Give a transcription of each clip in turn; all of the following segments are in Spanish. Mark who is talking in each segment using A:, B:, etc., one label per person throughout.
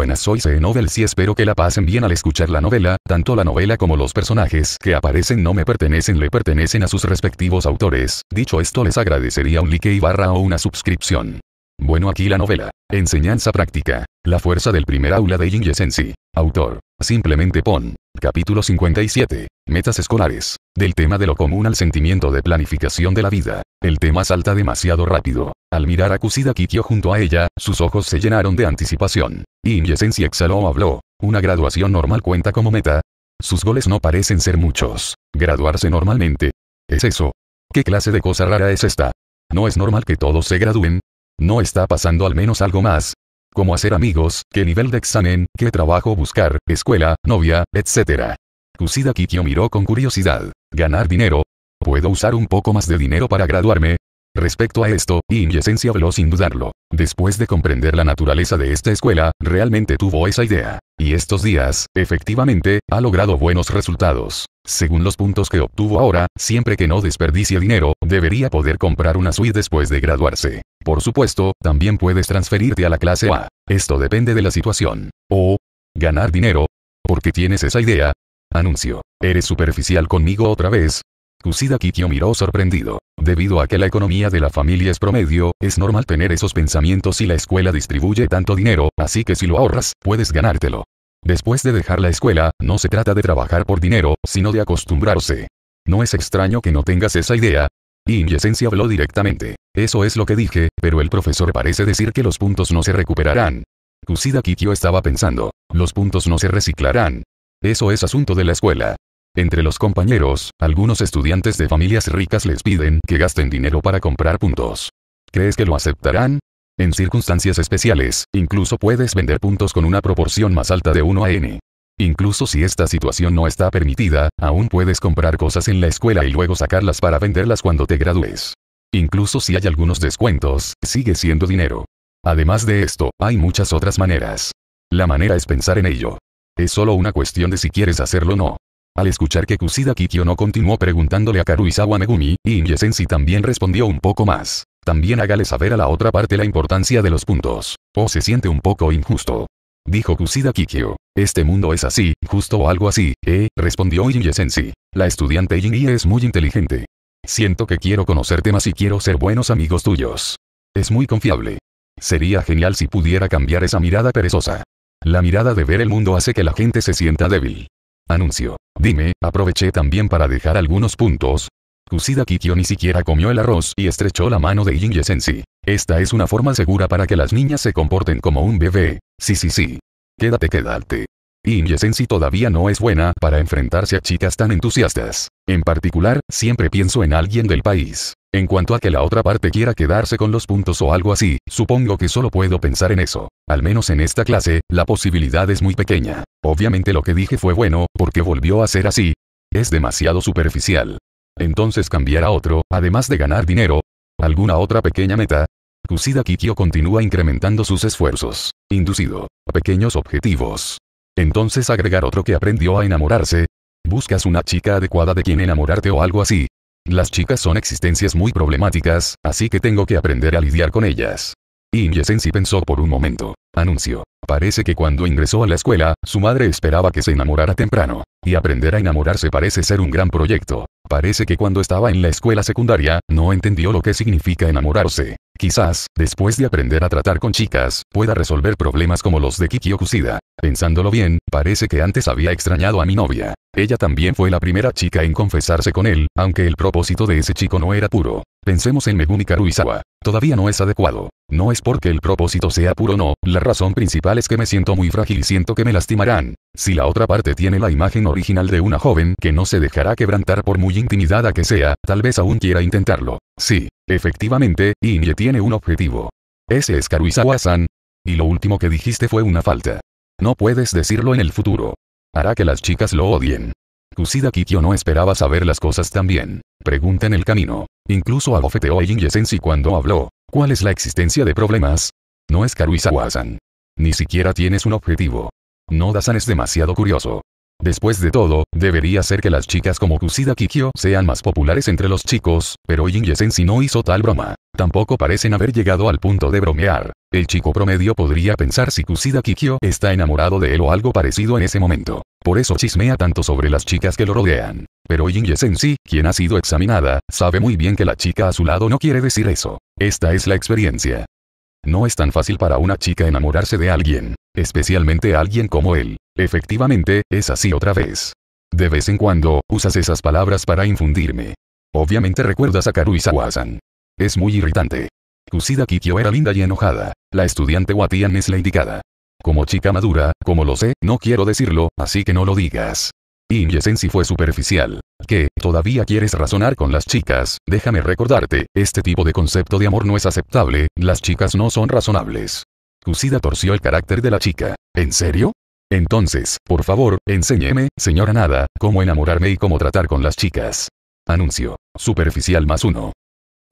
A: buenas soy C. y espero que la pasen bien al escuchar la novela, tanto la novela como los personajes que aparecen no me pertenecen le pertenecen a sus respectivos autores, dicho esto les agradecería un like y barra o una suscripción. Bueno aquí la novela. Enseñanza práctica. La fuerza del primer aula de Jin Autor. Simplemente pon. Capítulo 57. Metas escolares. Del tema de lo común al sentimiento de planificación de la vida. El tema salta demasiado rápido. Al mirar a Kusida Kikyo junto a ella, sus ojos se llenaron de anticipación. Inyesensi exhaló o habló. ¿Una graduación normal cuenta como meta? Sus goles no parecen ser muchos. ¿Graduarse normalmente? ¿Es eso? ¿Qué clase de cosa rara es esta? ¿No es normal que todos se gradúen? ¿No está pasando al menos algo más? ¿Cómo hacer amigos? ¿Qué nivel de examen? ¿Qué trabajo buscar? ¿Escuela? ¿Novia? Etcétera. Kusida Kikyo miró con curiosidad. Ganar dinero, ¿Puedo usar un poco más de dinero para graduarme? Respecto a esto, Inyesencia habló sin dudarlo. Después de comprender la naturaleza de esta escuela, realmente tuvo esa idea. Y estos días, efectivamente, ha logrado buenos resultados. Según los puntos que obtuvo ahora, siempre que no desperdicie dinero, debería poder comprar una suite después de graduarse. Por supuesto, también puedes transferirte a la clase A. Esto depende de la situación. O ganar dinero. Porque tienes esa idea. Anuncio. Eres superficial conmigo otra vez, Kusida Kikyo miró sorprendido. Debido a que la economía de la familia es promedio, es normal tener esos pensamientos y la escuela distribuye tanto dinero, así que si lo ahorras, puedes ganártelo. Después de dejar la escuela, no se trata de trabajar por dinero, sino de acostumbrarse. No es extraño que no tengas esa idea. Inyesencia habló directamente. Eso es lo que dije, pero el profesor parece decir que los puntos no se recuperarán. Kusida Kikyo estaba pensando. Los puntos no se reciclarán. Eso es asunto de la escuela. Entre los compañeros, algunos estudiantes de familias ricas les piden que gasten dinero para comprar puntos. ¿Crees que lo aceptarán? En circunstancias especiales, incluso puedes vender puntos con una proporción más alta de 1 a n. Incluso si esta situación no está permitida, aún puedes comprar cosas en la escuela y luego sacarlas para venderlas cuando te gradúes. Incluso si hay algunos descuentos, sigue siendo dinero. Además de esto, hay muchas otras maneras. La manera es pensar en ello. Es solo una cuestión de si quieres hacerlo o no. Al escuchar que Kusida Kikyo no continuó preguntándole a Karuizawa Megumi, Inyesensi también respondió un poco más. También hágale saber a la otra parte la importancia de los puntos. O oh, se siente un poco injusto. Dijo Kusida Kikyo. Este mundo es así, justo o algo así, eh, respondió Inyesensi. La estudiante Inie es muy inteligente. Siento que quiero conocerte más y quiero ser buenos amigos tuyos. Es muy confiable. Sería genial si pudiera cambiar esa mirada perezosa. La mirada de ver el mundo hace que la gente se sienta débil. Anuncio. Dime, aproveché también para dejar algunos puntos. Kusida Kikyo ni siquiera comió el arroz y estrechó la mano de Jinye Esta es una forma segura para que las niñas se comporten como un bebé. Sí sí sí. Quédate quédate. Inyesensi todavía no es buena para enfrentarse a chicas tan entusiastas. En particular, siempre pienso en alguien del país. En cuanto a que la otra parte quiera quedarse con los puntos o algo así, supongo que solo puedo pensar en eso. Al menos en esta clase, la posibilidad es muy pequeña. Obviamente lo que dije fue bueno, porque volvió a ser así. Es demasiado superficial. Entonces cambiar a otro, además de ganar dinero. ¿Alguna otra pequeña meta? Kusida Kikyo continúa incrementando sus esfuerzos. Inducido. a Pequeños objetivos. Entonces agregar otro que aprendió a enamorarse. Buscas una chica adecuada de quien enamorarte o algo así. Las chicas son existencias muy problemáticas, así que tengo que aprender a lidiar con ellas. Inyesensi pensó por un momento. Anuncio. Parece que cuando ingresó a la escuela, su madre esperaba que se enamorara temprano. Y aprender a enamorarse parece ser un gran proyecto. Parece que cuando estaba en la escuela secundaria, no entendió lo que significa enamorarse. Quizás, después de aprender a tratar con chicas, pueda resolver problemas como los de Kiki Okusida. Pensándolo bien, parece que antes había extrañado a mi novia. Ella también fue la primera chica en confesarse con él, aunque el propósito de ese chico no era puro. Pensemos en Megumi Karuizawa. Todavía no es adecuado. No es porque el propósito sea puro no, la razón principal es que me siento muy frágil y siento que me lastimarán. Si la otra parte tiene la imagen original de una joven que no se dejará quebrantar por muy intimidada que sea, tal vez aún quiera intentarlo. Sí, efectivamente, Inye tiene un objetivo. Ese es Karuizawa-san. Y lo último que dijiste fue una falta. No puedes decirlo en el futuro. Hará que las chicas lo odien. Kusida Kikyo no esperaba saber las cosas tan bien. Pregunta en el camino. Incluso abofeteó a Inye Sensi cuando habló. ¿Cuál es la existencia de problemas? No es Karuizawa-san. Ni siquiera tienes un objetivo. Nodasan san es demasiado curioso. Después de todo, debería ser que las chicas como Kusida Kikyo sean más populares entre los chicos, pero Jinye Sensi no hizo tal broma. Tampoco parecen haber llegado al punto de bromear. El chico promedio podría pensar si Kusida Kikyo está enamorado de él o algo parecido en ese momento. Por eso chismea tanto sobre las chicas que lo rodean. Pero Jinye Sensi, quien ha sido examinada, sabe muy bien que la chica a su lado no quiere decir eso. Esta es la experiencia. No es tan fácil para una chica enamorarse de alguien especialmente alguien como él. Efectivamente, es así otra vez. De vez en cuando, usas esas palabras para infundirme. Obviamente recuerdas a Karu Es muy irritante. Kusida Kikyo era linda y enojada. La estudiante Watian es la indicada. Como chica madura, como lo sé, no quiero decirlo, así que no lo digas. Inyesensi fue superficial. ¿Qué? todavía quieres razonar con las chicas, déjame recordarte, este tipo de concepto de amor no es aceptable, las chicas no son razonables. Kusida torció el carácter de la chica. ¿En serio? Entonces, por favor, enséñeme, señora Nada, cómo enamorarme y cómo tratar con las chicas. Anuncio. Superficial más uno.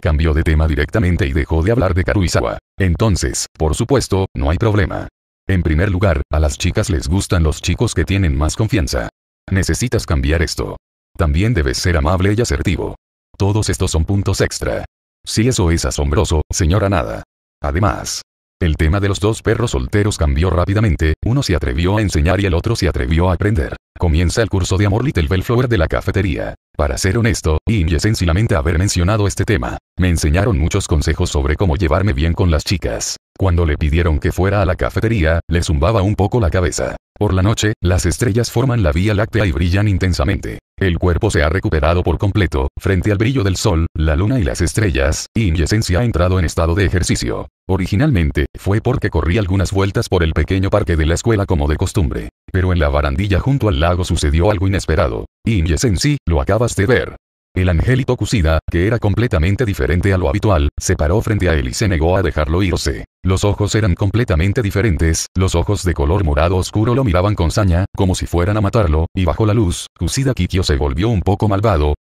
A: Cambió de tema directamente y dejó de hablar de Karuizawa. Entonces, por supuesto, no hay problema. En primer lugar, a las chicas les gustan los chicos que tienen más confianza. Necesitas cambiar esto. También debes ser amable y asertivo. Todos estos son puntos extra. Si eso es asombroso, señora Nada. Además, el tema de los dos perros solteros cambió rápidamente, uno se atrevió a enseñar y el otro se atrevió a aprender. Comienza el curso de amor Little Bellflower de la cafetería. Para ser honesto, y sencillamente haber mencionado este tema. Me enseñaron muchos consejos sobre cómo llevarme bien con las chicas. Cuando le pidieron que fuera a la cafetería, le zumbaba un poco la cabeza. Por la noche, las estrellas forman la Vía Láctea y brillan intensamente. El cuerpo se ha recuperado por completo, frente al brillo del sol, la luna y las estrellas, y ha entrado en estado de ejercicio. Originalmente, fue porque corrí algunas vueltas por el pequeño parque de la escuela como de costumbre. Pero en la barandilla junto al lago sucedió algo inesperado. Inyesensi, lo acabas de ver. El angelito Kusida, que era completamente diferente a lo habitual, se paró frente a él y se negó a dejarlo irse. Los ojos eran completamente diferentes, los ojos de color morado oscuro lo miraban con saña, como si fueran a matarlo, y bajo la luz, Kusida Kikyo se volvió un poco malvado.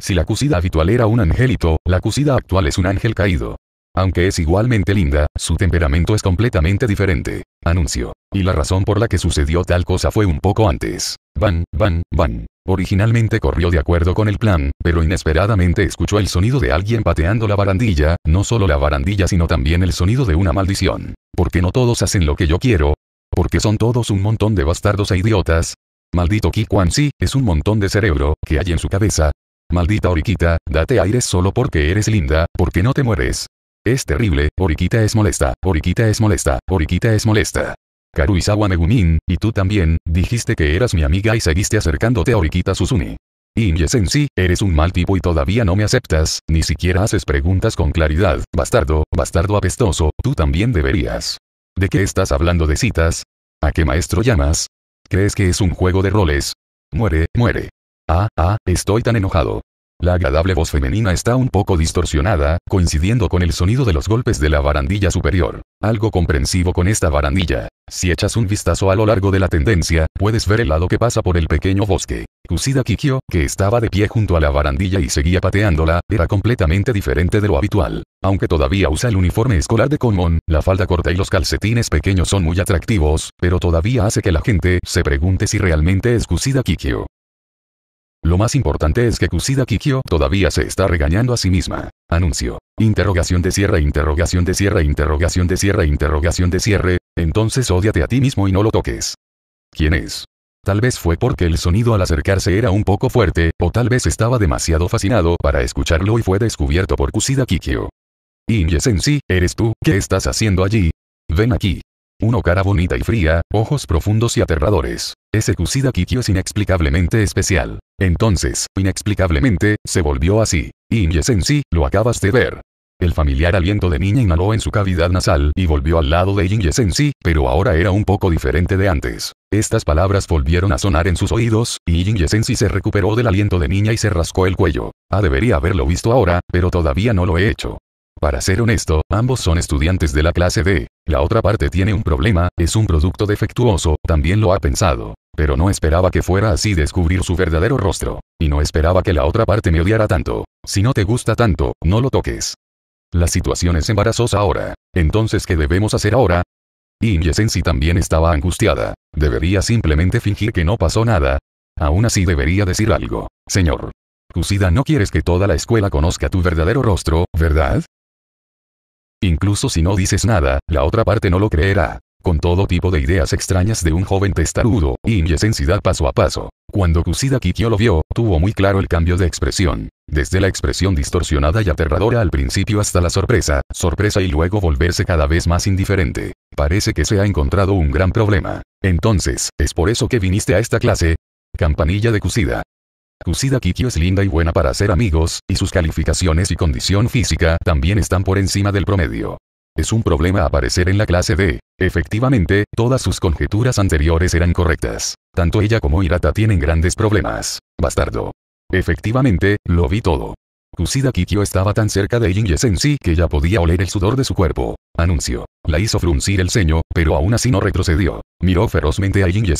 A: Si la Kusida habitual era un angelito, la Kusida actual es un ángel caído. Aunque es igualmente linda, su temperamento es completamente diferente. Anuncio y la razón por la que sucedió tal cosa fue un poco antes. Van, van, van. Originalmente corrió de acuerdo con el plan, pero inesperadamente escuchó el sonido de alguien pateando la barandilla, no solo la barandilla sino también el sonido de una maldición. ¿Por qué no todos hacen lo que yo quiero? Porque son todos un montón de bastardos e idiotas. Maldito Ki Si, es un montón de cerebro, que hay en su cabeza. Maldita Oriquita, date aires solo porque eres linda, porque no te mueres. Es terrible, Oriquita es molesta, Oriquita es molesta, Oriquita es molesta. Karuizawa Megumin, y tú también, dijiste que eras mi amiga y seguiste acercándote a Orikita Inyesen Inyesensi, eres un mal tipo y todavía no me aceptas, ni siquiera haces preguntas con claridad, bastardo, bastardo apestoso, tú también deberías. ¿De qué estás hablando de citas? ¿A qué maestro llamas? ¿Crees que es un juego de roles? Muere, muere. Ah, ah, estoy tan enojado. La agradable voz femenina está un poco distorsionada, coincidiendo con el sonido de los golpes de la barandilla superior. Algo comprensivo con esta barandilla. Si echas un vistazo a lo largo de la tendencia, puedes ver el lado que pasa por el pequeño bosque. Kusida Kikyo, que estaba de pie junto a la barandilla y seguía pateándola, era completamente diferente de lo habitual. Aunque todavía usa el uniforme escolar de Konmon, la falda corta y los calcetines pequeños son muy atractivos, pero todavía hace que la gente se pregunte si realmente es Kusida Kikyo. Lo más importante es que Kusida Kikyo todavía se está regañando a sí misma. Anuncio. Interrogación de cierre, interrogación de cierre, interrogación de cierre, interrogación de cierre. Entonces ódiate a ti mismo y no lo toques. ¿Quién es? Tal vez fue porque el sonido al acercarse era un poco fuerte, o tal vez estaba demasiado fascinado para escucharlo y fue descubierto por Kusida Kikyo. Inye Sensi, ¿eres tú? ¿Qué estás haciendo allí? Ven aquí. Uno cara bonita y fría, ojos profundos y aterradores. Ese Kusida Kikyo es inexplicablemente especial. Entonces, inexplicablemente, se volvió así. Inye si lo acabas de ver. El familiar aliento de niña inhaló en su cavidad nasal y volvió al lado de Y-sen-Si, pero ahora era un poco diferente de antes. Estas palabras volvieron a sonar en sus oídos, y Inye si se recuperó del aliento de niña y se rascó el cuello. Ah, debería haberlo visto ahora, pero todavía no lo he hecho. Para ser honesto, ambos son estudiantes de la clase D. La otra parte tiene un problema, es un producto defectuoso, también lo ha pensado. Pero no esperaba que fuera así descubrir su verdadero rostro. Y no esperaba que la otra parte me odiara tanto. Si no te gusta tanto, no lo toques. La situación es embarazosa ahora. Entonces, ¿qué debemos hacer ahora? Y también estaba angustiada. Debería simplemente fingir que no pasó nada. Aún así debería decir algo. Señor. Kusida no quieres que toda la escuela conozca tu verdadero rostro, ¿verdad? Incluso si no dices nada, la otra parte no lo creerá. Con todo tipo de ideas extrañas de un joven testarudo, y inyesensidad paso a paso. Cuando Kusida Kikyo lo vio, tuvo muy claro el cambio de expresión. Desde la expresión distorsionada y aterradora al principio hasta la sorpresa, sorpresa y luego volverse cada vez más indiferente. Parece que se ha encontrado un gran problema. Entonces, ¿es por eso que viniste a esta clase? Campanilla de Kusida. Kusida Kikyo es linda y buena para ser amigos, y sus calificaciones y condición física también están por encima del promedio. Es un problema aparecer en la clase D. Efectivamente, todas sus conjeturas anteriores eran correctas. Tanto ella como Hirata tienen grandes problemas. Bastardo. Efectivamente, lo vi todo. Kusida Kikyo estaba tan cerca de Jinye Yesensi que ya podía oler el sudor de su cuerpo. Anuncio. La hizo fruncir el ceño, pero aún así no retrocedió. Miró ferozmente a Jinye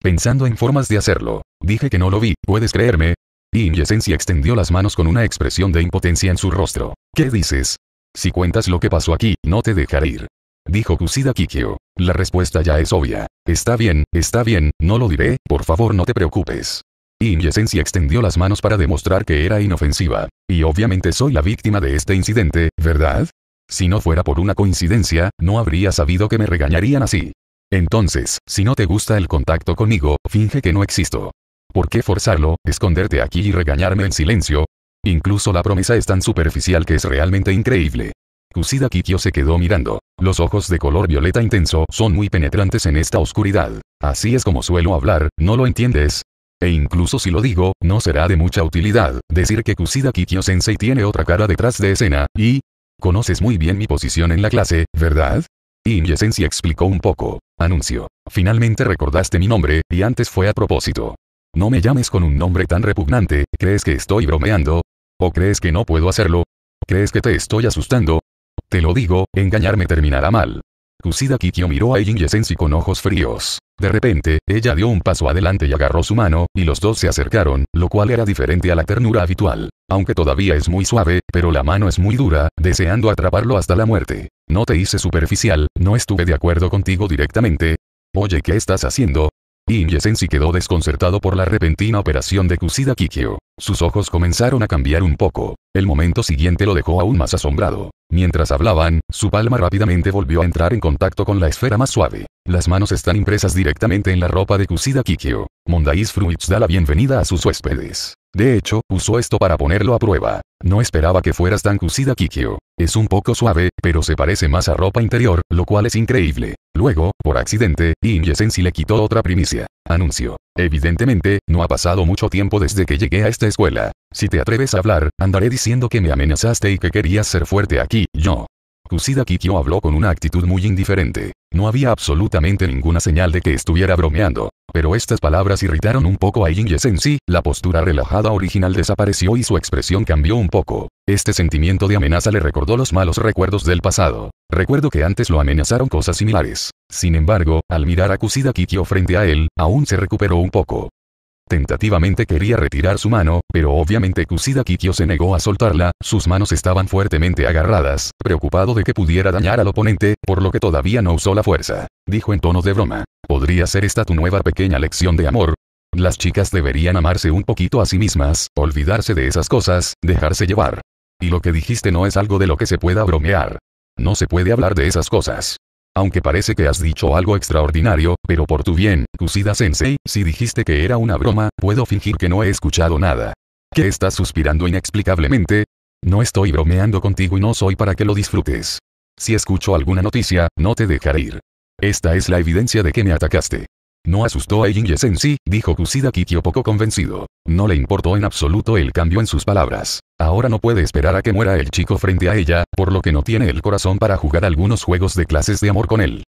A: pensando en formas de hacerlo. Dije que no lo vi, ¿puedes creerme? Jinye si extendió las manos con una expresión de impotencia en su rostro. ¿Qué dices? Si cuentas lo que pasó aquí, no te dejaré ir. Dijo Kusida Kikyo. La respuesta ya es obvia. Está bien, está bien, no lo diré, por favor no te preocupes. Y extendió las manos para demostrar que era inofensiva. Y obviamente soy la víctima de este incidente, ¿verdad? Si no fuera por una coincidencia, no habría sabido que me regañarían así. Entonces, si no te gusta el contacto conmigo, finge que no existo. ¿Por qué forzarlo, esconderte aquí y regañarme en silencio? Incluso la promesa es tan superficial que es realmente increíble. Kusida Kikyo se quedó mirando. Los ojos de color violeta intenso son muy penetrantes en esta oscuridad. Así es como suelo hablar, ¿no lo entiendes? E incluso si lo digo, no será de mucha utilidad, decir que Kusida Kikyo-sensei tiene otra cara detrás de escena, y... Conoces muy bien mi posición en la clase, ¿verdad? Inyesensi explicó un poco. Anuncio. Finalmente recordaste mi nombre, y antes fue a propósito. No me llames con un nombre tan repugnante, ¿crees que estoy bromeando? ¿O crees que no puedo hacerlo? ¿Crees que te estoy asustando? Te lo digo, engañarme terminará mal. Kusida Kikyo miró a Inyesensi con ojos fríos. De repente, ella dio un paso adelante y agarró su mano, y los dos se acercaron, lo cual era diferente a la ternura habitual. Aunque todavía es muy suave, pero la mano es muy dura, deseando atraparlo hasta la muerte. No te hice superficial, no estuve de acuerdo contigo directamente. Oye, ¿qué estás haciendo? Inyesensi quedó desconcertado por la repentina operación de Kusida Kikyo. Sus ojos comenzaron a cambiar un poco. El momento siguiente lo dejó aún más asombrado. Mientras hablaban, su palma rápidamente volvió a entrar en contacto con la esfera más suave. Las manos están impresas directamente en la ropa de Kusida Kikyo. Mondais Fruits da la bienvenida a sus huéspedes. De hecho, usó esto para ponerlo a prueba. No esperaba que fueras tan Kusida Kikyo. Es un poco suave, pero se parece más a ropa interior, lo cual es increíble. Luego, por accidente, Inyesensi le quitó otra primicia. Anuncio. Evidentemente, no ha pasado mucho tiempo desde que llegué a esta escuela. Si te atreves a hablar, andaré diciendo que me amenazaste y que querías ser fuerte aquí, yo. Kusida Kikyo habló con una actitud muy indiferente. No había absolutamente ninguna señal de que estuviera bromeando. Pero estas palabras irritaron un poco a en sí, la postura relajada original desapareció y su expresión cambió un poco. Este sentimiento de amenaza le recordó los malos recuerdos del pasado. Recuerdo que antes lo amenazaron cosas similares. Sin embargo, al mirar a Kusida Kikyo frente a él, aún se recuperó un poco. Tentativamente quería retirar su mano, pero obviamente Kusida Kikyo se negó a soltarla, sus manos estaban fuertemente agarradas, preocupado de que pudiera dañar al oponente, por lo que todavía no usó la fuerza. Dijo en tono de broma. ¿Podría ser esta tu nueva pequeña lección de amor? Las chicas deberían amarse un poquito a sí mismas, olvidarse de esas cosas, dejarse llevar. Y lo que dijiste no es algo de lo que se pueda bromear. No se puede hablar de esas cosas. Aunque parece que has dicho algo extraordinario, pero por tu bien, Kusida Sensei, si dijiste que era una broma, puedo fingir que no he escuchado nada. ¿Qué estás suspirando inexplicablemente? No estoy bromeando contigo y no soy para que lo disfrutes. Si escucho alguna noticia, no te dejaré ir. Esta es la evidencia de que me atacaste. No asustó a Jin sí, dijo Kusida Kikyo poco convencido. No le importó en absoluto el cambio en sus palabras. Ahora no puede esperar a que muera el chico frente a ella, por lo que no tiene el corazón para jugar algunos juegos de clases de amor con él.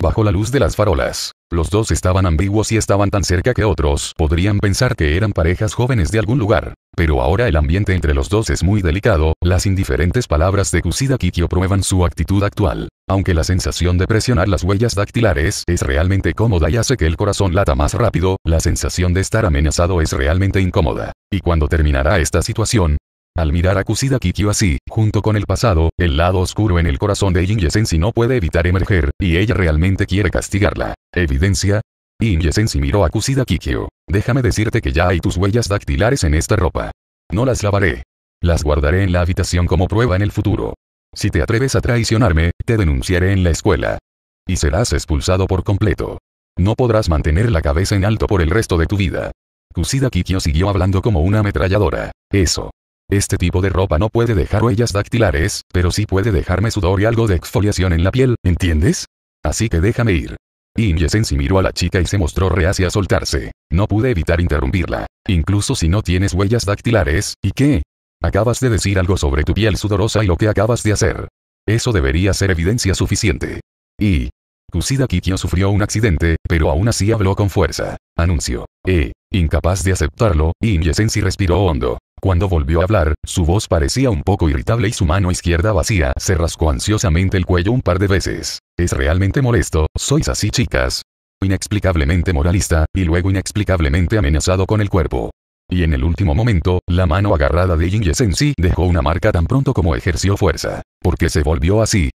A: Bajo la luz de las farolas, los dos estaban ambiguos y estaban tan cerca que otros podrían pensar que eran parejas jóvenes de algún lugar. Pero ahora el ambiente entre los dos es muy delicado, las indiferentes palabras de Kusida Kikyo prueban su actitud actual. Aunque la sensación de presionar las huellas dactilares es realmente cómoda y hace que el corazón lata más rápido, la sensación de estar amenazado es realmente incómoda. ¿Y cuando terminará esta situación? Al mirar a Kusida Kikyo así, junto con el pasado, el lado oscuro en el corazón de Inyesensi no puede evitar emerger, y ella realmente quiere castigarla. ¿Evidencia? Inyesensi miró a Kusida Kikyo. Déjame decirte que ya hay tus huellas dactilares en esta ropa. No las lavaré. Las guardaré en la habitación como prueba en el futuro. Si te atreves a traicionarme, te denunciaré en la escuela. Y serás expulsado por completo. No podrás mantener la cabeza en alto por el resto de tu vida. Kusida Kikyo siguió hablando como una ametralladora. Eso. Este tipo de ropa no puede dejar huellas dactilares, pero sí puede dejarme sudor y algo de exfoliación en la piel, ¿entiendes? Así que déjame ir. Inyesensi miró a la chica y se mostró reacia a soltarse. No pude evitar interrumpirla. Incluso si no tienes huellas dactilares, ¿y qué? Acabas de decir algo sobre tu piel sudorosa y lo que acabas de hacer. Eso debería ser evidencia suficiente. Y... Kusida Kikyo sufrió un accidente, pero aún así habló con fuerza. Anunció. E. incapaz de aceptarlo, Inyesensi respiró hondo. Cuando volvió a hablar, su voz parecía un poco irritable y su mano izquierda vacía se rascó ansiosamente el cuello un par de veces. Es realmente molesto, sois así chicas. Inexplicablemente moralista, y luego inexplicablemente amenazado con el cuerpo. Y en el último momento, la mano agarrada de Jin Sensi dejó una marca tan pronto como ejerció fuerza. Porque se volvió así,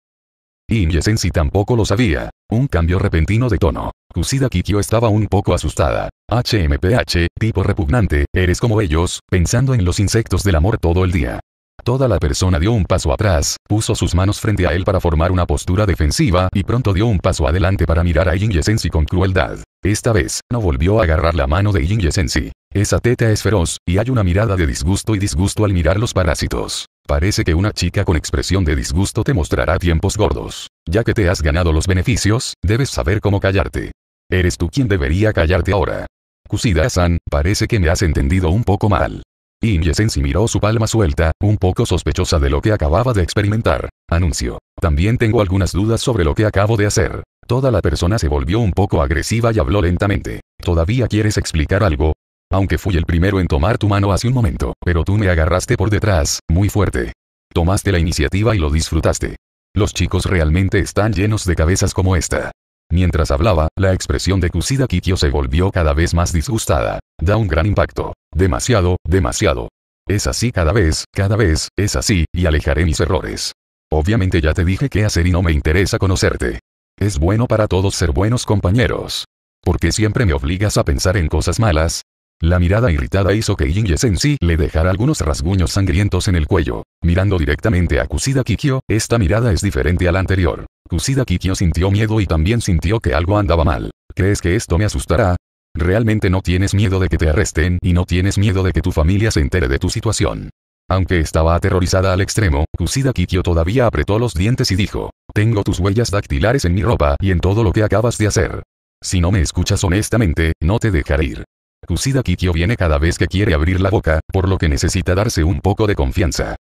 A: Inyesensi tampoco lo sabía. Un cambio repentino de tono. Kusida Kikyo estaba un poco asustada. HMPH, tipo repugnante, eres como ellos, pensando en los insectos del amor todo el día. Toda la persona dio un paso atrás, puso sus manos frente a él para formar una postura defensiva y pronto dio un paso adelante para mirar a Inyesensi con crueldad. Esta vez, no volvió a agarrar la mano de Inyesensi. Esa teta es feroz, y hay una mirada de disgusto y disgusto al mirar los parásitos. Parece que una chica con expresión de disgusto te mostrará tiempos gordos. Ya que te has ganado los beneficios, debes saber cómo callarte. Eres tú quien debería callarte ahora. Kusida-san, parece que me has entendido un poco mal. Inyesensi miró su palma suelta, un poco sospechosa de lo que acababa de experimentar. Anuncio. También tengo algunas dudas sobre lo que acabo de hacer. Toda la persona se volvió un poco agresiva y habló lentamente. ¿Todavía quieres explicar algo? aunque fui el primero en tomar tu mano hace un momento, pero tú me agarraste por detrás, muy fuerte. Tomaste la iniciativa y lo disfrutaste. Los chicos realmente están llenos de cabezas como esta. Mientras hablaba, la expresión de Kusida Kikyo se volvió cada vez más disgustada. Da un gran impacto. Demasiado, demasiado. Es así cada vez, cada vez, es así, y alejaré mis errores. Obviamente ya te dije qué hacer y no me interesa conocerte. Es bueno para todos ser buenos compañeros. Porque siempre me obligas a pensar en cosas malas? La mirada irritada hizo que Jin Sensi le dejara algunos rasguños sangrientos en el cuello. Mirando directamente a Kusida Kikyo, esta mirada es diferente a la anterior. Kusida Kikyo sintió miedo y también sintió que algo andaba mal. ¿Crees que esto me asustará? Realmente no tienes miedo de que te arresten y no tienes miedo de que tu familia se entere de tu situación. Aunque estaba aterrorizada al extremo, Kusida Kikyo todavía apretó los dientes y dijo, tengo tus huellas dactilares en mi ropa y en todo lo que acabas de hacer. Si no me escuchas honestamente, no te dejaré ir. Kusida Kikyo viene cada vez que quiere abrir la boca, por lo que necesita darse un poco de confianza.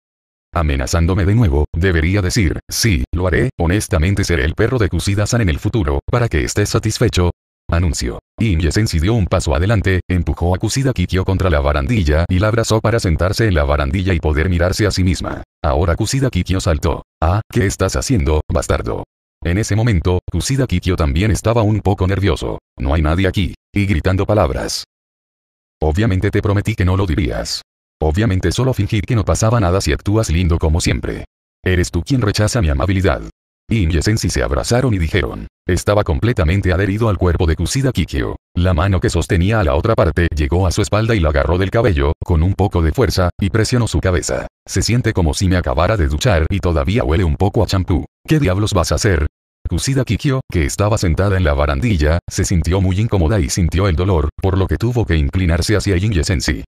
A: Amenazándome de nuevo, debería decir, sí, lo haré, honestamente seré el perro de Kusida-san en el futuro, para que estés satisfecho. Anuncio. inye si dio un paso adelante, empujó a Kusida Kikyo contra la barandilla y la abrazó para sentarse en la barandilla y poder mirarse a sí misma. Ahora Kusida Kikyo saltó. Ah, ¿qué estás haciendo, bastardo? En ese momento, Kusida Kikyo también estaba un poco nervioso. No hay nadie aquí. Y gritando palabras. Obviamente te prometí que no lo dirías. Obviamente solo fingir que no pasaba nada si actúas lindo como siempre. Eres tú quien rechaza mi amabilidad. In y se abrazaron y dijeron. Estaba completamente adherido al cuerpo de Kusida Kikyo. La mano que sostenía a la otra parte llegó a su espalda y la agarró del cabello, con un poco de fuerza, y presionó su cabeza. Se siente como si me acabara de duchar y todavía huele un poco a champú. ¿Qué diablos vas a hacer? Kusida Kikyo, que estaba sentada en la barandilla, se sintió muy incómoda y sintió el dolor, por lo que tuvo que inclinarse hacia yin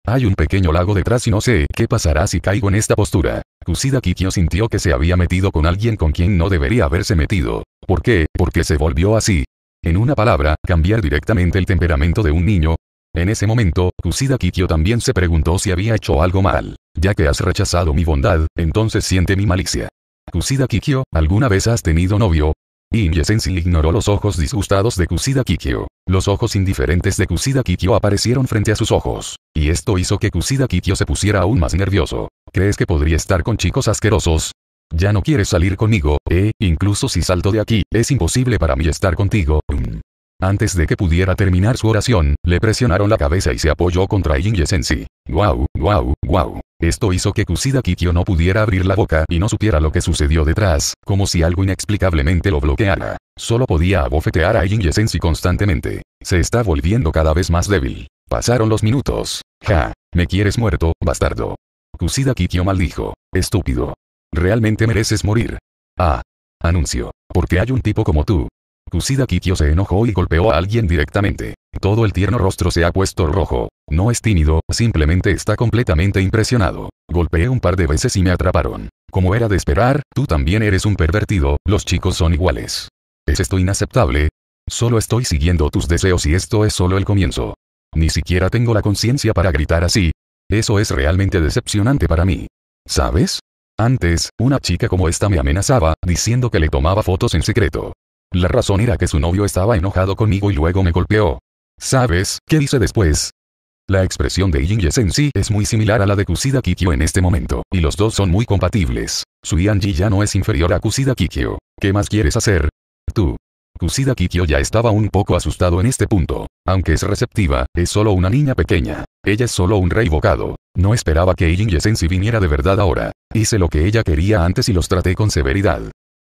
A: Hay un pequeño lago detrás y no sé qué pasará si caigo en esta postura. Kusida Kikyo sintió que se había metido con alguien con quien no debería haberse metido. ¿Por qué? Porque se volvió así. En una palabra, cambiar directamente el temperamento de un niño. En ese momento, Kusida Kikyo también se preguntó si había hecho algo mal. Ya que has rechazado mi bondad, entonces siente mi malicia. Kusida Kikyo, ¿alguna vez has tenido novio? Inyesensi ignoró los ojos disgustados de Kusida Kikyo. Los ojos indiferentes de Kusida Kikyo aparecieron frente a sus ojos. Y esto hizo que Kusida Kikyo se pusiera aún más nervioso. ¿Crees que podría estar con chicos asquerosos? Ya no quieres salir conmigo, eh, incluso si salto de aquí, es imposible para mí estar contigo. Antes de que pudiera terminar su oración, le presionaron la cabeza y se apoyó contra Inge Sensi. Guau, guau, guau. Esto hizo que Kusida Kikyo no pudiera abrir la boca y no supiera lo que sucedió detrás, como si algo inexplicablemente lo bloqueara. Solo podía abofetear a Inge Sensi constantemente. Se está volviendo cada vez más débil. Pasaron los minutos. Ja, me quieres muerto, bastardo. Kusida Kikyo maldijo. Estúpido. Realmente mereces morir. Ah. Anuncio. Porque hay un tipo como tú, Kusida Kikyo se enojó y golpeó a alguien directamente. Todo el tierno rostro se ha puesto rojo. No es tímido, simplemente está completamente impresionado. Golpeé un par de veces y me atraparon. Como era de esperar, tú también eres un pervertido, los chicos son iguales. ¿Es esto inaceptable? Solo estoy siguiendo tus deseos y esto es solo el comienzo. Ni siquiera tengo la conciencia para gritar así. Eso es realmente decepcionante para mí. ¿Sabes? Antes, una chica como esta me amenazaba, diciendo que le tomaba fotos en secreto. La razón era que su novio estaba enojado conmigo y luego me golpeó. ¿Sabes qué hice después? La expresión de Jin en es muy similar a la de Kusida Kikyo en este momento, y los dos son muy compatibles. Su Yanji ya no es inferior a Kusida Kikyo. ¿Qué más quieres hacer? Tú. Kusida Kikyo ya estaba un poco asustado en este punto. Aunque es receptiva, es solo una niña pequeña. Ella es solo un rey bocado. No esperaba que Jin Yesensi viniera de verdad ahora. Hice lo que ella quería antes y los traté con severidad.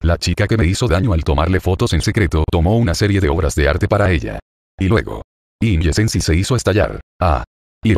A: La chica que me hizo daño al tomarle fotos en secreto tomó una serie de obras de arte para ella. Y luego. Inyesensi se hizo estallar. Ah.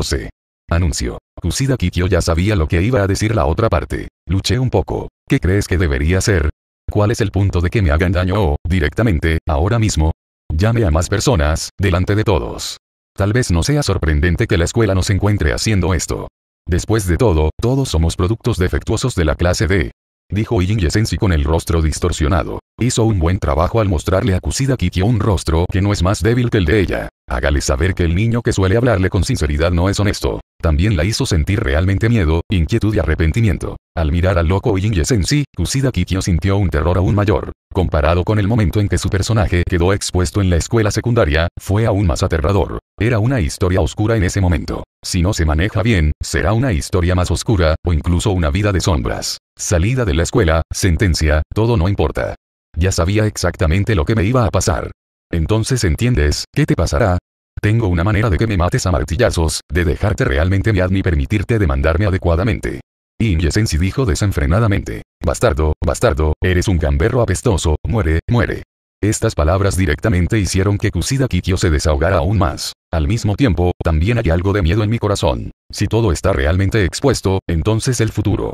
A: sé. Anuncio. Kusida Kikyo ya sabía lo que iba a decir la otra parte. Luché un poco. ¿Qué crees que debería hacer? ¿Cuál es el punto de que me hagan daño o, directamente, ahora mismo? Llame a más personas, delante de todos. Tal vez no sea sorprendente que la escuela nos encuentre haciendo esto. Después de todo, todos somos productos defectuosos de la clase D dijo Ying Yesensi con el rostro distorsionado. Hizo un buen trabajo al mostrarle a Kusida Kiki un rostro que no es más débil que el de ella. Hágale saber que el niño que suele hablarle con sinceridad no es honesto. También la hizo sentir realmente miedo, inquietud y arrepentimiento. Al mirar al loco en Sensi, Kusida Kikyo sintió un terror aún mayor. Comparado con el momento en que su personaje quedó expuesto en la escuela secundaria, fue aún más aterrador. Era una historia oscura en ese momento. Si no se maneja bien, será una historia más oscura, o incluso una vida de sombras. Salida de la escuela, sentencia, todo no importa. Ya sabía exactamente lo que me iba a pasar. Entonces entiendes, ¿qué te pasará? tengo una manera de que me mates a martillazos, de dejarte realmente miad ni permitirte demandarme adecuadamente. Inyesensi dijo desenfrenadamente. Bastardo, bastardo, eres un gamberro apestoso, muere, muere. Estas palabras directamente hicieron que Kusida Kikyo se desahogara aún más. Al mismo tiempo, también hay algo de miedo en mi corazón. Si todo está realmente expuesto, entonces el futuro.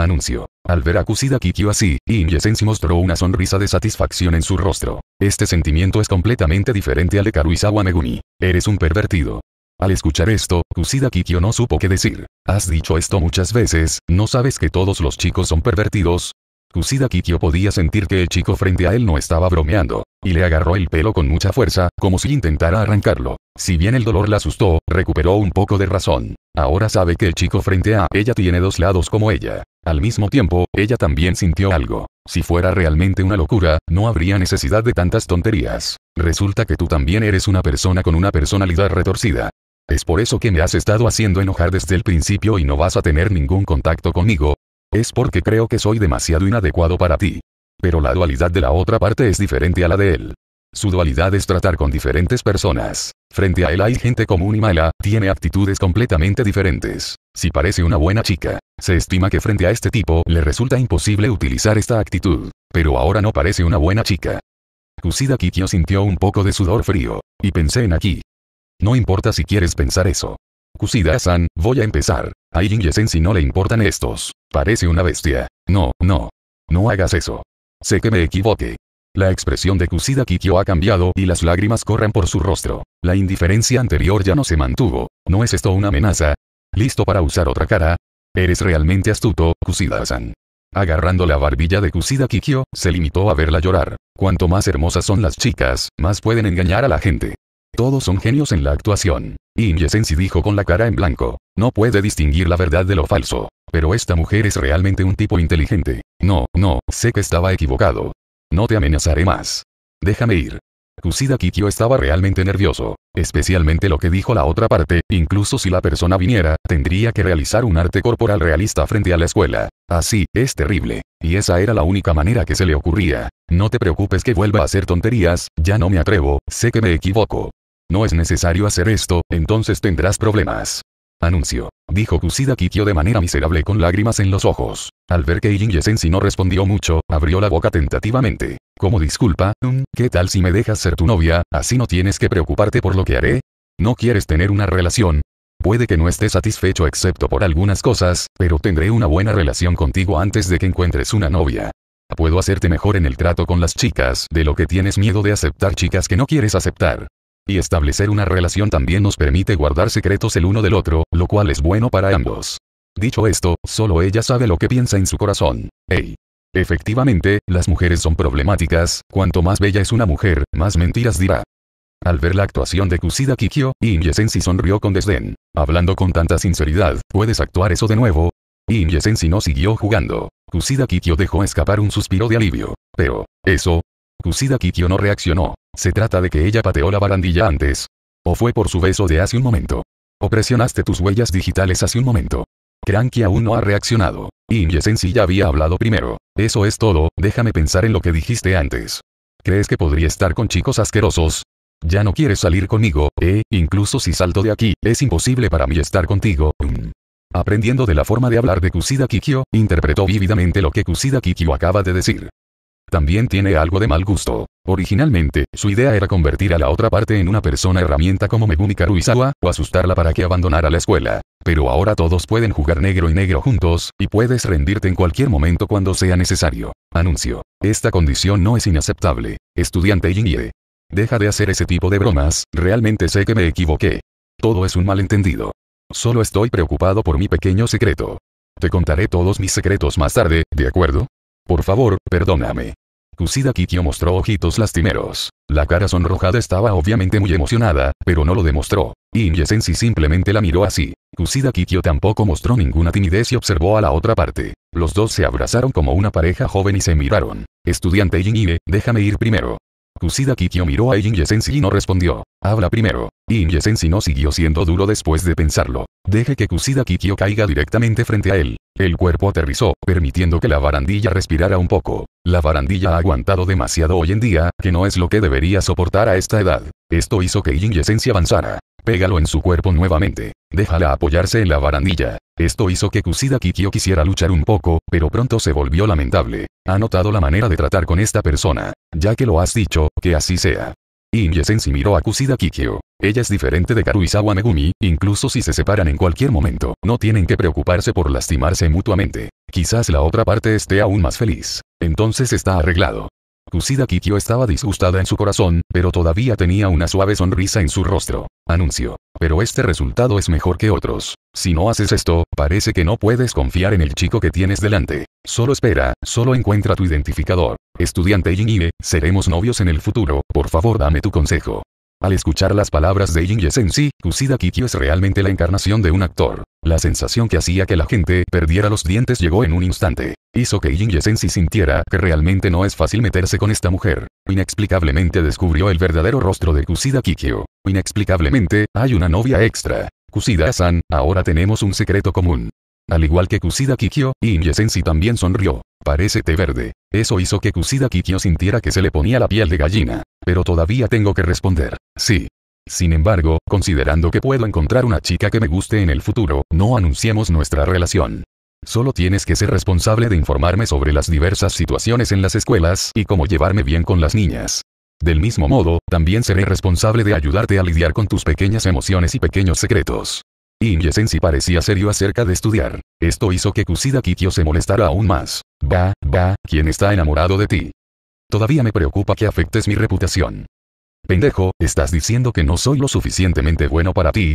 A: Anuncio. Al ver a Kusida Kikyo así, Inyesensi mostró una sonrisa de satisfacción en su rostro. Este sentimiento es completamente diferente al de Karuizawa Megumi. Eres un pervertido. Al escuchar esto, Kusida Kikyo no supo qué decir. Has dicho esto muchas veces, ¿no sabes que todos los chicos son pervertidos? Kusida Kikyo podía sentir que el chico frente a él no estaba bromeando, y le agarró el pelo con mucha fuerza, como si intentara arrancarlo. Si bien el dolor la asustó, recuperó un poco de razón. Ahora sabe que el chico frente a ella tiene dos lados como ella. Al mismo tiempo, ella también sintió algo. Si fuera realmente una locura, no habría necesidad de tantas tonterías. Resulta que tú también eres una persona con una personalidad retorcida. Es por eso que me has estado haciendo enojar desde el principio y no vas a tener ningún contacto conmigo. Es porque creo que soy demasiado inadecuado para ti. Pero la dualidad de la otra parte es diferente a la de él. Su dualidad es tratar con diferentes personas. Frente a él hay gente común y mala, tiene actitudes completamente diferentes. Si parece una buena chica, se estima que frente a este tipo le resulta imposible utilizar esta actitud. Pero ahora no parece una buena chica. Kusida Kikyo sintió un poco de sudor frío. Y pensé en aquí. No importa si quieres pensar eso. Kusida-san, voy a empezar. A Yesen si no le importan estos. Parece una bestia. No, no. No hagas eso. Sé que me equivoqué, la expresión de Kusida Kikyo ha cambiado y las lágrimas corren por su rostro. La indiferencia anterior ya no se mantuvo. ¿No es esto una amenaza? ¿Listo para usar otra cara? Eres realmente astuto, Kusida-san. Agarrando la barbilla de Kusida Kikyo, se limitó a verla llorar. Cuanto más hermosas son las chicas, más pueden engañar a la gente. Todos son genios en la actuación. Inye Sensi dijo con la cara en blanco. No puede distinguir la verdad de lo falso. Pero esta mujer es realmente un tipo inteligente. No, no, sé que estaba equivocado. No te amenazaré más. Déjame ir. Kusida Kikyo estaba realmente nervioso, especialmente lo que dijo la otra parte, incluso si la persona viniera, tendría que realizar un arte corporal realista frente a la escuela. Así, es terrible. Y esa era la única manera que se le ocurría. No te preocupes que vuelva a hacer tonterías, ya no me atrevo, sé que me equivoco. No es necesario hacer esto, entonces tendrás problemas. Anuncio. Dijo Kusida Kikyo de manera miserable con lágrimas en los ojos. Al ver que Yin Yesensi no respondió mucho, abrió la boca tentativamente. Como disculpa, mm, ¿qué tal si me dejas ser tu novia? Así no tienes que preocuparte por lo que haré. ¿No quieres tener una relación? Puede que no esté satisfecho excepto por algunas cosas, pero tendré una buena relación contigo antes de que encuentres una novia. Puedo hacerte mejor en el trato con las chicas de lo que tienes miedo de aceptar chicas que no quieres aceptar y establecer una relación también nos permite guardar secretos el uno del otro, lo cual es bueno para ambos. Dicho esto, solo ella sabe lo que piensa en su corazón. Ey! Efectivamente, las mujeres son problemáticas, cuanto más bella es una mujer, más mentiras dirá. Al ver la actuación de Kusida Kikyo, Inyesensi sonrió con desdén. Hablando con tanta sinceridad, ¿puedes actuar eso de nuevo? Inyesensi no siguió jugando. Kusida Kikyo dejó escapar un suspiro de alivio. Pero, ¿eso? Kusida Kikyo no reaccionó. Se trata de que ella pateó la barandilla antes. O fue por su beso de hace un momento. O presionaste tus huellas digitales hace un momento. Cranky aún no ha reaccionado. Inye si ya había hablado primero. Eso es todo, déjame pensar en lo que dijiste antes. ¿Crees que podría estar con chicos asquerosos? Ya no quieres salir conmigo, eh, incluso si salto de aquí, es imposible para mí estar contigo. Mm. Aprendiendo de la forma de hablar de Kusida Kikyo, interpretó vívidamente lo que Kusida Kikyo acaba de decir. También tiene algo de mal gusto. Originalmente, su idea era convertir a la otra parte en una persona herramienta como Megumi Karuizawa, o asustarla para que abandonara la escuela. Pero ahora todos pueden jugar negro y negro juntos, y puedes rendirte en cualquier momento cuando sea necesario. Anuncio. Esta condición no es inaceptable. Estudiante Jinye. Deja de hacer ese tipo de bromas, realmente sé que me equivoqué. Todo es un malentendido. Solo estoy preocupado por mi pequeño secreto. Te contaré todos mis secretos más tarde, ¿de acuerdo? Por favor, perdóname. Kusida Kikyo mostró ojitos lastimeros. La cara sonrojada estaba obviamente muy emocionada, pero no lo demostró. Inye simplemente la miró así. Kusida Kikyo tampoco mostró ninguna timidez y observó a la otra parte. Los dos se abrazaron como una pareja joven y se miraron. Estudiante yin déjame ir primero. Kusida Kikyo miró a Jin y no respondió. Habla primero. Jin no siguió siendo duro después de pensarlo. Deje que Kusida Kikyo caiga directamente frente a él. El cuerpo aterrizó, permitiendo que la barandilla respirara un poco. La barandilla ha aguantado demasiado hoy en día, que no es lo que debería soportar a esta edad. Esto hizo que Jin avanzara. Pégalo en su cuerpo nuevamente. Déjala apoyarse en la barandilla. Esto hizo que Kusida Kikyo quisiera luchar un poco, pero pronto se volvió lamentable notado la manera de tratar con esta persona. Ya que lo has dicho, que así sea. Y miró a Kusida Kikyo. Ella es diferente de Karuizawa Megumi, incluso si se separan en cualquier momento, no tienen que preocuparse por lastimarse mutuamente. Quizás la otra parte esté aún más feliz. Entonces está arreglado. Kusida Kikyo estaba disgustada en su corazón, pero todavía tenía una suave sonrisa en su rostro. Anuncio. Pero este resultado es mejor que otros. Si no haces esto, parece que no puedes confiar en el chico que tienes delante. Solo espera, solo encuentra tu identificador. Estudiante Ine, seremos novios en el futuro, por favor dame tu consejo. Al escuchar las palabras de Jin Yesensi, Kusida Kikyo es realmente la encarnación de un actor. La sensación que hacía que la gente perdiera los dientes llegó en un instante. Hizo que Jin Yesensi sintiera que realmente no es fácil meterse con esta mujer. Inexplicablemente descubrió el verdadero rostro de Kusida Kikyo. Inexplicablemente, hay una novia extra. Kusida-san, ahora tenemos un secreto común. Al igual que Kusida Kikyo, Inyesensi también sonrió. Parece té verde. Eso hizo que Kusida Kikyo sintiera que se le ponía la piel de gallina. Pero todavía tengo que responder. Sí. Sin embargo, considerando que puedo encontrar una chica que me guste en el futuro, no anunciemos nuestra relación. Solo tienes que ser responsable de informarme sobre las diversas situaciones en las escuelas y cómo llevarme bien con las niñas. Del mismo modo, también seré responsable de ayudarte a lidiar con tus pequeñas emociones y pequeños secretos. Inyesensi parecía serio acerca de estudiar. Esto hizo que Kusida Kikyo se molestara aún más. Va, va, ¿quién está enamorado de ti? Todavía me preocupa que afectes mi reputación. Pendejo, ¿estás diciendo que no soy lo suficientemente bueno para ti?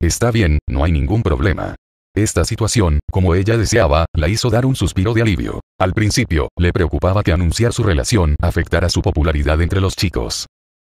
A: Está bien, no hay ningún problema. Esta situación, como ella deseaba, la hizo dar un suspiro de alivio. Al principio, le preocupaba que anunciar su relación afectara su popularidad entre los chicos.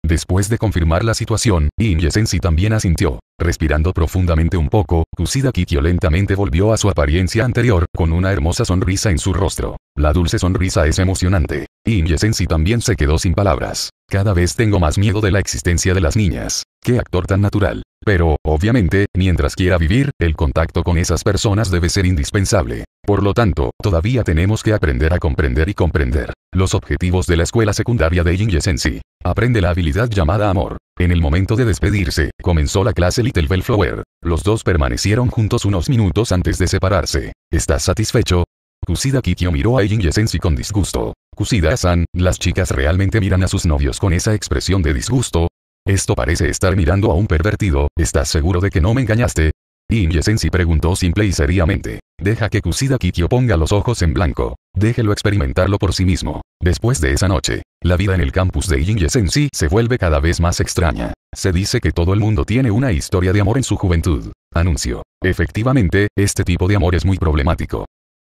A: Después de confirmar la situación, Inyesensi también asintió. Respirando profundamente un poco, Kusida Kiki lentamente volvió a su apariencia anterior, con una hermosa sonrisa en su rostro. La dulce sonrisa es emocionante. Inyesensi también se quedó sin palabras. Cada vez tengo más miedo de la existencia de las niñas. Qué actor tan natural. Pero, obviamente, mientras quiera vivir, el contacto con esas personas debe ser indispensable. Por lo tanto, todavía tenemos que aprender a comprender y comprender. Los objetivos de la escuela secundaria de si Aprende la habilidad llamada amor. En el momento de despedirse, comenzó la clase Little Bellflower. Los dos permanecieron juntos unos minutos antes de separarse. ¿Estás satisfecho? Kusida Kikyo miró a si con disgusto. Kusida-san, las chicas realmente miran a sus novios con esa expresión de disgusto. Esto parece estar mirando a un pervertido, ¿estás seguro de que no me engañaste? Inyesensi preguntó simple y seriamente. Deja que Kusida Kikyo ponga los ojos en blanco. Déjelo experimentarlo por sí mismo. Después de esa noche, la vida en el campus de Inyesensi se vuelve cada vez más extraña. Se dice que todo el mundo tiene una historia de amor en su juventud. Anuncio. Efectivamente, este tipo de amor es muy problemático.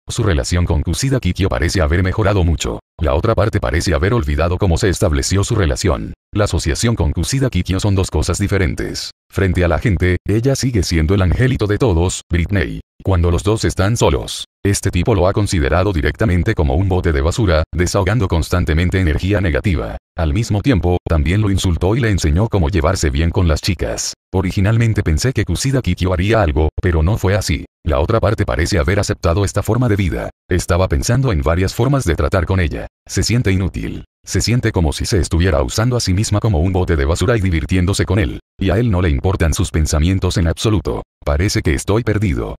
A: Su relación con Kusida Kikyo parece haber mejorado mucho. La otra parte parece haber olvidado cómo se estableció su relación. La asociación con Kusida Kikyo son dos cosas diferentes. Frente a la gente, ella sigue siendo el angelito de todos, Britney. Cuando los dos están solos, este tipo lo ha considerado directamente como un bote de basura, desahogando constantemente energía negativa. Al mismo tiempo, también lo insultó y le enseñó cómo llevarse bien con las chicas. Originalmente pensé que Kusida Kikyo haría algo, pero no fue así. La otra parte parece haber aceptado esta forma de vida. Estaba pensando en varias formas de tratar con ella. Se siente inútil. Se siente como si se estuviera usando a sí misma como un bote de basura y divirtiéndose con él, y a él no le importan sus pensamientos en absoluto. Parece que estoy perdido.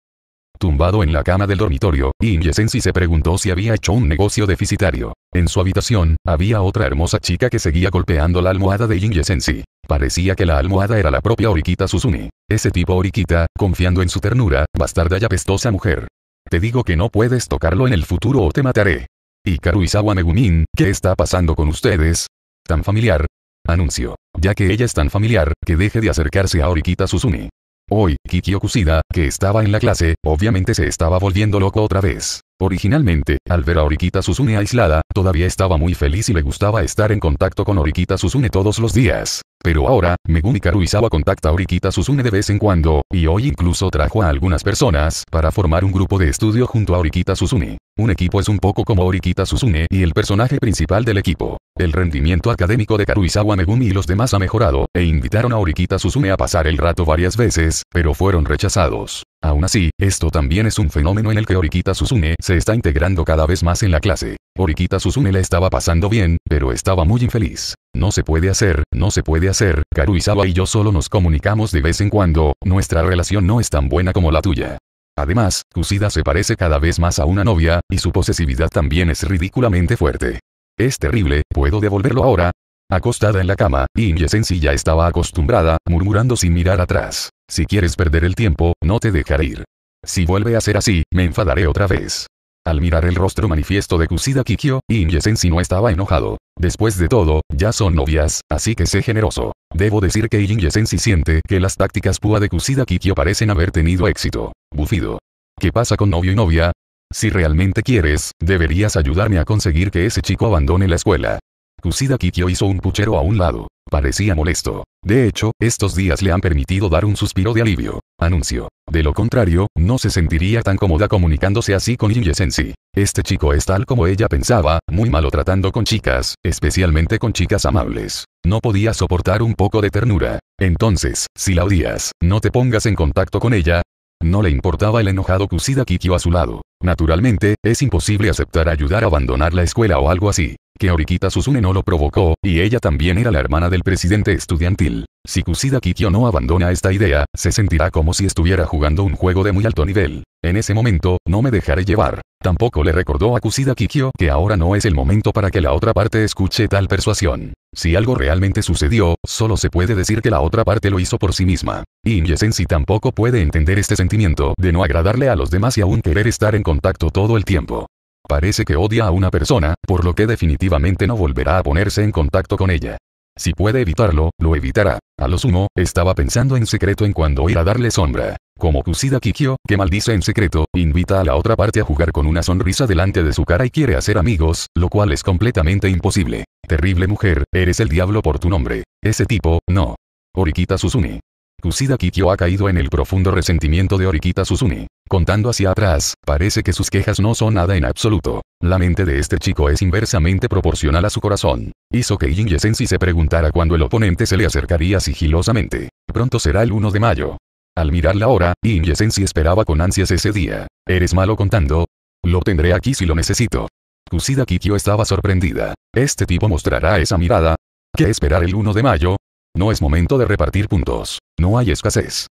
A: Tumbado en la cama del dormitorio, Inyesensi se preguntó si había hecho un negocio deficitario. En su habitación, había otra hermosa chica que seguía golpeando la almohada de Inyesensi. Parecía que la almohada era la propia Oriquita Susumi. Ese tipo Oriquita, confiando en su ternura, bastarda y apestosa mujer. Te digo que no puedes tocarlo en el futuro o te mataré y Izawa Megumin, ¿qué está pasando con ustedes? Tan familiar. Anuncio. Ya que ella es tan familiar, que deje de acercarse a Orikita Susumi. Hoy, Kiki Okusida, que estaba en la clase, obviamente se estaba volviendo loco otra vez. Originalmente, al ver a Orikita Susune aislada, todavía estaba muy feliz y le gustaba estar en contacto con Orikita Susune todos los días. Pero ahora, Megumi Karuizawa contacta a Orikita Susune de vez en cuando, y hoy incluso trajo a algunas personas para formar un grupo de estudio junto a Orikita Susune. Un equipo es un poco como Orikita Susune y el personaje principal del equipo. El rendimiento académico de Karuizawa Megumi y los demás ha mejorado, e invitaron a Orikita Susume a pasar el rato varias veces, pero fueron rechazados. Aún así, esto también es un fenómeno en el que Orikita Susune se está integrando cada vez más en la clase. Orikita Susune la estaba pasando bien, pero estaba muy infeliz. No se puede hacer, no se puede hacer, Karuizawa y yo solo nos comunicamos de vez en cuando, nuestra relación no es tan buena como la tuya. Además, Kusida se parece cada vez más a una novia, y su posesividad también es ridículamente fuerte. Es terrible, ¿puedo devolverlo ahora? Acostada en la cama, Inje-sensi ya estaba acostumbrada, murmurando sin mirar atrás. Si quieres perder el tiempo, no te dejaré ir. Si vuelve a ser así, me enfadaré otra vez. Al mirar el rostro manifiesto de Kusida Kikyo, Inyesensi sensi no estaba enojado. Después de todo, ya son novias, así que sé generoso. Debo decir que Inyesensi sensi siente que las tácticas púa de Kusida Kikyo parecen haber tenido éxito. Bufido. ¿Qué pasa con novio y novia? Si realmente quieres, deberías ayudarme a conseguir que ese chico abandone la escuela. Kusida Kikyo hizo un puchero a un lado. Parecía molesto. De hecho, estos días le han permitido dar un suspiro de alivio. Anuncio. De lo contrario, no se sentiría tan cómoda comunicándose así con Inyesensi. Este chico es tal como ella pensaba, muy malo tratando con chicas, especialmente con chicas amables. No podía soportar un poco de ternura. Entonces, si la odias, no te pongas en contacto con ella, no le importaba el enojado Kusida Kikyo a su lado. Naturalmente, es imposible aceptar ayudar a abandonar la escuela o algo así. Que Orikita Susune no lo provocó, y ella también era la hermana del presidente estudiantil. Si Kusida Kikyo no abandona esta idea, se sentirá como si estuviera jugando un juego de muy alto nivel. En ese momento, no me dejaré llevar. Tampoco le recordó a Kusida Kikyo que ahora no es el momento para que la otra parte escuche tal persuasión. Si algo realmente sucedió, solo se puede decir que la otra parte lo hizo por sí misma. Inyesensi tampoco puede entender este sentimiento de no agradarle a los demás y aún querer estar en contacto todo el tiempo. Parece que odia a una persona, por lo que definitivamente no volverá a ponerse en contacto con ella. Si puede evitarlo, lo evitará. A lo sumo, estaba pensando en secreto en cuando ir a darle sombra. Como Kusida Kikyo, que maldice en secreto, invita a la otra parte a jugar con una sonrisa delante de su cara y quiere hacer amigos, lo cual es completamente imposible. Terrible mujer, eres el diablo por tu nombre. Ese tipo, no. Orikita Susumi. Kusida Kikyo ha caído en el profundo resentimiento de Orikita Susumi. Contando hacia atrás, parece que sus quejas no son nada en absoluto. La mente de este chico es inversamente proporcional a su corazón. Hizo que Jin se preguntara cuándo el oponente se le acercaría sigilosamente. Pronto será el 1 de mayo. Al mirar la hora, Jin esperaba con ansias ese día. ¿Eres malo contando? Lo tendré aquí si lo necesito. Kusida Kikyo estaba sorprendida. ¿Este tipo mostrará esa mirada? ¿Qué esperar el 1 de mayo? No es momento de repartir puntos. No hay escasez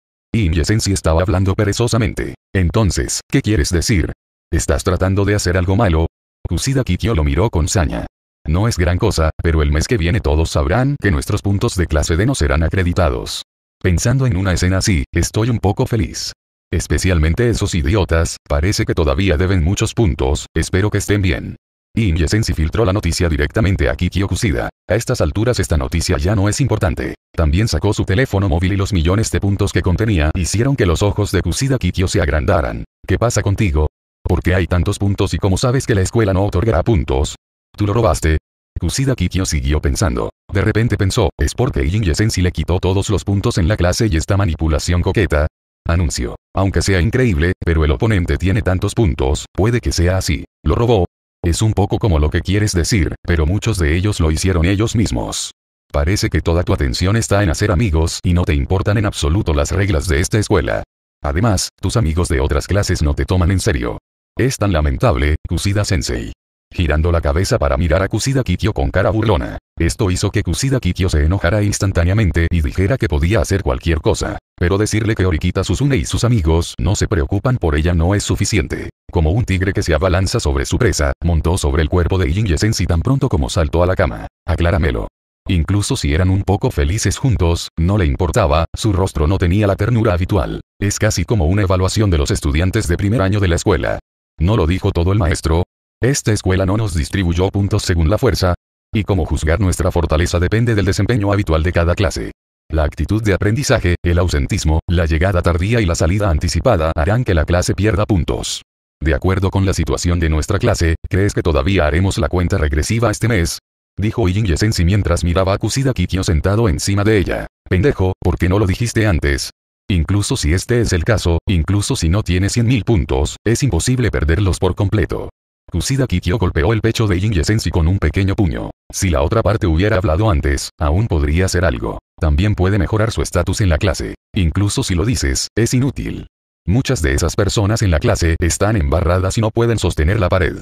A: si estaba hablando perezosamente. Entonces, ¿qué quieres decir? ¿Estás tratando de hacer algo malo? Kusida Kikyo lo miró con saña. No es gran cosa, pero el mes que viene todos sabrán que nuestros puntos de clase D no serán acreditados. Pensando en una escena así, estoy un poco feliz. Especialmente esos idiotas, parece que todavía deben muchos puntos, espero que estén bien. Y si filtró la noticia directamente a Kiki Kusida A estas alturas esta noticia ya no es importante. También sacó su teléfono móvil y los millones de puntos que contenía hicieron que los ojos de Kusida Kikyo se agrandaran. ¿Qué pasa contigo? ¿Por qué hay tantos puntos y cómo sabes que la escuela no otorgará puntos? ¿Tú lo robaste? Kusida Kikyo siguió pensando. De repente pensó, es porque Injesen si le quitó todos los puntos en la clase y esta manipulación coqueta. Anuncio. Aunque sea increíble, pero el oponente tiene tantos puntos, puede que sea así. Lo robó, es un poco como lo que quieres decir, pero muchos de ellos lo hicieron ellos mismos. Parece que toda tu atención está en hacer amigos y no te importan en absoluto las reglas de esta escuela. Además, tus amigos de otras clases no te toman en serio. Es tan lamentable, Kusida Sensei girando la cabeza para mirar a Kusida Kikyo con cara burlona. Esto hizo que Kusida Kikyo se enojara instantáneamente y dijera que podía hacer cualquier cosa. Pero decirle que Orikita Susune y sus amigos no se preocupan por ella no es suficiente. Como un tigre que se abalanza sobre su presa, montó sobre el cuerpo de Jin Yesensi tan pronto como saltó a la cama. Acláramelo. Incluso si eran un poco felices juntos, no le importaba, su rostro no tenía la ternura habitual. Es casi como una evaluación de los estudiantes de primer año de la escuela. No lo dijo todo el maestro, esta escuela no nos distribuyó puntos según la fuerza, y como juzgar nuestra fortaleza depende del desempeño habitual de cada clase. La actitud de aprendizaje, el ausentismo, la llegada tardía y la salida anticipada harán que la clase pierda puntos. De acuerdo con la situación de nuestra clase, ¿crees que todavía haremos la cuenta regresiva este mes? Dijo Yin Yesensi mientras miraba a Kusida Kikyo sentado encima de ella. Pendejo, ¿por qué no lo dijiste antes? Incluso si este es el caso, incluso si no tiene 100.000 puntos, es imposible perderlos por completo. Kusida Kikyo golpeó el pecho de Jin con un pequeño puño. Si la otra parte hubiera hablado antes, aún podría ser algo. También puede mejorar su estatus en la clase. Incluso si lo dices, es inútil. Muchas de esas personas en la clase están embarradas y no pueden sostener la pared.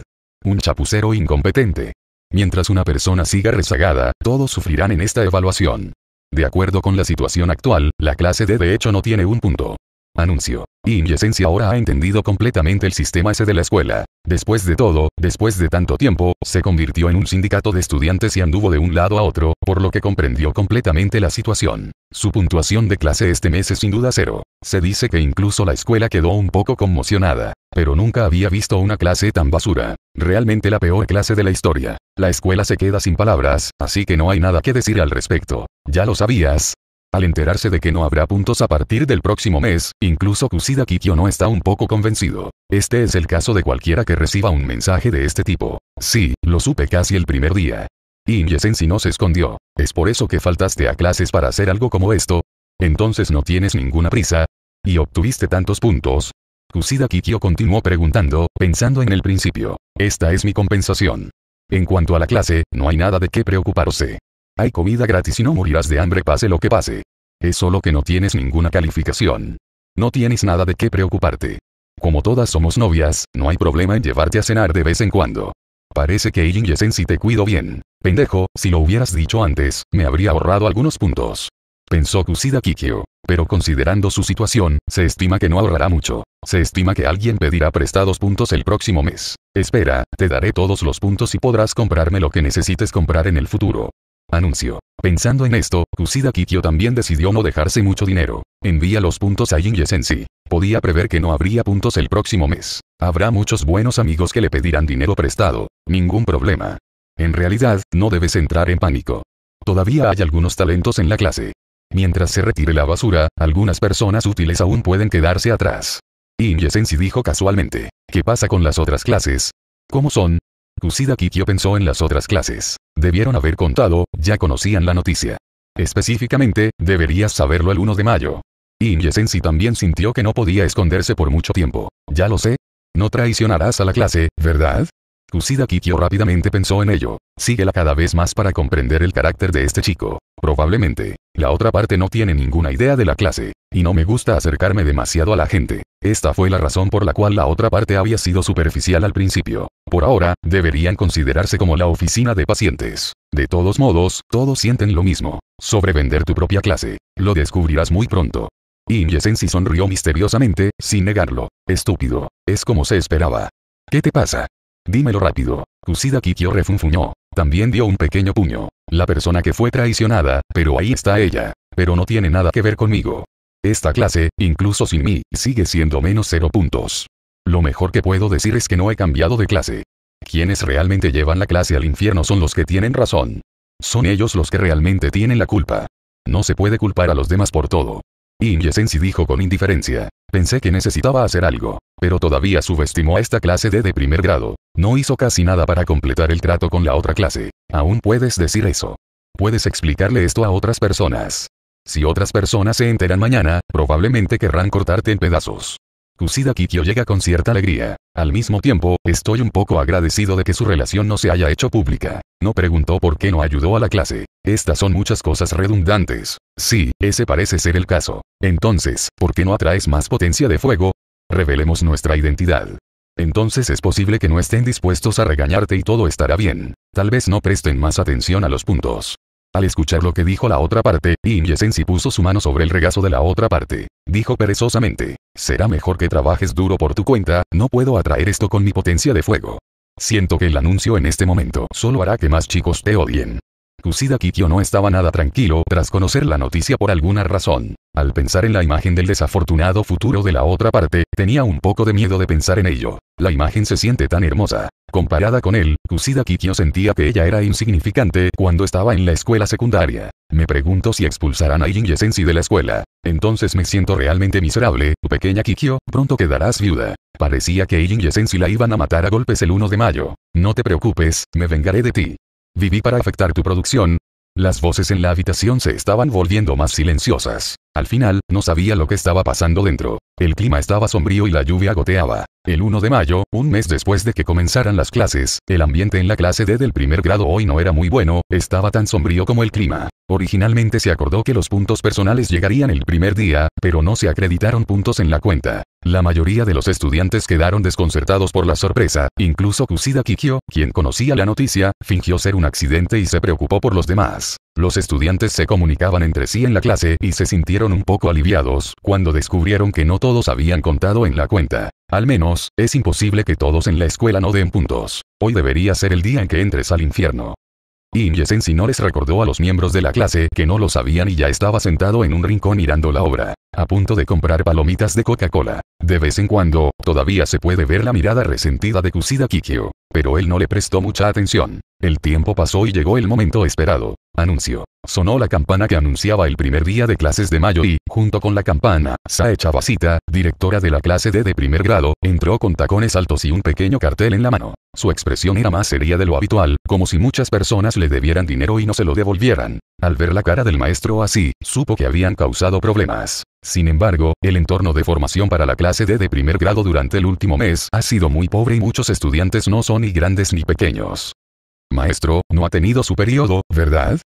A: Un chapucero incompetente. Mientras una persona siga rezagada, todos sufrirán en esta evaluación. De acuerdo con la situación actual, la clase D de hecho no tiene un punto. Anuncio. Inyesencia ahora ha entendido completamente el sistema ese de la escuela. Después de todo, después de tanto tiempo, se convirtió en un sindicato de estudiantes y anduvo de un lado a otro, por lo que comprendió completamente la situación. Su puntuación de clase este mes es sin duda cero. Se dice que incluso la escuela quedó un poco conmocionada, pero nunca había visto una clase tan basura. Realmente la peor clase de la historia. La escuela se queda sin palabras, así que no hay nada que decir al respecto. Ya lo sabías, al enterarse de que no habrá puntos a partir del próximo mes, incluso Kusida Kikyo no está un poco convencido. Este es el caso de cualquiera que reciba un mensaje de este tipo. Sí, lo supe casi el primer día. Y no se escondió. ¿Es por eso que faltaste a clases para hacer algo como esto? Entonces no tienes ninguna prisa. Y obtuviste tantos puntos. Kusida Kikyo continuó preguntando, pensando en el principio. Esta es mi compensación. En cuanto a la clase, no hay nada de qué preocuparse. Hay comida gratis y no morirás de hambre pase lo que pase. Es solo que no tienes ninguna calificación. No tienes nada de qué preocuparte. Como todas somos novias, no hay problema en llevarte a cenar de vez en cuando. Parece que Eileen Yesen si te cuido bien. Pendejo, si lo hubieras dicho antes, me habría ahorrado algunos puntos. Pensó Kusida Kikyo. Pero considerando su situación, se estima que no ahorrará mucho. Se estima que alguien pedirá prestados puntos el próximo mes. Espera, te daré todos los puntos y podrás comprarme lo que necesites comprar en el futuro. Anuncio. Pensando en esto, Kusida Kikyo también decidió no dejarse mucho dinero. Envía los puntos a Inyesensi. Podía prever que no habría puntos el próximo mes. Habrá muchos buenos amigos que le pedirán dinero prestado. Ningún problema. En realidad, no debes entrar en pánico. Todavía hay algunos talentos en la clase. Mientras se retire la basura, algunas personas útiles aún pueden quedarse atrás. Inyesensi dijo casualmente, ¿qué pasa con las otras clases? ¿Cómo son? Kusida Kikyo pensó en las otras clases. Debieron haber contado, ya conocían la noticia. Específicamente, deberías saberlo el 1 de mayo. Inyesensi también sintió que no podía esconderse por mucho tiempo. Ya lo sé. No traicionarás a la clase, ¿verdad? Kusida Kikyo rápidamente pensó en ello. Síguela cada vez más para comprender el carácter de este chico. Probablemente, la otra parte no tiene ninguna idea de la clase, y no me gusta acercarme demasiado a la gente. Esta fue la razón por la cual la otra parte había sido superficial al principio. Por ahora, deberían considerarse como la oficina de pacientes. De todos modos, todos sienten lo mismo. Sobrevender tu propia clase. Lo descubrirás muy pronto. Inyesensi sonrió misteriosamente, sin negarlo. Estúpido. Es como se esperaba. ¿Qué te pasa? Dímelo rápido. Kusida Kikyo refunfuñó. También dio un pequeño puño. La persona que fue traicionada, pero ahí está ella. Pero no tiene nada que ver conmigo. Esta clase, incluso sin mí, sigue siendo menos cero puntos. Lo mejor que puedo decir es que no he cambiado de clase. Quienes realmente llevan la clase al infierno son los que tienen razón. Son ellos los que realmente tienen la culpa. No se puede culpar a los demás por todo. Inyesensi dijo con indiferencia. Pensé que necesitaba hacer algo. Pero todavía subestimó a esta clase de de primer grado. No hizo casi nada para completar el trato con la otra clase. Aún puedes decir eso. Puedes explicarle esto a otras personas. Si otras personas se enteran mañana, probablemente querrán cortarte en pedazos. Kusida Kikyo llega con cierta alegría. Al mismo tiempo, estoy un poco agradecido de que su relación no se haya hecho pública. No preguntó por qué no ayudó a la clase. Estas son muchas cosas redundantes. Sí, ese parece ser el caso. Entonces, ¿por qué no atraes más potencia de fuego? Revelemos nuestra identidad. Entonces es posible que no estén dispuestos a regañarte y todo estará bien. Tal vez no presten más atención a los puntos. Al escuchar lo que dijo la otra parte, Injesensi puso su mano sobre el regazo de la otra parte. Dijo perezosamente, será mejor que trabajes duro por tu cuenta, no puedo atraer esto con mi potencia de fuego. Siento que el anuncio en este momento solo hará que más chicos te odien. Kusida Kikyo no estaba nada tranquilo tras conocer la noticia por alguna razón. Al pensar en la imagen del desafortunado futuro de la otra parte, tenía un poco de miedo de pensar en ello. La imagen se siente tan hermosa. Comparada con él, Kusida Kikyo sentía que ella era insignificante cuando estaba en la escuela secundaria. Me pregunto si expulsarán a ying Yesensi de la escuela. Entonces me siento realmente miserable, pequeña Kikyo, pronto quedarás viuda. Parecía que ying Yesensi la iban a matar a golpes el 1 de mayo. No te preocupes, me vengaré de ti. Viví para afectar tu producción. Las voces en la habitación se estaban volviendo más silenciosas. Al final, no sabía lo que estaba pasando dentro. El clima estaba sombrío y la lluvia goteaba. El 1 de mayo, un mes después de que comenzaran las clases, el ambiente en la clase D del primer grado hoy no era muy bueno, estaba tan sombrío como el clima. Originalmente se acordó que los puntos personales llegarían el primer día, pero no se acreditaron puntos en la cuenta. La mayoría de los estudiantes quedaron desconcertados por la sorpresa, incluso Kusida Kikyo, quien conocía la noticia, fingió ser un accidente y se preocupó por los demás. Los estudiantes se comunicaban entre sí en la clase y se sintieron un poco aliviados cuando descubrieron que no todos habían contado en la cuenta. Al menos, es imposible que todos en la escuela no den puntos. Hoy debería ser el día en que entres al infierno no Sinores recordó a los miembros de la clase que no lo sabían y ya estaba sentado en un rincón mirando la obra, a punto de comprar palomitas de Coca-Cola. De vez en cuando, todavía se puede ver la mirada resentida de Kusida Kikyo. Pero él no le prestó mucha atención. El tiempo pasó y llegó el momento esperado. Anuncio. Sonó la campana que anunciaba el primer día de clases de mayo y, junto con la campana, Sae Chavasita, directora de la clase D de primer grado, entró con tacones altos y un pequeño cartel en la mano. Su expresión era más seria de lo habitual, como si muchas personas le debieran dinero y no se lo devolvieran. Al ver la cara del maestro así, supo que habían causado problemas. Sin embargo, el entorno de formación para la clase D de primer grado durante el último mes ha sido muy pobre y muchos estudiantes no son ni grandes ni pequeños. Maestro, no ha tenido su periodo, ¿verdad?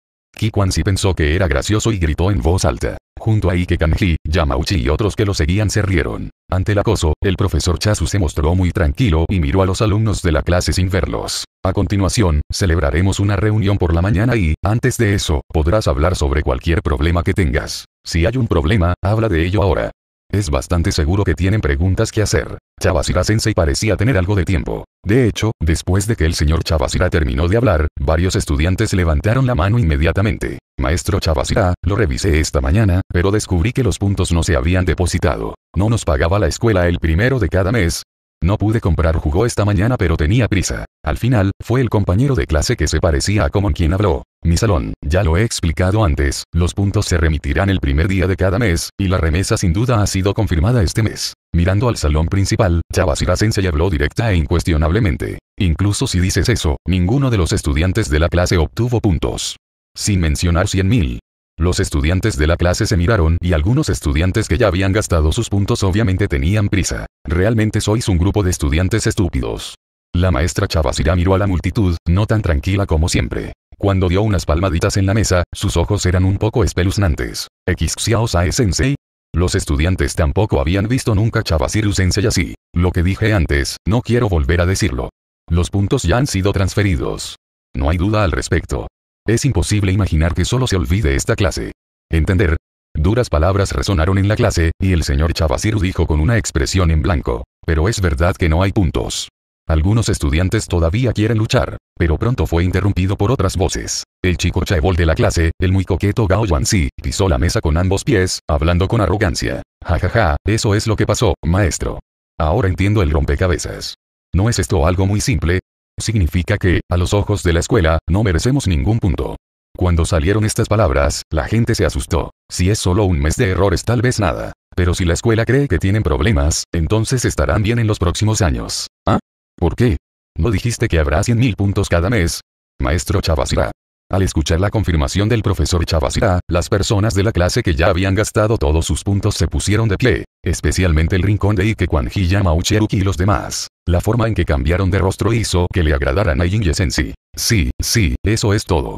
A: si pensó que era gracioso y gritó en voz alta. Junto a Ike Kanji, Yamauchi y otros que lo seguían se rieron. Ante el acoso, el profesor Chasu se mostró muy tranquilo y miró a los alumnos de la clase sin verlos. A continuación, celebraremos una reunión por la mañana y, antes de eso, podrás hablar sobre cualquier problema que tengas. Si hay un problema, habla de ello ahora. Es bastante seguro que tienen preguntas que hacer. Chavasira Sensei parecía tener algo de tiempo. De hecho, después de que el señor Chavasira terminó de hablar, varios estudiantes levantaron la mano inmediatamente. Maestro Chavasira, lo revisé esta mañana, pero descubrí que los puntos no se habían depositado. No nos pagaba la escuela el primero de cada mes, no pude comprar jugo esta mañana pero tenía prisa. Al final, fue el compañero de clase que se parecía a Common quien habló. Mi salón, ya lo he explicado antes, los puntos se remitirán el primer día de cada mes, y la remesa sin duda ha sido confirmada este mes. Mirando al salón principal, y Sensei habló directa e incuestionablemente. Incluso si dices eso, ninguno de los estudiantes de la clase obtuvo puntos. Sin mencionar 100.000, los estudiantes de la clase se miraron y algunos estudiantes que ya habían gastado sus puntos obviamente tenían prisa. Realmente sois un grupo de estudiantes estúpidos. La maestra Chavasira miró a la multitud, no tan tranquila como siempre. Cuando dio unas palmaditas en la mesa, sus ojos eran un poco espeluznantes. ¿Xiao Sae Sensei? Los estudiantes tampoco habían visto nunca Chavasiru Sensei así. Lo que dije antes, no quiero volver a decirlo. Los puntos ya han sido transferidos. No hay duda al respecto. Es imposible imaginar que solo se olvide esta clase. Entender. Duras palabras resonaron en la clase, y el señor Chavasiru dijo con una expresión en blanco. Pero es verdad que no hay puntos. Algunos estudiantes todavía quieren luchar, pero pronto fue interrumpido por otras voces. El chico chaebol de la clase, el muy coqueto Gao Yuanzi, pisó la mesa con ambos pies, hablando con arrogancia. Jajaja, ja, ja, eso es lo que pasó, maestro. Ahora entiendo el rompecabezas. ¿No es esto algo muy simple? Significa que, a los ojos de la escuela, no merecemos ningún punto. Cuando salieron estas palabras, la gente se asustó. Si es solo un mes de errores tal vez nada. Pero si la escuela cree que tienen problemas, entonces estarán bien en los próximos años. ¿Ah? ¿Por qué? ¿No dijiste que habrá 100.000 puntos cada mes? Maestro Chavasira. Al escuchar la confirmación del profesor Chavasira, ah, las personas de la clase que ya habían gastado todos sus puntos se pusieron de pie, especialmente el rincón de Ike Kwanjiya Maucheruki y los demás. La forma en que cambiaron de rostro hizo que le agradaran a Jin Sí, sí, eso es todo.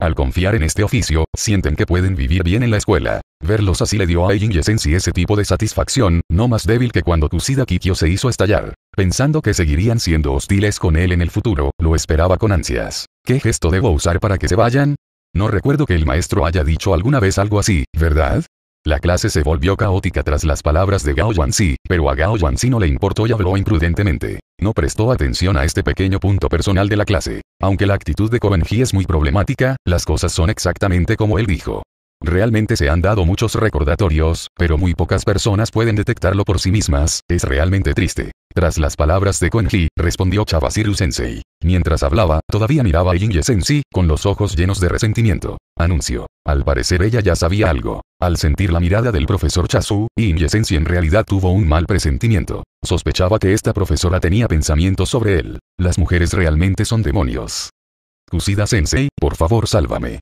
A: Al confiar en este oficio, sienten que pueden vivir bien en la escuela. Verlos así le dio a Eijin Yesensi ese tipo de satisfacción, no más débil que cuando Kusida Kikyo se hizo estallar. Pensando que seguirían siendo hostiles con él en el futuro, lo esperaba con ansias. ¿Qué gesto debo usar para que se vayan? No recuerdo que el maestro haya dicho alguna vez algo así, ¿verdad? La clase se volvió caótica tras las palabras de Gao Yuanzi, pero a Gao si no le importó y habló imprudentemente. No prestó atención a este pequeño punto personal de la clase. Aunque la actitud de Koenji es muy problemática, las cosas son exactamente como él dijo. Realmente se han dado muchos recordatorios, pero muy pocas personas pueden detectarlo por sí mismas, es realmente triste. Tras las palabras de Koenji, respondió Chabasiru Sensei. Mientras hablaba, todavía miraba a ying Sensei, con los ojos llenos de resentimiento. Anunció. Al parecer ella ya sabía algo. Al sentir la mirada del profesor Chasu, Inyesensi en realidad tuvo un mal presentimiento. Sospechaba que esta profesora tenía pensamientos sobre él. Las mujeres realmente son demonios. Kusida-sensei, por favor sálvame.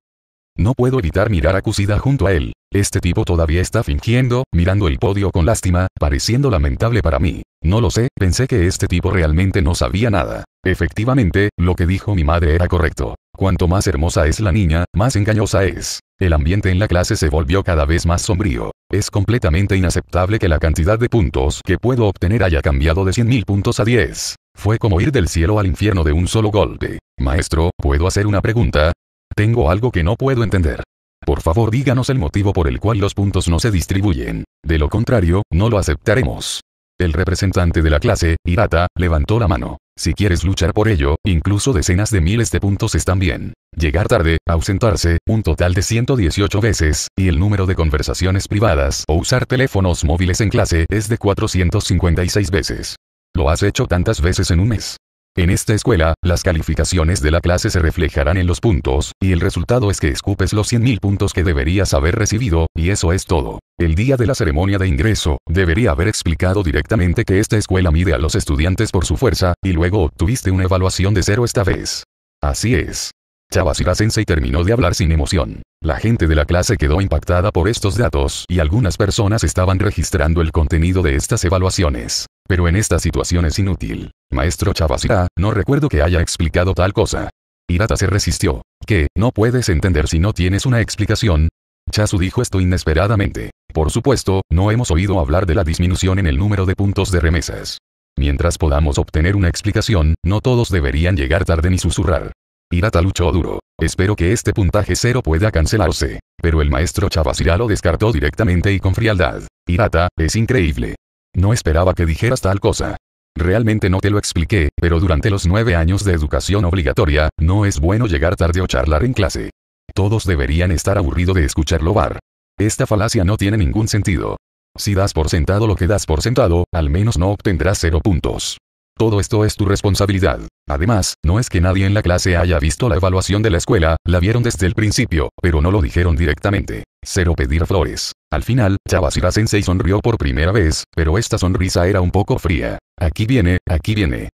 A: No puedo evitar mirar a Kusida junto a él. Este tipo todavía está fingiendo, mirando el podio con lástima, pareciendo lamentable para mí. No lo sé, pensé que este tipo realmente no sabía nada. Efectivamente, lo que dijo mi madre era correcto. Cuanto más hermosa es la niña, más engañosa es. El ambiente en la clase se volvió cada vez más sombrío. Es completamente inaceptable que la cantidad de puntos que puedo obtener haya cambiado de 100.000 puntos a 10. Fue como ir del cielo al infierno de un solo golpe. Maestro, ¿puedo hacer una pregunta? Tengo algo que no puedo entender. Por favor díganos el motivo por el cual los puntos no se distribuyen. De lo contrario, no lo aceptaremos. El representante de la clase, Hirata, levantó la mano. Si quieres luchar por ello, incluso decenas de miles de puntos están bien. Llegar tarde, ausentarse, un total de 118 veces, y el número de conversaciones privadas o usar teléfonos móviles en clase es de 456 veces. Lo has hecho tantas veces en un mes. En esta escuela, las calificaciones de la clase se reflejarán en los puntos, y el resultado es que escupes los 100.000 puntos que deberías haber recibido, y eso es todo. El día de la ceremonia de ingreso, debería haber explicado directamente que esta escuela mide a los estudiantes por su fuerza, y luego obtuviste una evaluación de cero esta vez. Así es. Chavasira y terminó de hablar sin emoción. La gente de la clase quedó impactada por estos datos y algunas personas estaban registrando el contenido de estas evaluaciones. Pero en esta situación es inútil. Maestro Chavasira, ah, no recuerdo que haya explicado tal cosa. Hirata se resistió. ¿Qué? ¿No puedes entender si no tienes una explicación? Chasu dijo esto inesperadamente. Por supuesto, no hemos oído hablar de la disminución en el número de puntos de remesas. Mientras podamos obtener una explicación, no todos deberían llegar tarde ni susurrar. Irata luchó duro. Espero que este puntaje cero pueda cancelarse. Pero el maestro Chavasirá lo descartó directamente y con frialdad. Irata, es increíble. No esperaba que dijeras tal cosa. Realmente no te lo expliqué, pero durante los nueve años de educación obligatoria, no es bueno llegar tarde o charlar en clase. Todos deberían estar aburridos de escucharlo bar. Esta falacia no tiene ningún sentido. Si das por sentado lo que das por sentado, al menos no obtendrás cero puntos. Todo esto es tu responsabilidad. Además, no es que nadie en la clase haya visto la evaluación de la escuela, la vieron desde el principio, pero no lo dijeron directamente. Cero pedir flores. Al final, Chabasira Sensei sonrió por primera vez, pero esta sonrisa era un poco fría. Aquí viene, aquí viene.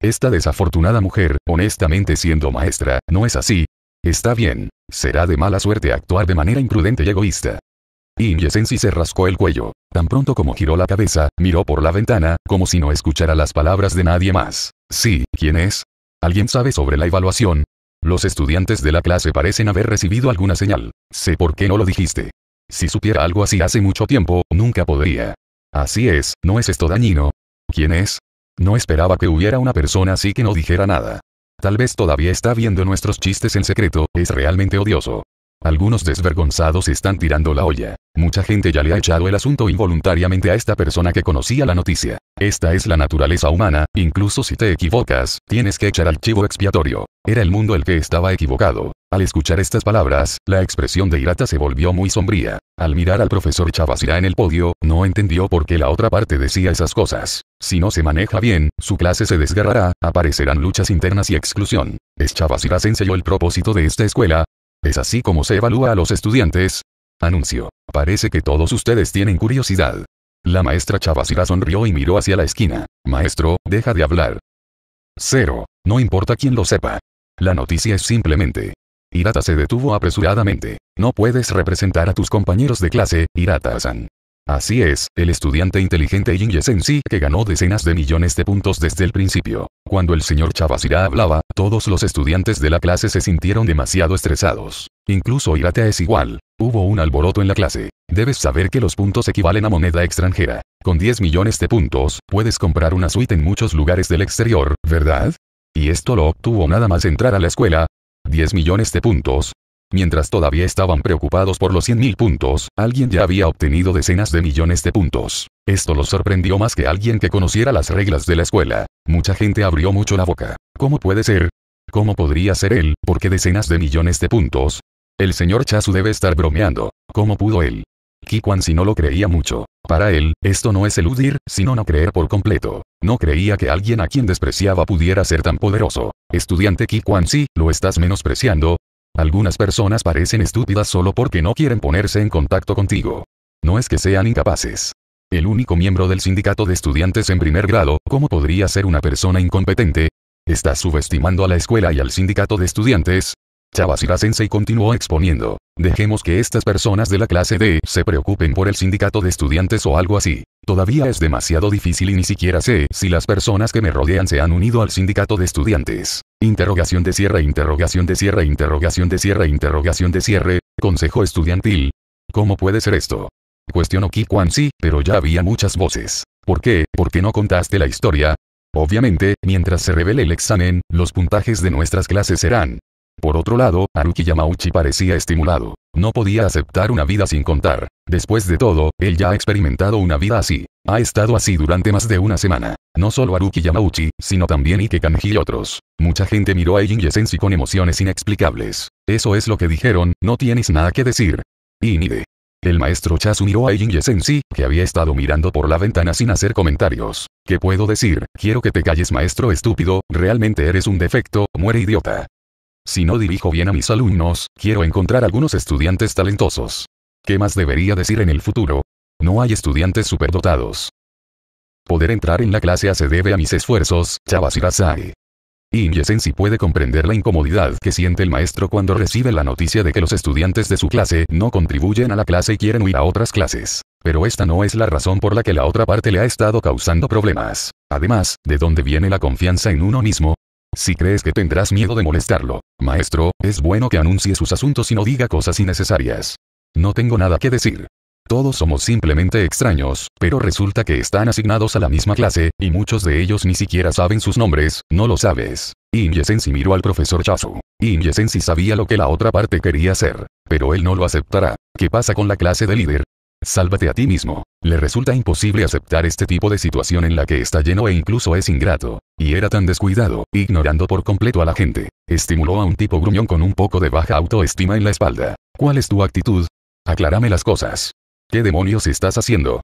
A: Esta desafortunada mujer, honestamente siendo maestra, no es así. Está bien. Será de mala suerte actuar de manera imprudente y egoísta. Inyesensi se rascó el cuello. Tan pronto como giró la cabeza, miró por la ventana, como si no escuchara las palabras de nadie más. Sí, ¿quién es? ¿Alguien sabe sobre la evaluación? Los estudiantes de la clase parecen haber recibido alguna señal. Sé por qué no lo dijiste. Si supiera algo así hace mucho tiempo, nunca podría. Así es, ¿no es esto dañino? ¿Quién es? No esperaba que hubiera una persona así que no dijera nada. Tal vez todavía está viendo nuestros chistes en secreto, es realmente odioso. Algunos desvergonzados están tirando la olla. Mucha gente ya le ha echado el asunto involuntariamente a esta persona que conocía la noticia. Esta es la naturaleza humana, incluso si te equivocas, tienes que echar al chivo expiatorio. Era el mundo el que estaba equivocado. Al escuchar estas palabras, la expresión de Hirata se volvió muy sombría. Al mirar al profesor Chavasira en el podio, no entendió por qué la otra parte decía esas cosas. Si no se maneja bien, su clase se desgarrará, aparecerán luchas internas y exclusión. Es se enseñó el propósito de esta escuela, es así como se evalúa a los estudiantes. Anuncio. Parece que todos ustedes tienen curiosidad. La maestra Chavasira sonrió y miró hacia la esquina. Maestro, deja de hablar. Cero. No importa quién lo sepa. La noticia es simplemente. Hirata se detuvo apresuradamente. No puedes representar a tus compañeros de clase, Hirata-san. Así es, el estudiante inteligente en sí que ganó decenas de millones de puntos desde el principio. Cuando el señor Chavasira hablaba, todos los estudiantes de la clase se sintieron demasiado estresados. Incluso Irate es igual. Hubo un alboroto en la clase. Debes saber que los puntos equivalen a moneda extranjera. Con 10 millones de puntos, puedes comprar una suite en muchos lugares del exterior, ¿verdad? Y esto lo obtuvo nada más entrar a la escuela. 10 millones de puntos, Mientras todavía estaban preocupados por los 100.000 puntos, alguien ya había obtenido decenas de millones de puntos. Esto los sorprendió más que alguien que conociera las reglas de la escuela. Mucha gente abrió mucho la boca. ¿Cómo puede ser? ¿Cómo podría ser él? ¿Por qué decenas de millones de puntos? El señor Chasu debe estar bromeando. ¿Cómo pudo él? Ki si no lo creía mucho. Para él, esto no es eludir, sino no creer por completo. No creía que alguien a quien despreciaba pudiera ser tan poderoso. Estudiante Ki si, lo estás menospreciando, algunas personas parecen estúpidas solo porque no quieren ponerse en contacto contigo. No es que sean incapaces. El único miembro del sindicato de estudiantes en primer grado, ¿cómo podría ser una persona incompetente? Estás subestimando a la escuela y al sindicato de estudiantes, Chabasira Sensei continuó exponiendo. Dejemos que estas personas de la clase D se preocupen por el sindicato de estudiantes o algo así. Todavía es demasiado difícil y ni siquiera sé si las personas que me rodean se han unido al sindicato de estudiantes. Interrogación de cierre, interrogación de cierre, interrogación de cierre, interrogación de cierre. Consejo estudiantil. ¿Cómo puede ser esto? Cuestionó Ki Si, pero ya había muchas voces. ¿Por qué? ¿Por qué no contaste la historia? Obviamente, mientras se revele el examen, los puntajes de nuestras clases serán por otro lado, Aruki Yamauchi parecía estimulado. No podía aceptar una vida sin contar. Después de todo, él ya ha experimentado una vida así. Ha estado así durante más de una semana. No solo Aruki Yamauchi, sino también Ike Kanji y otros. Mucha gente miró a Ijin con emociones inexplicables. Eso es lo que dijeron, no tienes nada que decir. Inide. El maestro Chasu miró a Ijin que había estado mirando por la ventana sin hacer comentarios. ¿Qué puedo decir? Quiero que te calles maestro estúpido, realmente eres un defecto, muere idiota. Si no dirijo bien a mis alumnos, quiero encontrar algunos estudiantes talentosos. ¿Qué más debería decir en el futuro? No hay estudiantes superdotados. Poder entrar en la clase se debe a mis esfuerzos, Chavasirasai. Y si puede comprender la incomodidad que siente el maestro cuando recibe la noticia de que los estudiantes de su clase no contribuyen a la clase y quieren ir a otras clases. Pero esta no es la razón por la que la otra parte le ha estado causando problemas. Además, ¿de dónde viene la confianza en uno mismo? Si crees que tendrás miedo de molestarlo, maestro, es bueno que anuncie sus asuntos y no diga cosas innecesarias. No tengo nada que decir. Todos somos simplemente extraños, pero resulta que están asignados a la misma clase, y muchos de ellos ni siquiera saben sus nombres, no lo sabes. Inyesensi miró al profesor Chasu. Inyesensi sabía lo que la otra parte quería hacer. Pero él no lo aceptará. ¿Qué pasa con la clase de líder? sálvate a ti mismo. Le resulta imposible aceptar este tipo de situación en la que está lleno e incluso es ingrato. Y era tan descuidado, ignorando por completo a la gente. Estimuló a un tipo gruñón con un poco de baja autoestima en la espalda. ¿Cuál es tu actitud? Aclárame las cosas. ¿Qué demonios estás haciendo?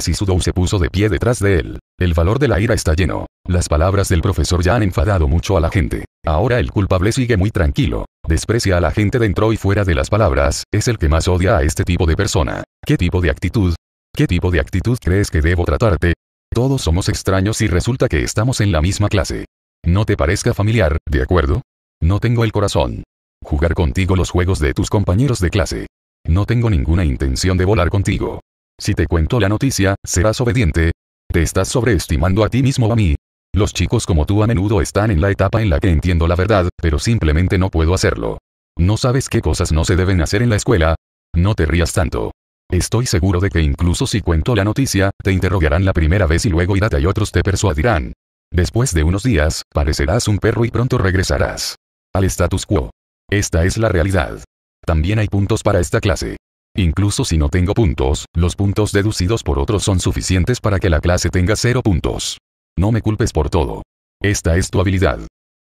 A: su Sudou se puso de pie detrás de él. El valor de la ira está lleno. Las palabras del profesor ya han enfadado mucho a la gente. Ahora el culpable sigue muy tranquilo. Desprecia a la gente dentro y fuera de las palabras, es el que más odia a este tipo de persona. ¿Qué tipo de actitud? ¿Qué tipo de actitud crees que debo tratarte? Todos somos extraños y resulta que estamos en la misma clase. No te parezca familiar, ¿de acuerdo? No tengo el corazón. Jugar contigo los juegos de tus compañeros de clase. No tengo ninguna intención de volar contigo. Si te cuento la noticia, ¿serás obediente? ¿Te estás sobreestimando a ti mismo o a mí? Los chicos como tú a menudo están en la etapa en la que entiendo la verdad, pero simplemente no puedo hacerlo. ¿No sabes qué cosas no se deben hacer en la escuela? No te rías tanto. Estoy seguro de que incluso si cuento la noticia, te interrogarán la primera vez y luego irate y otros te persuadirán. Después de unos días, parecerás un perro y pronto regresarás al status quo. Esta es la realidad. También hay puntos para esta clase. Incluso si no tengo puntos, los puntos deducidos por otros son suficientes para que la clase tenga cero puntos. No me culpes por todo. Esta es tu habilidad.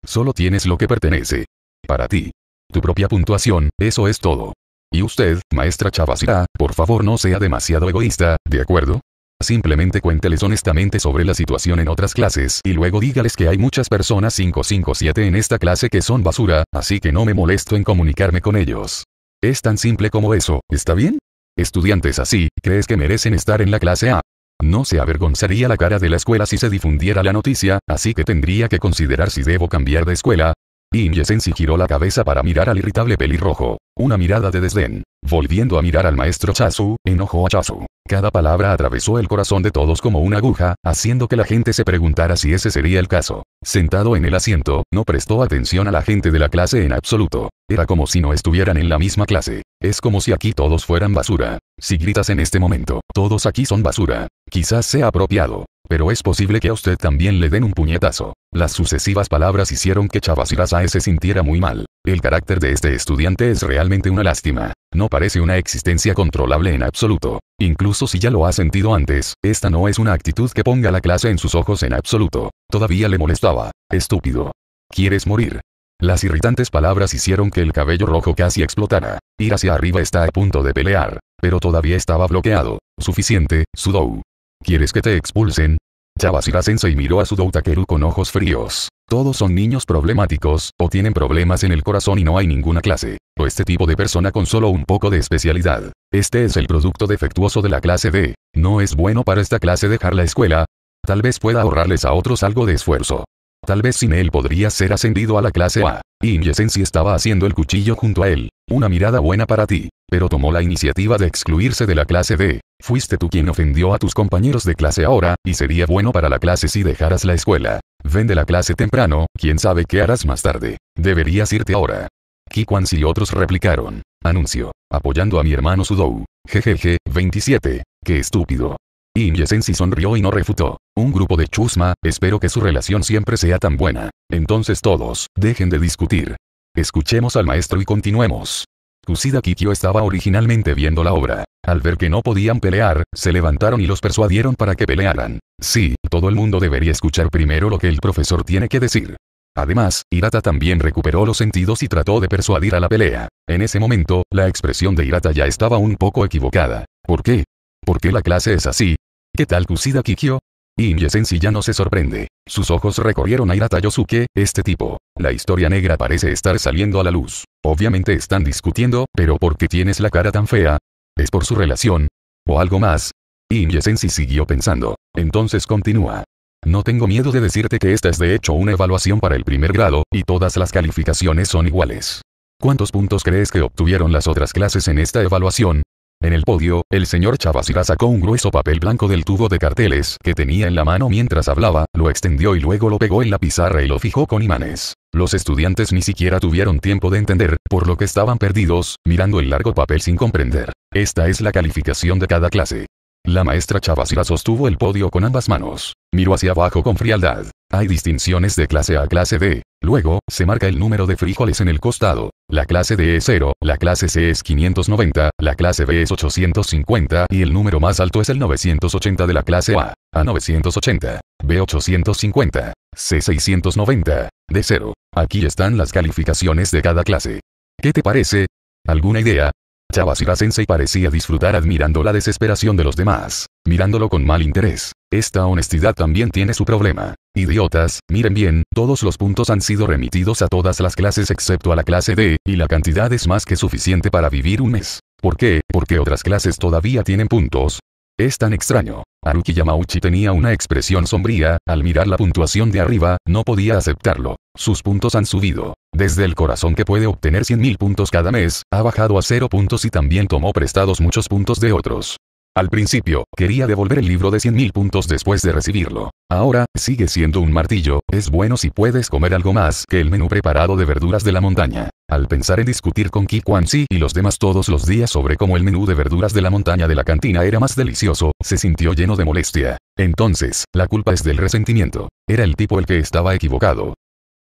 A: Solo tienes lo que pertenece. Para ti. Tu propia puntuación, eso es todo. Y usted, maestra Chavasira, por favor no sea demasiado egoísta, ¿de acuerdo? Simplemente cuénteles honestamente sobre la situación en otras clases y luego dígales que hay muchas personas 557 en esta clase que son basura, así que no me molesto en comunicarme con ellos. Es tan simple como eso, ¿está bien? Estudiantes así, ¿crees que merecen estar en la clase A? No se avergonzaría la cara de la escuela si se difundiera la noticia, así que tendría que considerar si debo cambiar de escuela. Yesensi giró la cabeza para mirar al irritable pelirrojo. Una mirada de desdén. Volviendo a mirar al maestro Chasu, enojó a Chasu. Cada palabra atravesó el corazón de todos como una aguja, haciendo que la gente se preguntara si ese sería el caso. Sentado en el asiento, no prestó atención a la gente de la clase en absoluto. Era como si no estuvieran en la misma clase. Es como si aquí todos fueran basura. Si gritas en este momento, todos aquí son basura. Quizás sea apropiado. Pero es posible que a usted también le den un puñetazo. Las sucesivas palabras hicieron que Chavasirasa se sintiera muy mal. El carácter de este estudiante es realmente una lástima. No parece una existencia controlable en absoluto. Incluso si ya lo ha sentido antes, esta no es una actitud que ponga la clase en sus ojos en absoluto. Todavía le molestaba. Estúpido. ¿Quieres morir? Las irritantes palabras hicieron que el cabello rojo casi explotara. Ir hacia arriba está a punto de pelear, pero todavía estaba bloqueado. Suficiente, Sudou. ¿Quieres que te expulsen? Chabasira y miró a Sudou Takeru con ojos fríos. Todos son niños problemáticos, o tienen problemas en el corazón y no hay ninguna clase, o este tipo de persona con solo un poco de especialidad. Este es el producto defectuoso de la clase D. No es bueno para esta clase dejar la escuela. Tal vez pueda ahorrarles a otros algo de esfuerzo. Tal vez sin él podría ser ascendido a la clase A. Inyesensi estaba haciendo el cuchillo junto a él. Una mirada buena para ti. Pero tomó la iniciativa de excluirse de la clase D. Fuiste tú quien ofendió a tus compañeros de clase ahora, y sería bueno para la clase si dejaras la escuela. Ven de la clase temprano, quién sabe qué harás más tarde. Deberías irte ahora. Kikwansi y otros replicaron. Anuncio. Apoyando a mi hermano Sudou. Jejeje, 27. Qué estúpido. Inyesensi sonrió y no refutó. Un grupo de chusma, espero que su relación siempre sea tan buena. Entonces todos, dejen de discutir. Escuchemos al maestro y continuemos. Kusida Kikyo estaba originalmente viendo la obra. Al ver que no podían pelear, se levantaron y los persuadieron para que pelearan. Sí, todo el mundo debería escuchar primero lo que el profesor tiene que decir. Además, Hirata también recuperó los sentidos y trató de persuadir a la pelea. En ese momento, la expresión de Hirata ya estaba un poco equivocada. ¿Por qué? ¿Por qué la clase es así? ¿Qué tal Kusida Kikyo? Inye Sensi ya no se sorprende. Sus ojos recorrieron a Hirata Yosuke, este tipo. La historia negra parece estar saliendo a la luz. Obviamente están discutiendo, pero ¿por qué tienes la cara tan fea? ¿Es por su relación? ¿O algo más? Inyesensi siguió pensando. Entonces continúa. No tengo miedo de decirte que esta es de hecho una evaluación para el primer grado, y todas las calificaciones son iguales. ¿Cuántos puntos crees que obtuvieron las otras clases en esta evaluación? En el podio, el señor Chavasira sacó un grueso papel blanco del tubo de carteles que tenía en la mano mientras hablaba, lo extendió y luego lo pegó en la pizarra y lo fijó con imanes. Los estudiantes ni siquiera tuvieron tiempo de entender, por lo que estaban perdidos, mirando el largo papel sin comprender. Esta es la calificación de cada clase. La maestra Chavasira sostuvo el podio con ambas manos. Miró hacia abajo con frialdad. Hay distinciones de clase A a clase D. Luego, se marca el número de frijoles en el costado. La clase D es 0, la clase C es 590, la clase B es 850 y el número más alto es el 980 de la clase A. A 980, B 850, C 690, D 0. Aquí están las calificaciones de cada clase. ¿Qué te parece? ¿Alguna idea? Chavasira Sensei parecía disfrutar admirando la desesperación de los demás, mirándolo con mal interés. Esta honestidad también tiene su problema. Idiotas, miren bien, todos los puntos han sido remitidos a todas las clases excepto a la clase D, y la cantidad es más que suficiente para vivir un mes. ¿Por qué? Porque otras clases todavía tienen puntos. Es tan extraño. Haruki Yamauchi tenía una expresión sombría, al mirar la puntuación de arriba, no podía aceptarlo. Sus puntos han subido. Desde el corazón que puede obtener 100.000 puntos cada mes, ha bajado a 0 puntos y también tomó prestados muchos puntos de otros. Al principio, quería devolver el libro de 100.000 puntos después de recibirlo. Ahora, sigue siendo un martillo, es bueno si puedes comer algo más que el menú preparado de verduras de la montaña. Al pensar en discutir con Ki Kwan Si y los demás todos los días sobre cómo el menú de verduras de la montaña de la cantina era más delicioso, se sintió lleno de molestia. Entonces, la culpa es del resentimiento. Era el tipo el que estaba equivocado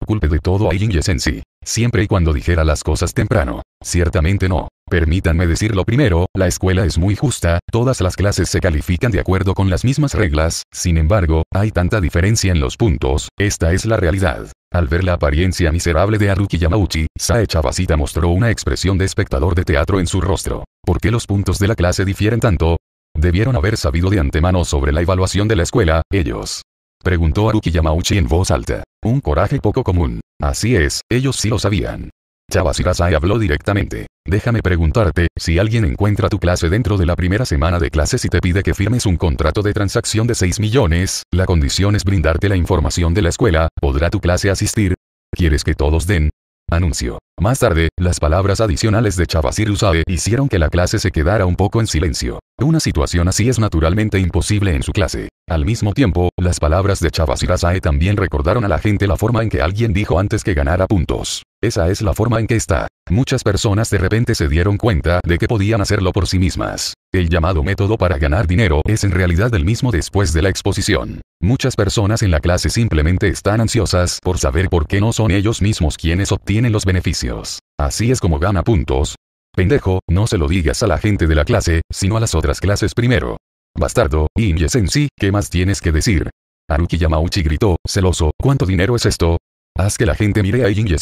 A: culpe de todo a sí Siempre y cuando dijera las cosas temprano. Ciertamente no. Permítanme decirlo primero, la escuela es muy justa, todas las clases se califican de acuerdo con las mismas reglas, sin embargo, hay tanta diferencia en los puntos, esta es la realidad. Al ver la apariencia miserable de aruki Yamauchi, Sae Chabasita mostró una expresión de espectador de teatro en su rostro. ¿Por qué los puntos de la clase difieren tanto? Debieron haber sabido de antemano sobre la evaluación de la escuela, ellos. Preguntó Haruki Yamauchi en voz alta. Un coraje poco común. Así es, ellos sí lo sabían. Chabasirasai habló directamente. Déjame preguntarte, si alguien encuentra tu clase dentro de la primera semana de clases y te pide que firmes un contrato de transacción de 6 millones, la condición es brindarte la información de la escuela, ¿podrá tu clase asistir? ¿Quieres que todos den? Anuncio. Más tarde, las palabras adicionales de Chavasir hicieron que la clase se quedara un poco en silencio. Una situación así es naturalmente imposible en su clase. Al mismo tiempo, las palabras de Chavasir también recordaron a la gente la forma en que alguien dijo antes que ganara puntos. Esa es la forma en que está. Muchas personas de repente se dieron cuenta de que podían hacerlo por sí mismas. El llamado método para ganar dinero es en realidad el mismo después de la exposición. Muchas personas en la clase simplemente están ansiosas por saber por qué no son ellos mismos quienes obtienen los beneficios. Así es como gana puntos. Pendejo, no se lo digas a la gente de la clase, sino a las otras clases primero. Bastardo, y ¿qué más tienes que decir? Aruki Yamauchi gritó, celoso, ¿cuánto dinero es esto? Haz que la gente mire a inye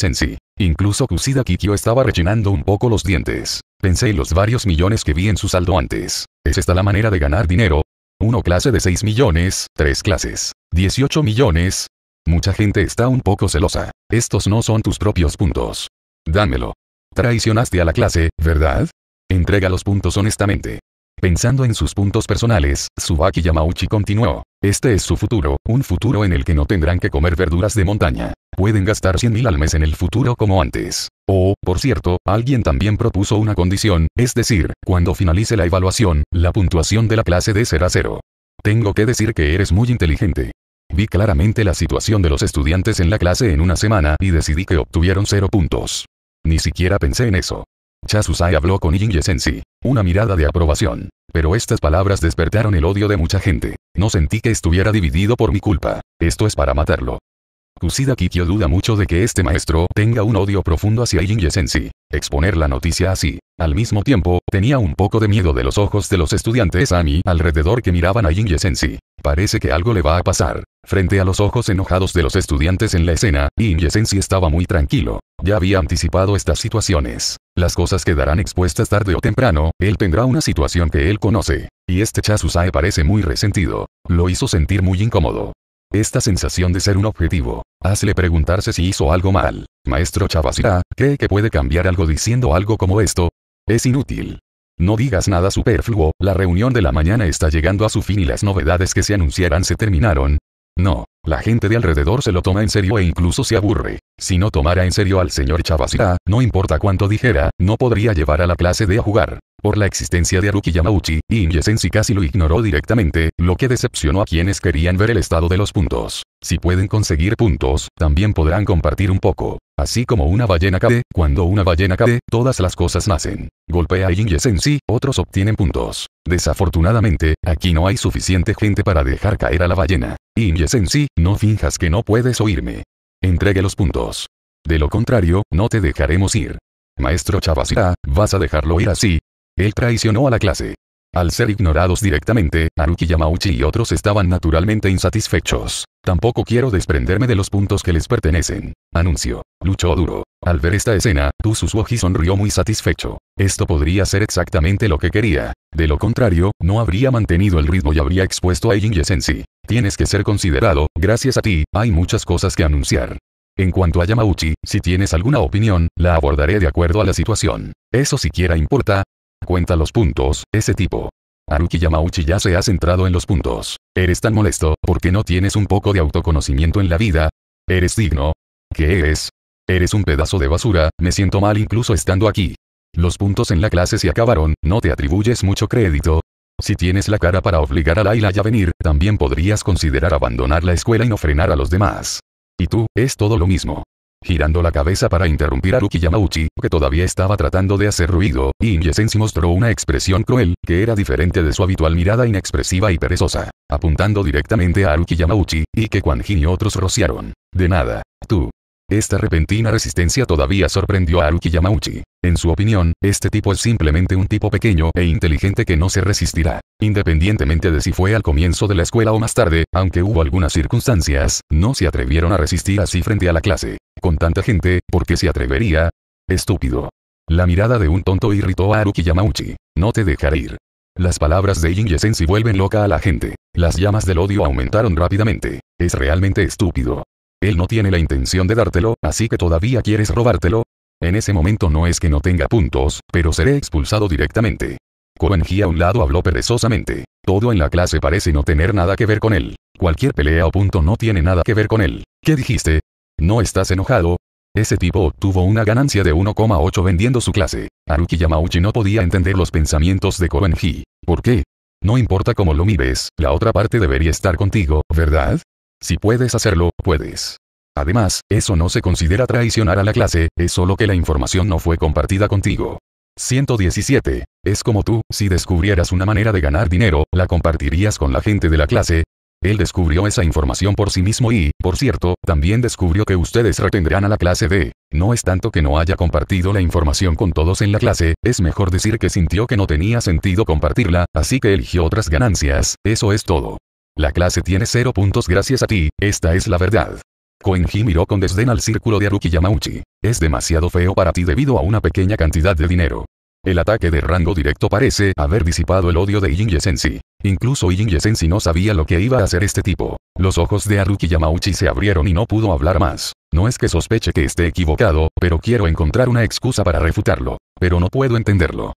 A: Incluso Kusida Kikyo estaba rechinando un poco los dientes. Pensé en los varios millones que vi en su saldo antes. ¿Es esta la manera de ganar dinero? 1 clase de 6 millones, 3 clases, 18 millones. Mucha gente está un poco celosa. Estos no son tus propios puntos. Dámelo. Traicionaste a la clase, ¿verdad? Entrega los puntos honestamente. Pensando en sus puntos personales, Subaki Yamauchi continuó. Este es su futuro, un futuro en el que no tendrán que comer verduras de montaña pueden gastar 100.000 al mes en el futuro como antes. O, por cierto, alguien también propuso una condición, es decir, cuando finalice la evaluación, la puntuación de la clase D será cero. Tengo que decir que eres muy inteligente. Vi claramente la situación de los estudiantes en la clase en una semana y decidí que obtuvieron cero puntos. Ni siquiera pensé en eso. Chasusai habló con Yin Una mirada de aprobación. Pero estas palabras despertaron el odio de mucha gente. No sentí que estuviera dividido por mi culpa. Esto es para matarlo. Kusida Kikyo duda mucho de que este maestro tenga un odio profundo hacia Inge Exponer la noticia así. Al mismo tiempo, tenía un poco de miedo de los ojos de los estudiantes a mí alrededor que miraban a Yin Parece que algo le va a pasar. Frente a los ojos enojados de los estudiantes en la escena, yee Sensei estaba muy tranquilo. Ya había anticipado estas situaciones. Las cosas quedarán expuestas tarde o temprano, él tendrá una situación que él conoce. Y este Chasusae parece muy resentido. Lo hizo sentir muy incómodo. Esta sensación de ser un objetivo, hazle preguntarse si hizo algo mal. Maestro Chavasirá, ¿cree que puede cambiar algo diciendo algo como esto? Es inútil. No digas nada superfluo, la reunión de la mañana está llegando a su fin y las novedades que se anunciaran se terminaron. No. La gente de alrededor se lo toma en serio e incluso se aburre. Si no tomara en serio al señor Chabasira, no importa cuánto dijera, no podría llevar a la clase de a jugar. Por la existencia de Aruki Yamauchi, Inyesensi casi lo ignoró directamente, lo que decepcionó a quienes querían ver el estado de los puntos. Si pueden conseguir puntos, también podrán compartir un poco. Así como una ballena cae, cuando una ballena cae, todas las cosas nacen. Golpea a Inyesensi, otros obtienen puntos. Desafortunadamente, aquí no hay suficiente gente para dejar caer a la ballena. Inyesensi, no finjas que no puedes oírme. Entregue los puntos. De lo contrario, no te dejaremos ir. Maestro Chavasira, ¿vas a dejarlo ir así? Él traicionó a la clase. Al ser ignorados directamente, Haruki Yamauchi y otros estaban naturalmente insatisfechos. Tampoco quiero desprenderme de los puntos que les pertenecen. Anuncio. Luchó duro. Al ver esta escena, Tsusuoji sonrió muy satisfecho. Esto podría ser exactamente lo que quería. De lo contrario, no habría mantenido el ritmo y habría expuesto a Eijin Tienes que ser considerado, gracias a ti, hay muchas cosas que anunciar. En cuanto a Yamauchi, si tienes alguna opinión, la abordaré de acuerdo a la situación. Eso siquiera importa, Cuenta los puntos, ese tipo. Haruki Yamauchi ya se ha centrado en los puntos. Eres tan molesto, porque no tienes un poco de autoconocimiento en la vida. Eres digno. ¿Qué eres? Eres un pedazo de basura, me siento mal incluso estando aquí. Los puntos en la clase se acabaron, no te atribuyes mucho crédito. Si tienes la cara para obligar a Laila a venir, también podrías considerar abandonar la escuela y no frenar a los demás. Y tú, es todo lo mismo girando la cabeza para interrumpir a Ruki que todavía estaba tratando de hacer ruido, y Inyesensi mostró una expresión cruel, que era diferente de su habitual mirada inexpresiva y perezosa, apuntando directamente a Rukiyamauchi, y que Quan y otros rociaron. De nada. Tú. Esta repentina resistencia todavía sorprendió a Aruki Yamauchi. En su opinión, este tipo es simplemente un tipo pequeño e inteligente que no se resistirá. Independientemente de si fue al comienzo de la escuela o más tarde, aunque hubo algunas circunstancias, no se atrevieron a resistir así frente a la clase. Con tanta gente, ¿por qué se atrevería? Estúpido. La mirada de un tonto irritó a Arukiyamauchi. Yamauchi. No te dejaré ir. Las palabras de Jin Yesensi vuelven loca a la gente. Las llamas del odio aumentaron rápidamente. Es realmente estúpido. Él no tiene la intención de dártelo, así que todavía quieres robártelo. En ese momento no es que no tenga puntos, pero seré expulsado directamente. Koenji a un lado habló perezosamente. Todo en la clase parece no tener nada que ver con él. Cualquier pelea o punto no tiene nada que ver con él. ¿Qué dijiste? ¿No estás enojado? Ese tipo obtuvo una ganancia de 1,8 vendiendo su clase. Haruki Yamauchi no podía entender los pensamientos de Koenji. ¿Por qué? No importa cómo lo mires, la otra parte debería estar contigo, ¿verdad? Si puedes hacerlo, puedes. Además, eso no se considera traicionar a la clase, es solo que la información no fue compartida contigo. 117. Es como tú, si descubrieras una manera de ganar dinero, la compartirías con la gente de la clase. Él descubrió esa información por sí mismo y, por cierto, también descubrió que ustedes retendrán a la clase D. No es tanto que no haya compartido la información con todos en la clase, es mejor decir que sintió que no tenía sentido compartirla, así que eligió otras ganancias, eso es todo. La clase tiene cero puntos gracias a ti, esta es la verdad. Koenji miró con desdén al círculo de Aruki Yamauchi. Es demasiado feo para ti debido a una pequeña cantidad de dinero. El ataque de rango directo parece haber disipado el odio de Ijin Sensei. Incluso Ijin Sensei no sabía lo que iba a hacer este tipo. Los ojos de Aruki Yamauchi se abrieron y no pudo hablar más. No es que sospeche que esté equivocado, pero quiero encontrar una excusa para refutarlo. Pero no puedo entenderlo.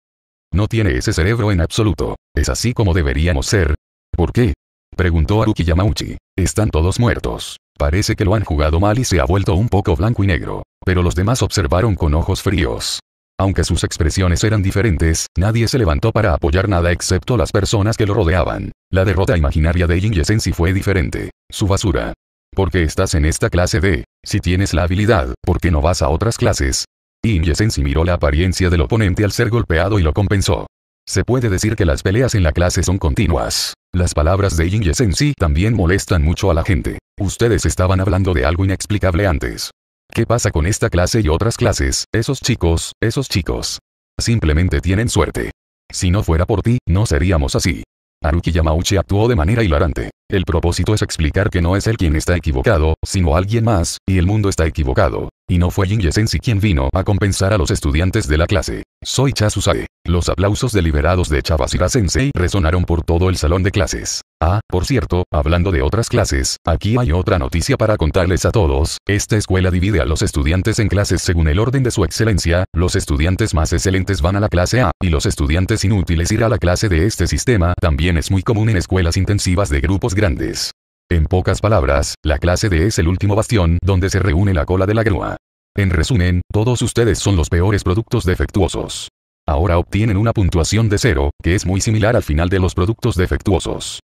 A: No tiene ese cerebro en absoluto. Es así como deberíamos ser. ¿Por qué? Preguntó Aruki Yamauchi. Están todos muertos. Parece que lo han jugado mal y se ha vuelto un poco blanco y negro. Pero los demás observaron con ojos fríos. Aunque sus expresiones eran diferentes, nadie se levantó para apoyar nada excepto las personas que lo rodeaban. La derrota imaginaria de Jin fue diferente. Su basura. ¿Por qué estás en esta clase de, si tienes la habilidad, ¿por qué no vas a otras clases? Jin miró la apariencia del oponente al ser golpeado y lo compensó. Se puede decir que las peleas en la clase son continuas. Las palabras de en sí también molestan mucho a la gente. Ustedes estaban hablando de algo inexplicable antes. ¿Qué pasa con esta clase y otras clases? Esos chicos, esos chicos. Simplemente tienen suerte. Si no fuera por ti, no seríamos así. Haruki Yamauchi actuó de manera hilarante. El propósito es explicar que no es él quien está equivocado, sino alguien más, y el mundo está equivocado. Y no fue Jin Yesensi quien vino a compensar a los estudiantes de la clase. Soy Chasusae. Los aplausos deliberados de Chabasira Sensei resonaron por todo el salón de clases. Ah, por cierto, hablando de otras clases, aquí hay otra noticia para contarles a todos. Esta escuela divide a los estudiantes en clases según el orden de su excelencia. Los estudiantes más excelentes van a la clase A, y los estudiantes inútiles ir a la clase de este sistema. También es muy común en escuelas intensivas de grupos grandes. En pocas palabras, la clase D es el último bastión donde se reúne la cola de la grúa. En resumen, todos ustedes son los peores productos defectuosos. Ahora obtienen una puntuación de cero, que es muy similar al final de los productos defectuosos.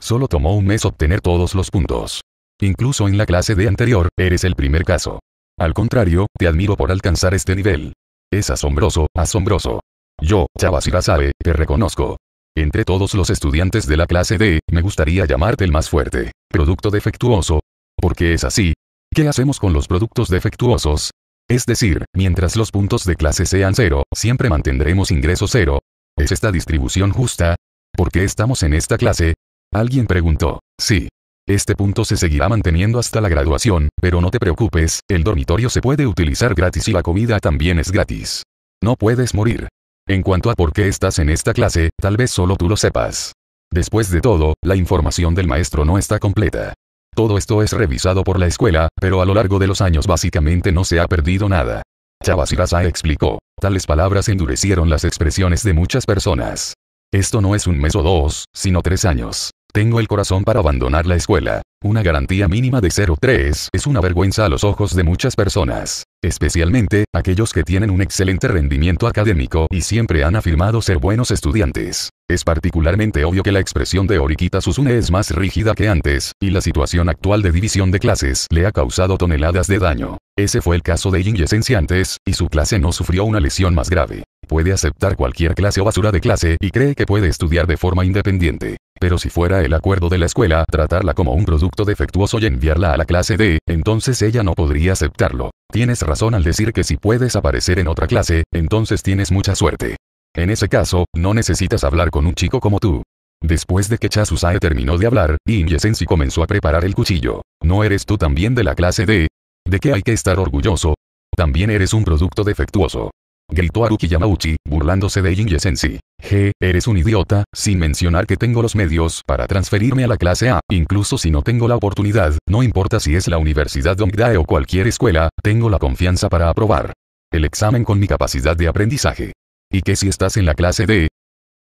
A: Solo tomó un mes obtener todos los puntos. Incluso en la clase D anterior, eres el primer caso. Al contrario, te admiro por alcanzar este nivel. Es asombroso, asombroso. Yo, Chavasira sabe, te reconozco. Entre todos los estudiantes de la clase D, me gustaría llamarte el más fuerte. Producto defectuoso. Porque es así. ¿Qué hacemos con los productos defectuosos? Es decir, mientras los puntos de clase sean cero, siempre mantendremos ingreso cero. ¿Es esta distribución justa? ¿Por qué estamos en esta clase? Alguien preguntó. Sí. Este punto se seguirá manteniendo hasta la graduación, pero no te preocupes, el dormitorio se puede utilizar gratis y la comida también es gratis. No puedes morir. En cuanto a por qué estás en esta clase, tal vez solo tú lo sepas. Después de todo, la información del maestro no está completa. Todo esto es revisado por la escuela, pero a lo largo de los años básicamente no se ha perdido nada. Chabasirasa explicó, tales palabras endurecieron las expresiones de muchas personas. Esto no es un mes o dos, sino tres años tengo el corazón para abandonar la escuela. Una garantía mínima de 0,3 es una vergüenza a los ojos de muchas personas, especialmente aquellos que tienen un excelente rendimiento académico y siempre han afirmado ser buenos estudiantes. Es particularmente obvio que la expresión de Oriquita Susune es más rígida que antes, y la situación actual de división de clases le ha causado toneladas de daño. Ese fue el caso de Jin antes, y su clase no sufrió una lesión más grave. Puede aceptar cualquier clase o basura de clase y cree que puede estudiar de forma independiente. Pero si fuera el acuerdo de la escuela tratarla como un producto defectuoso y enviarla a la clase D, entonces ella no podría aceptarlo. Tienes razón al decir que si puedes aparecer en otra clase, entonces tienes mucha suerte. En ese caso, no necesitas hablar con un chico como tú. Después de que Chasusae terminó de hablar, Inyesensi comenzó a preparar el cuchillo. ¿No eres tú también de la clase D? ¿De qué hay que estar orgulloso? También eres un producto defectuoso. Aruki Yamauchi, burlándose de Jinye Sensei. G, eres un idiota, sin mencionar que tengo los medios para transferirme a la clase A, incluso si no tengo la oportunidad, no importa si es la Universidad Dongdae o cualquier escuela, tengo la confianza para aprobar el examen con mi capacidad de aprendizaje. ¿Y que si estás en la clase D?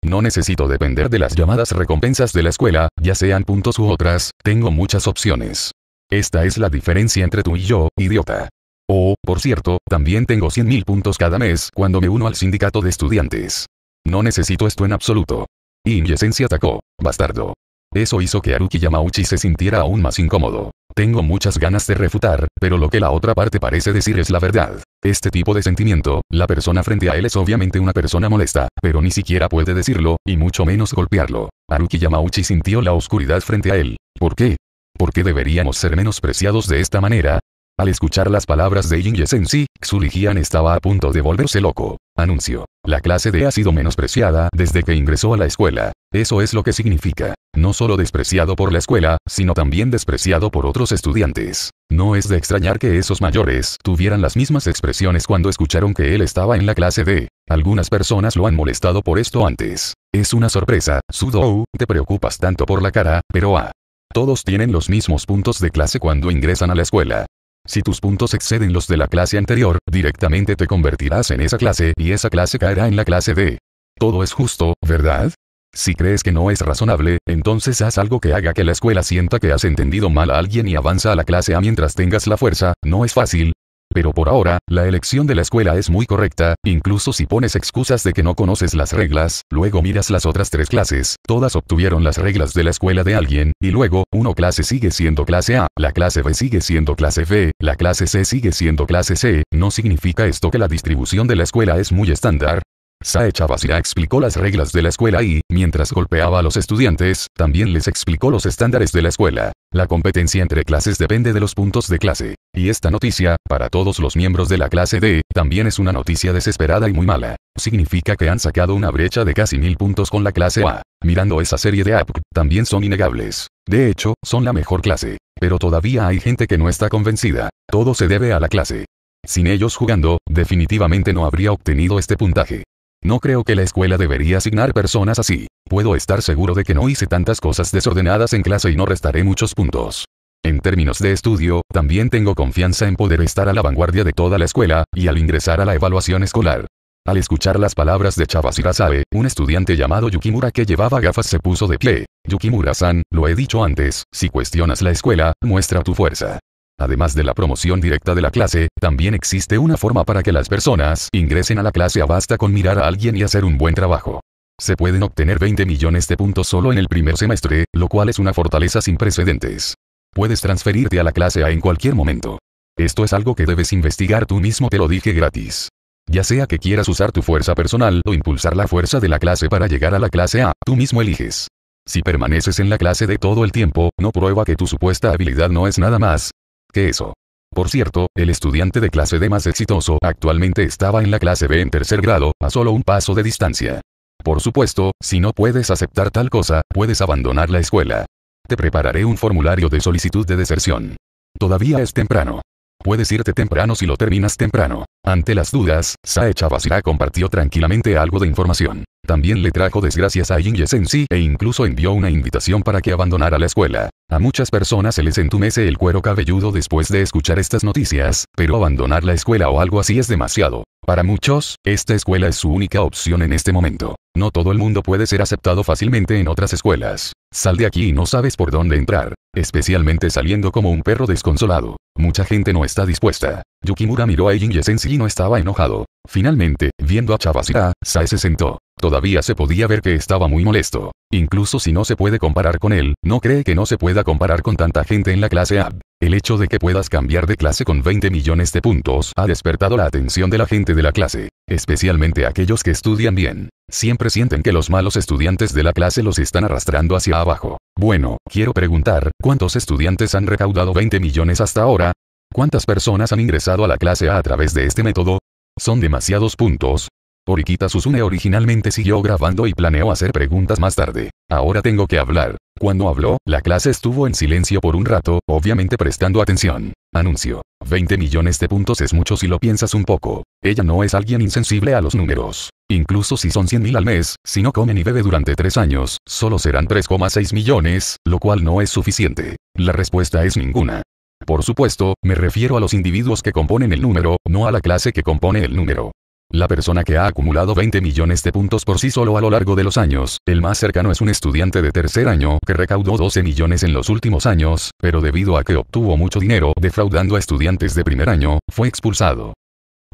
A: No necesito depender de las llamadas recompensas de la escuela, ya sean puntos u otras, tengo muchas opciones. Esta es la diferencia entre tú y yo, idiota. Oh, por cierto, también tengo 100.000 puntos cada mes cuando me uno al sindicato de estudiantes. No necesito esto en absoluto. Y se atacó, bastardo. Eso hizo que Aruki Yamauchi se sintiera aún más incómodo. Tengo muchas ganas de refutar, pero lo que la otra parte parece decir es la verdad. Este tipo de sentimiento, la persona frente a él es obviamente una persona molesta, pero ni siquiera puede decirlo, y mucho menos golpearlo. Aruki Yamauchi sintió la oscuridad frente a él. ¿Por qué? ¿Por qué deberíamos ser menospreciados de esta manera? Al escuchar las palabras de Jin Su Xulijian estaba a punto de volverse loco. Anuncio. La clase D ha sido menospreciada desde que ingresó a la escuela. Eso es lo que significa. No solo despreciado por la escuela, sino también despreciado por otros estudiantes. No es de extrañar que esos mayores tuvieran las mismas expresiones cuando escucharon que él estaba en la clase D. Algunas personas lo han molestado por esto antes. Es una sorpresa, Sudou, te preocupas tanto por la cara, pero ah. Todos tienen los mismos puntos de clase cuando ingresan a la escuela. Si tus puntos exceden los de la clase anterior, directamente te convertirás en esa clase y esa clase caerá en la clase D. Todo es justo, ¿verdad? Si crees que no es razonable, entonces haz algo que haga que la escuela sienta que has entendido mal a alguien y avanza a la clase A mientras tengas la fuerza, no es fácil, pero por ahora, la elección de la escuela es muy correcta, incluso si pones excusas de que no conoces las reglas, luego miras las otras tres clases, todas obtuvieron las reglas de la escuela de alguien, y luego, uno clase sigue siendo clase A, la clase B sigue siendo clase B, la clase C sigue siendo clase C, ¿no significa esto que la distribución de la escuela es muy estándar? Sae Chavasira explicó las reglas de la escuela y, mientras golpeaba a los estudiantes, también les explicó los estándares de la escuela. La competencia entre clases depende de los puntos de clase. Y esta noticia, para todos los miembros de la clase D, también es una noticia desesperada y muy mala. Significa que han sacado una brecha de casi mil puntos con la clase A. Mirando esa serie de app, también son innegables. De hecho, son la mejor clase. Pero todavía hay gente que no está convencida. Todo se debe a la clase. Sin ellos jugando, definitivamente no habría obtenido este puntaje. No creo que la escuela debería asignar personas así. Puedo estar seguro de que no hice tantas cosas desordenadas en clase y no restaré muchos puntos. En términos de estudio, también tengo confianza en poder estar a la vanguardia de toda la escuela, y al ingresar a la evaluación escolar. Al escuchar las palabras de Sabe, un estudiante llamado Yukimura que llevaba gafas se puso de pie. Yukimura-san, lo he dicho antes, si cuestionas la escuela, muestra tu fuerza. Además de la promoción directa de la clase, también existe una forma para que las personas ingresen a la clase a ah, basta con mirar a alguien y hacer un buen trabajo. Se pueden obtener 20 millones de puntos solo en el primer semestre, lo cual es una fortaleza sin precedentes. Puedes transferirte a la clase A en cualquier momento. Esto es algo que debes investigar tú mismo, te lo dije gratis. Ya sea que quieras usar tu fuerza personal o impulsar la fuerza de la clase para llegar a la clase A, tú mismo eliges. Si permaneces en la clase de todo el tiempo, no prueba que tu supuesta habilidad no es nada más que eso. Por cierto, el estudiante de clase D más exitoso actualmente estaba en la clase B en tercer grado, a solo un paso de distancia. Por supuesto, si no puedes aceptar tal cosa, puedes abandonar la escuela. Te prepararé un formulario de solicitud de deserción. Todavía es temprano. Puedes irte temprano si lo terminas temprano. Ante las dudas, Sae Chavasira compartió tranquilamente algo de información. También le trajo desgracias a Inye e incluso envió una invitación para que abandonara la escuela. A muchas personas se les entumece el cuero cabelludo después de escuchar estas noticias, pero abandonar la escuela o algo así es demasiado. Para muchos, esta escuela es su única opción en este momento. No todo el mundo puede ser aceptado fácilmente en otras escuelas. Sal de aquí y no sabes por dónde entrar, especialmente saliendo como un perro desconsolado. Mucha gente no está dispuesta. Yukimura miró a Eijin y y no estaba enojado. Finalmente, viendo a Chavasira, ah, Sae se sentó. Todavía se podía ver que estaba muy molesto. Incluso si no se puede comparar con él, no cree que no se pueda comparar con tanta gente en la clase A. El hecho de que puedas cambiar de clase con 20 millones de puntos ha despertado la atención de la gente de la clase, especialmente aquellos que estudian bien. Siempre sienten que los malos estudiantes de la clase los están arrastrando hacia abajo. Bueno, quiero preguntar, ¿cuántos estudiantes han recaudado 20 millones hasta ahora? ¿Cuántas personas han ingresado a la clase A a través de este método? Son demasiados puntos. Orikita Susune originalmente siguió grabando y planeó hacer preguntas más tarde. Ahora tengo que hablar. Cuando habló, la clase estuvo en silencio por un rato, obviamente prestando atención. Anuncio. 20 millones de puntos es mucho si lo piensas un poco. Ella no es alguien insensible a los números. Incluso si son 100.000 al mes, si no comen ni bebe durante 3 años, solo serán 3,6 millones, lo cual no es suficiente. La respuesta es ninguna. Por supuesto, me refiero a los individuos que componen el número, no a la clase que compone el número. La persona que ha acumulado 20 millones de puntos por sí solo a lo largo de los años, el más cercano es un estudiante de tercer año que recaudó 12 millones en los últimos años, pero debido a que obtuvo mucho dinero defraudando a estudiantes de primer año, fue expulsado.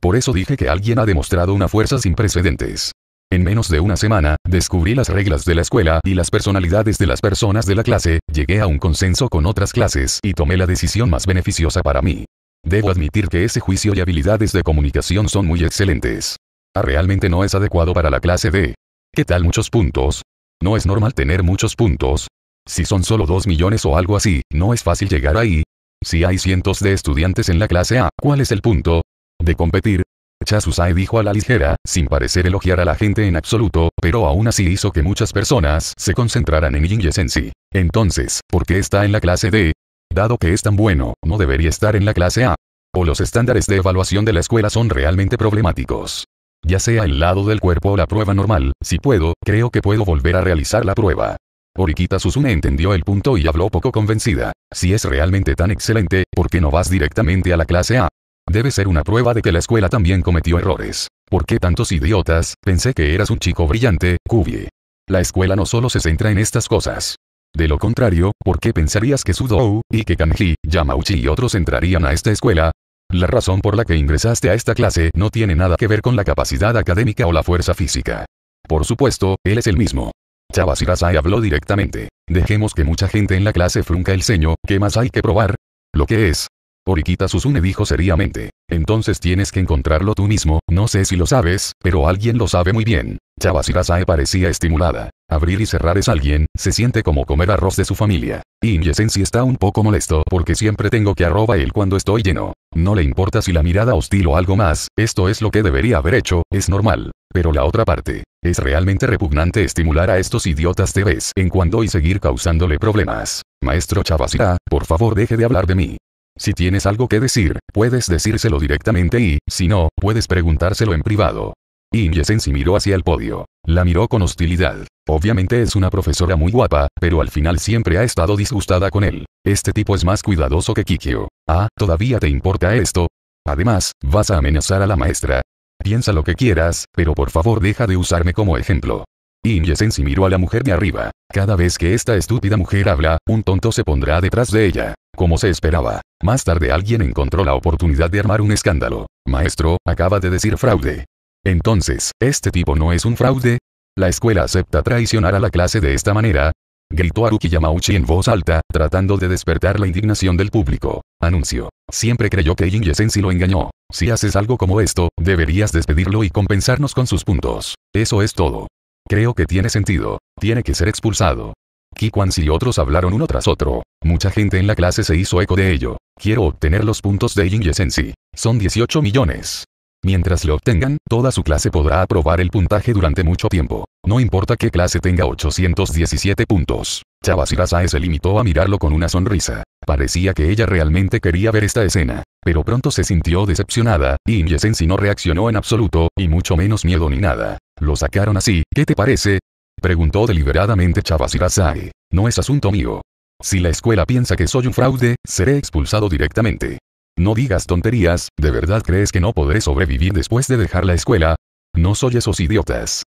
A: Por eso dije que alguien ha demostrado una fuerza sin precedentes. En menos de una semana, descubrí las reglas de la escuela y las personalidades de las personas de la clase, llegué a un consenso con otras clases y tomé la decisión más beneficiosa para mí. Debo admitir que ese juicio y habilidades de comunicación son muy excelentes. Ah, realmente no es adecuado para la clase D. ¿Qué tal muchos puntos? No es normal tener muchos puntos. Si son solo 2 millones o algo así, no es fácil llegar ahí. Si hay cientos de estudiantes en la clase A, ¿cuál es el punto? De competir, Chasusai dijo a la ligera, sin parecer elogiar a la gente en absoluto, pero aún así hizo que muchas personas se concentraran en Ying Yesensi. Entonces, ¿por qué está en la clase D? Dado que es tan bueno, no debería estar en la clase A. O los estándares de evaluación de la escuela son realmente problemáticos. Ya sea el lado del cuerpo o la prueba normal, si puedo, creo que puedo volver a realizar la prueba. Orikita Susume entendió el punto y habló poco convencida. Si es realmente tan excelente, ¿por qué no vas directamente a la clase A? Debe ser una prueba de que la escuela también cometió errores. ¿Por qué tantos idiotas? Pensé que eras un chico brillante, Kubi. La escuela no solo se centra en estas cosas. De lo contrario, ¿por qué pensarías que Sudou, y que Kanji, Yamauchi y otros entrarían a esta escuela? La razón por la que ingresaste a esta clase no tiene nada que ver con la capacidad académica o la fuerza física. Por supuesto, él es el mismo. Chavas habló directamente. Dejemos que mucha gente en la clase frunca el ceño, ¿qué más hay que probar? Lo que es, Orikita Susune dijo seriamente. Entonces tienes que encontrarlo tú mismo, no sé si lo sabes, pero alguien lo sabe muy bien. Chabasirasae parecía estimulada. Abrir y cerrar es alguien, se siente como comer arroz de su familia. Inyesensi está un poco molesto porque siempre tengo que arroba él cuando estoy lleno. No le importa si la mirada hostil o algo más, esto es lo que debería haber hecho, es normal. Pero la otra parte, es realmente repugnante estimular a estos idiotas de vez en cuando y seguir causándole problemas. Maestro Chabasira, por favor deje de hablar de mí. Si tienes algo que decir, puedes decírselo directamente y, si no, puedes preguntárselo en privado. Inyesensi miró hacia el podio. La miró con hostilidad. Obviamente es una profesora muy guapa, pero al final siempre ha estado disgustada con él. Este tipo es más cuidadoso que Kikyo. Ah, ¿todavía te importa esto? Además, vas a amenazar a la maestra. Piensa lo que quieras, pero por favor deja de usarme como ejemplo. Inyesensi miró a la mujer de arriba. Cada vez que esta estúpida mujer habla, un tonto se pondrá detrás de ella. Como se esperaba, más tarde alguien encontró la oportunidad de armar un escándalo. Maestro, acaba de decir fraude. Entonces, ¿este tipo no es un fraude? La escuela acepta traicionar a la clase de esta manera, gritó Aruki Yamauchi en voz alta, tratando de despertar la indignación del público. Anuncio. Siempre creyó que Jin lo engañó. Si haces algo como esto, deberías despedirlo y compensarnos con sus puntos. Eso es todo. Creo que tiene sentido. Tiene que ser expulsado. Kikwans y otros hablaron uno tras otro. Mucha gente en la clase se hizo eco de ello. Quiero obtener los puntos de Inyesensi. Son 18 millones. Mientras lo obtengan, toda su clase podrá aprobar el puntaje durante mucho tiempo. No importa qué clase tenga 817 puntos. Chabasirasae se limitó a mirarlo con una sonrisa. Parecía que ella realmente quería ver esta escena. Pero pronto se sintió decepcionada, y Inyesensi no reaccionó en absoluto, y mucho menos miedo ni nada. Lo sacaron así, ¿qué te parece? Preguntó deliberadamente Chavasirasai. No es asunto mío. Si la escuela piensa que soy un fraude, seré expulsado directamente. No digas tonterías, ¿de verdad crees que no podré sobrevivir después de dejar la escuela? No soy esos idiotas.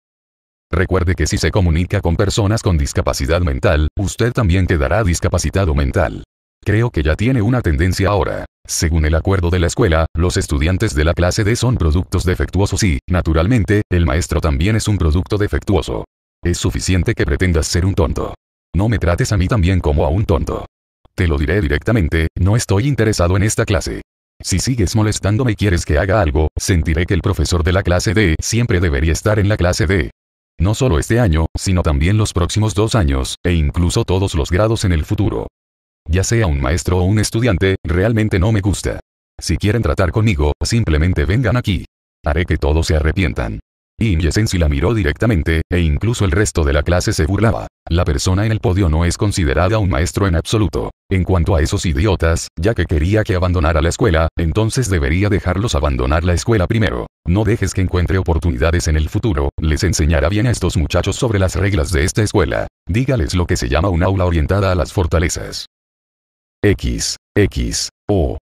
A: Recuerde que si se comunica con personas con discapacidad mental, usted también quedará discapacitado mental. Creo que ya tiene una tendencia ahora. Según el acuerdo de la escuela, los estudiantes de la clase D son productos defectuosos y, naturalmente, el maestro también es un producto defectuoso. Es suficiente que pretendas ser un tonto. No me trates a mí también como a un tonto. Te lo diré directamente, no estoy interesado en esta clase. Si sigues molestándome y quieres que haga algo, sentiré que el profesor de la clase D siempre debería estar en la clase D. No solo este año, sino también los próximos dos años, e incluso todos los grados en el futuro. Ya sea un maestro o un estudiante, realmente no me gusta. Si quieren tratar conmigo, simplemente vengan aquí. Haré que todos se arrepientan. Inyesensi la miró directamente, e incluso el resto de la clase se burlaba. La persona en el podio no es considerada un maestro en absoluto. En cuanto a esos idiotas, ya que quería que abandonara la escuela, entonces debería dejarlos abandonar la escuela primero. No dejes que encuentre oportunidades en el futuro, les enseñará bien a estos muchachos sobre las reglas de esta escuela. Dígales lo que se llama un aula orientada a las fortalezas. X, X, O,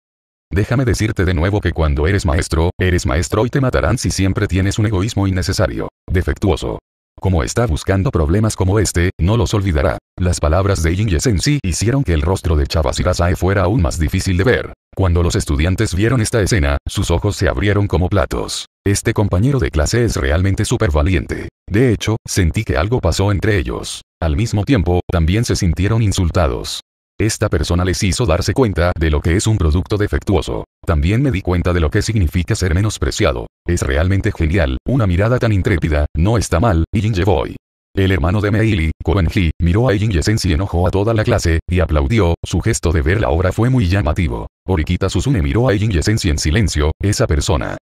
A: Déjame decirte de nuevo que cuando eres maestro, eres maestro y te matarán si siempre tienes un egoísmo innecesario, defectuoso. Como está buscando problemas como este, no los olvidará. Las palabras de en sí hicieron que el rostro de Chavasirasae fuera aún más difícil de ver. Cuando los estudiantes vieron esta escena, sus ojos se abrieron como platos. Este compañero de clase es realmente súper valiente. De hecho, sentí que algo pasó entre ellos. Al mismo tiempo, también se sintieron insultados. Esta persona les hizo darse cuenta de lo que es un producto defectuoso. También me di cuenta de lo que significa ser menospreciado. Es realmente genial, una mirada tan intrépida, no está mal, Jin Boy. El hermano de Meili, Koenji, miró a Jin y enojó a toda la clase, y aplaudió, su gesto de ver la obra fue muy llamativo. Orikita Susune miró a Jin Sensi en silencio, esa persona.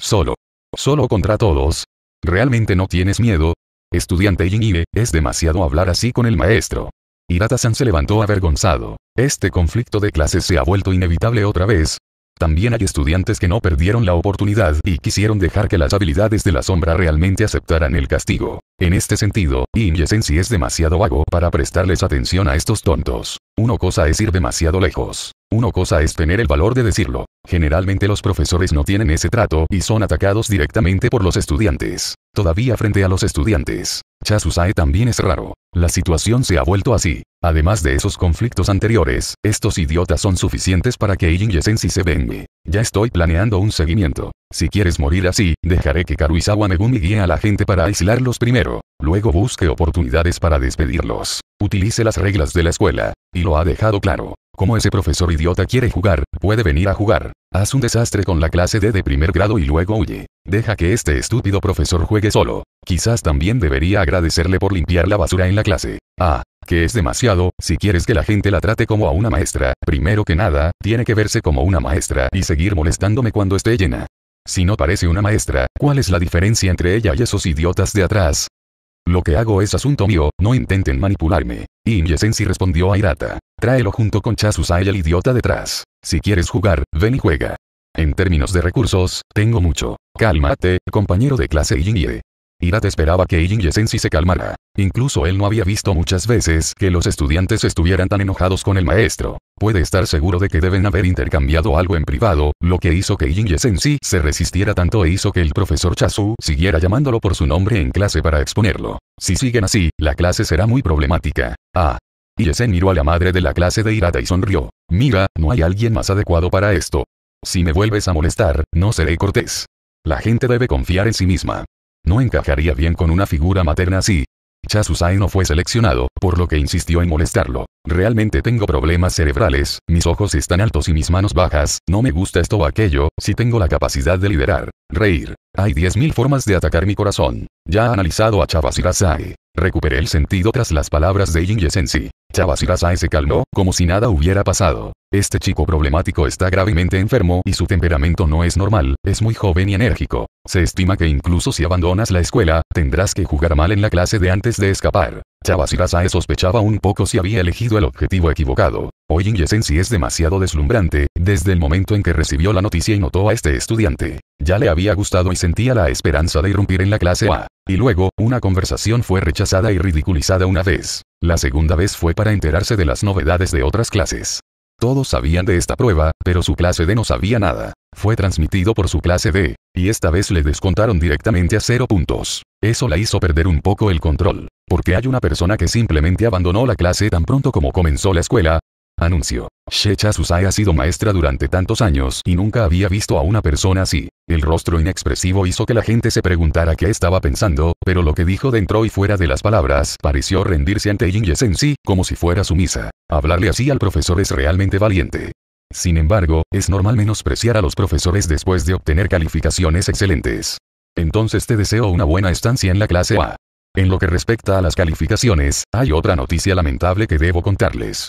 A: Solo. Solo contra todos. ¿Realmente no tienes miedo? Estudiante Jin es demasiado hablar así con el maestro. Hirata-san se levantó avergonzado. Este conflicto de clases se ha vuelto inevitable otra vez. También hay estudiantes que no perdieron la oportunidad y quisieron dejar que las habilidades de la sombra realmente aceptaran el castigo. En este sentido, Inyesensi es demasiado vago para prestarles atención a estos tontos. Una cosa es ir demasiado lejos. Una cosa es tener el valor de decirlo. Generalmente los profesores no tienen ese trato y son atacados directamente por los estudiantes. Todavía frente a los estudiantes. Chasusae también es raro. La situación se ha vuelto así. Además de esos conflictos anteriores, estos idiotas son suficientes para que Ijin Yesensi se vengue. Ya estoy planeando un seguimiento. Si quieres morir así, dejaré que Karuizawa Megumi guíe a la gente para aislarlos primero. Luego busque oportunidades para despedirlos. Utilice las reglas de la escuela. Y lo ha dejado claro. Como ese profesor idiota quiere jugar, puede venir a jugar. Haz un desastre con la clase D de primer grado y luego huye. Deja que este estúpido profesor juegue solo. Quizás también debería agradecerle por limpiar la basura en la clase. Ah, que es demasiado, si quieres que la gente la trate como a una maestra, primero que nada, tiene que verse como una maestra y seguir molestándome cuando esté llena. Si no parece una maestra, ¿cuál es la diferencia entre ella y esos idiotas de atrás? Lo que hago es asunto mío, no intenten manipularme. Inyesensi respondió a Irata. Tráelo junto con Chasu y el idiota detrás. Si quieres jugar, ven y juega. En términos de recursos, tengo mucho. Cálmate, compañero de clase Jinye. Irat esperaba que Yinye Sensi se calmara. Incluso él no había visto muchas veces que los estudiantes estuvieran tan enojados con el maestro. Puede estar seguro de que deben haber intercambiado algo en privado, lo que hizo que Yinye Sensi se resistiera tanto e hizo que el profesor Chasu siguiera llamándolo por su nombre en clase para exponerlo. Si siguen así, la clase será muy problemática. Ah, Yesen miró a la madre de la clase de irata y sonrió. Mira, no hay alguien más adecuado para esto. Si me vuelves a molestar, no seré cortés. La gente debe confiar en sí misma. No encajaría bien con una figura materna así. Chasusai no fue seleccionado, por lo que insistió en molestarlo. Realmente tengo problemas cerebrales, mis ojos están altos y mis manos bajas, no me gusta esto o aquello, si tengo la capacidad de liderar. Reír. Hay 10.000 formas de atacar mi corazón. Ya ha analizado a Chavasirasai. Recuperé el sentido tras las palabras de Jin si. Chavasirasa se calmó, como si nada hubiera pasado. Este chico problemático está gravemente enfermo y su temperamento no es normal, es muy joven y enérgico. Se estima que incluso si abandonas la escuela, tendrás que jugar mal en la clase de antes de escapar. Chavasirasa eh, sospechaba un poco si había elegido el objetivo equivocado. Hoy Yesensi es demasiado deslumbrante, desde el momento en que recibió la noticia y notó a este estudiante, ya le había gustado y sentía la esperanza de irrumpir en la clase A. Y luego, una conversación fue rechazada y ridiculizada una vez. La segunda vez fue para enterarse de las novedades de otras clases. Todos sabían de esta prueba, pero su clase D no sabía nada. Fue transmitido por su clase D, y esta vez le descontaron directamente a cero puntos. Eso la hizo perder un poco el control, porque hay una persona que simplemente abandonó la clase tan pronto como comenzó la escuela, Anuncio. Shecha Susai ha sido maestra durante tantos años y nunca había visto a una persona así. El rostro inexpresivo hizo que la gente se preguntara qué estaba pensando, pero lo que dijo dentro y fuera de las palabras pareció rendirse ante Jin sí, como si fuera sumisa. Hablarle así al profesor es realmente valiente. Sin embargo, es normal menospreciar a los profesores después de obtener calificaciones excelentes. Entonces te deseo una buena estancia en la clase A. En lo que respecta a las calificaciones, hay otra noticia lamentable que debo contarles.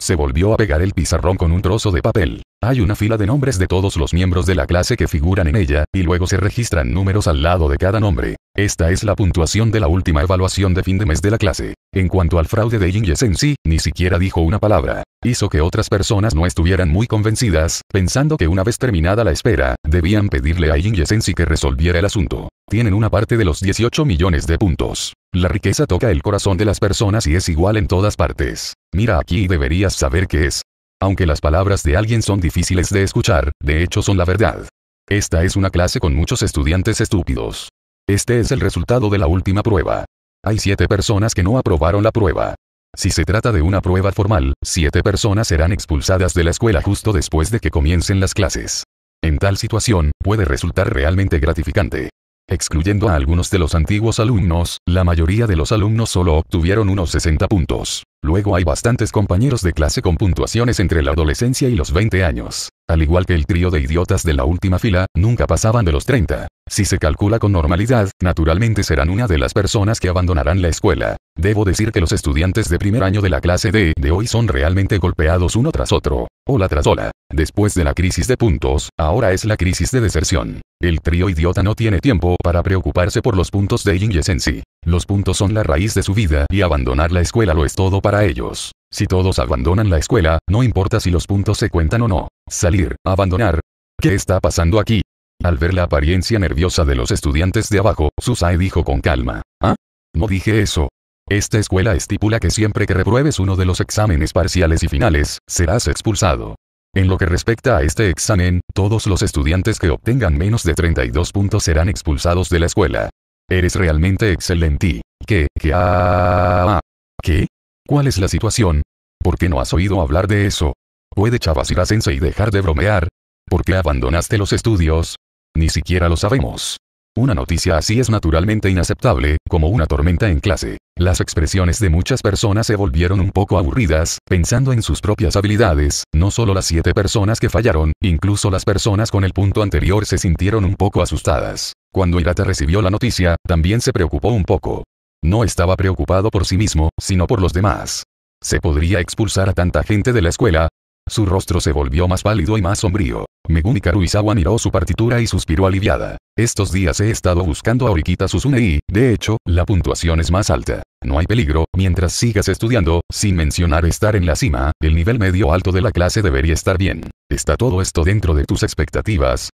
A: Se volvió a pegar el pizarrón con un trozo de papel. Hay una fila de nombres de todos los miembros de la clase que figuran en ella, y luego se registran números al lado de cada nombre. Esta es la puntuación de la última evaluación de fin de mes de la clase. En cuanto al fraude de Ying en ni siquiera dijo una palabra. Hizo que otras personas no estuvieran muy convencidas, pensando que una vez terminada la espera, debían pedirle a Ying en que resolviera el asunto. Tienen una parte de los 18 millones de puntos. La riqueza toca el corazón de las personas y es igual en todas partes. Mira aquí y deberías saber qué es. Aunque las palabras de alguien son difíciles de escuchar, de hecho son la verdad. Esta es una clase con muchos estudiantes estúpidos. Este es el resultado de la última prueba. Hay siete personas que no aprobaron la prueba. Si se trata de una prueba formal, siete personas serán expulsadas de la escuela justo después de que comiencen las clases. En tal situación, puede resultar realmente gratificante. Excluyendo a algunos de los antiguos alumnos, la mayoría de los alumnos solo obtuvieron unos 60 puntos. Luego hay bastantes compañeros de clase con puntuaciones entre la adolescencia y los 20 años. Al igual que el trío de idiotas de la última fila, nunca pasaban de los 30. Si se calcula con normalidad, naturalmente serán una de las personas que abandonarán la escuela. Debo decir que los estudiantes de primer año de la clase D de hoy son realmente golpeados uno tras otro ola tras Después de la crisis de puntos, ahora es la crisis de deserción. El trío idiota no tiene tiempo para preocuparse por los puntos de sí Los puntos son la raíz de su vida y abandonar la escuela lo es todo para ellos. Si todos abandonan la escuela, no importa si los puntos se cuentan o no. Salir, abandonar. ¿Qué está pasando aquí? Al ver la apariencia nerviosa de los estudiantes de abajo, Susai dijo con calma. ¿Ah? No dije eso, esta escuela estipula que siempre que repruebes uno de los exámenes parciales y finales, serás expulsado. En lo que respecta a este examen, todos los estudiantes que obtengan menos de 32 puntos serán expulsados de la escuela. Eres realmente excelente. ¿Qué? ¿Qué? Ah, ah, ah. ¿Qué? ¿Cuál es la situación? ¿Por qué no has oído hablar de eso? ¿Puede Chavasira y dejar de bromear? ¿Por qué abandonaste los estudios? Ni siquiera lo sabemos. Una noticia así es naturalmente inaceptable, como una tormenta en clase. Las expresiones de muchas personas se volvieron un poco aburridas, pensando en sus propias habilidades, no solo las siete personas que fallaron, incluso las personas con el punto anterior se sintieron un poco asustadas. Cuando Hirata recibió la noticia, también se preocupó un poco. No estaba preocupado por sí mismo, sino por los demás. ¿Se podría expulsar a tanta gente de la escuela? Su rostro se volvió más pálido y más sombrío. Megumi Karuizawa miró su partitura y suspiró aliviada. Estos días he estado buscando a Orikita Susune y, de hecho, la puntuación es más alta. No hay peligro, mientras sigas estudiando, sin mencionar estar en la cima, el nivel medio alto de la clase debería estar bien. ¿Está todo esto dentro de tus expectativas?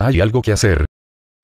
A: ¿Hay algo que hacer?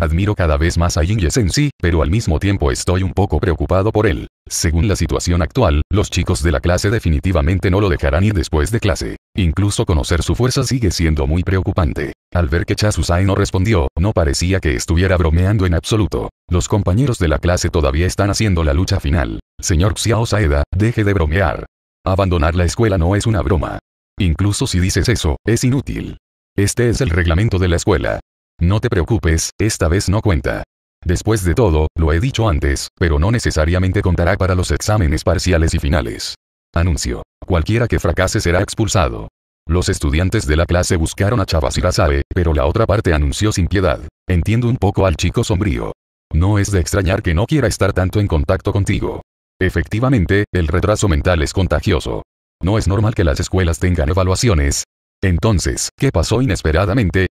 A: Admiro cada vez más a en sí, pero al mismo tiempo estoy un poco preocupado por él. Según la situación actual, los chicos de la clase definitivamente no lo dejarán ir después de clase. Incluso conocer su fuerza sigue siendo muy preocupante. Al ver que Chasusai no respondió, no parecía que estuviera bromeando en absoluto. Los compañeros de la clase todavía están haciendo la lucha final. Señor Xiao Saeda, deje de bromear. Abandonar la escuela no es una broma. Incluso si dices eso, es inútil. Este es el reglamento de la escuela. No te preocupes, esta vez no cuenta. Después de todo, lo he dicho antes, pero no necesariamente contará para los exámenes parciales y finales. Anuncio. Cualquiera que fracase será expulsado. Los estudiantes de la clase buscaron a sabe pero la otra parte anunció sin piedad. Entiendo un poco al chico sombrío. No es de extrañar que no quiera estar tanto en contacto contigo. Efectivamente, el retraso mental es contagioso. No es normal que las escuelas tengan evaluaciones. Entonces, ¿qué pasó inesperadamente?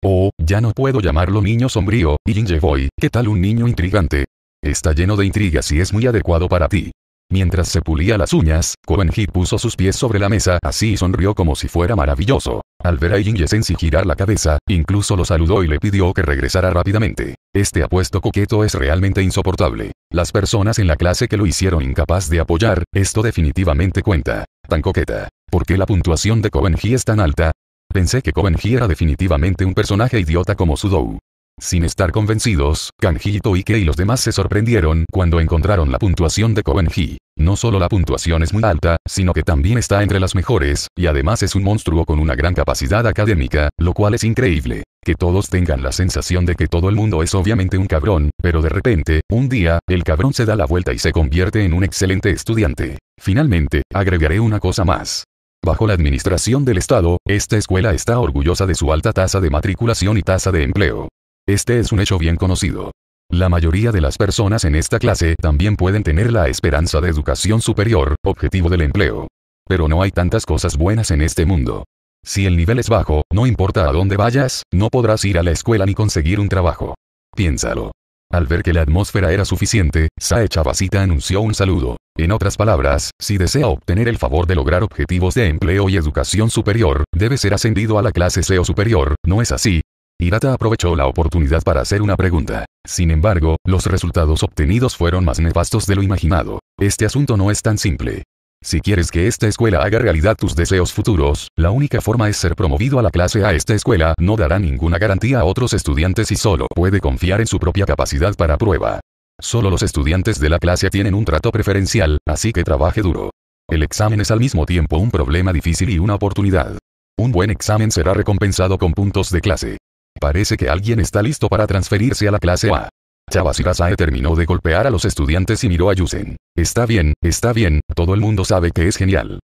A: Oh, ya no puedo llamarlo niño sombrío, y Boy, ¿qué tal un niño intrigante? Está lleno de intrigas y es muy adecuado para ti. Mientras se pulía las uñas, Koenji puso sus pies sobre la mesa así y sonrió como si fuera maravilloso. Al ver a Sensi girar la cabeza, incluso lo saludó y le pidió que regresara rápidamente. Este apuesto coqueto es realmente insoportable. Las personas en la clase que lo hicieron incapaz de apoyar, esto definitivamente cuenta. Tan coqueta. ¿Por qué la puntuación de Koenji es tan alta? Pensé que Koenji era definitivamente un personaje idiota como Sudou. Sin estar convencidos, Kanji Toike y los demás se sorprendieron cuando encontraron la puntuación de Kohenji. No solo la puntuación es muy alta, sino que también está entre las mejores, y además es un monstruo con una gran capacidad académica, lo cual es increíble. Que todos tengan la sensación de que todo el mundo es obviamente un cabrón, pero de repente, un día, el cabrón se da la vuelta y se convierte en un excelente estudiante. Finalmente, agregaré una cosa más. Bajo la administración del Estado, esta escuela está orgullosa de su alta tasa de matriculación y tasa de empleo. Este es un hecho bien conocido. La mayoría de las personas en esta clase también pueden tener la esperanza de educación superior, objetivo del empleo. Pero no hay tantas cosas buenas en este mundo. Si el nivel es bajo, no importa a dónde vayas, no podrás ir a la escuela ni conseguir un trabajo. Piénsalo. Al ver que la atmósfera era suficiente, Sae Chavasita anunció un saludo. En otras palabras, si desea obtener el favor de lograr objetivos de empleo y educación superior, debe ser ascendido a la clase C o superior, ¿no es así? Hirata aprovechó la oportunidad para hacer una pregunta. Sin embargo, los resultados obtenidos fueron más nefastos de lo imaginado. Este asunto no es tan simple. Si quieres que esta escuela haga realidad tus deseos futuros, la única forma es ser promovido a la clase A. Esta escuela no dará ninguna garantía a otros estudiantes y solo puede confiar en su propia capacidad para prueba. Solo los estudiantes de la clase tienen un trato preferencial, así que trabaje duro. El examen es al mismo tiempo un problema difícil y una oportunidad. Un buen examen será recompensado con puntos de clase. Parece que alguien está listo para transferirse a la clase A. Chabasirasae terminó de golpear a los estudiantes y miró a Yusen. Está bien, está bien, todo el mundo sabe que es genial.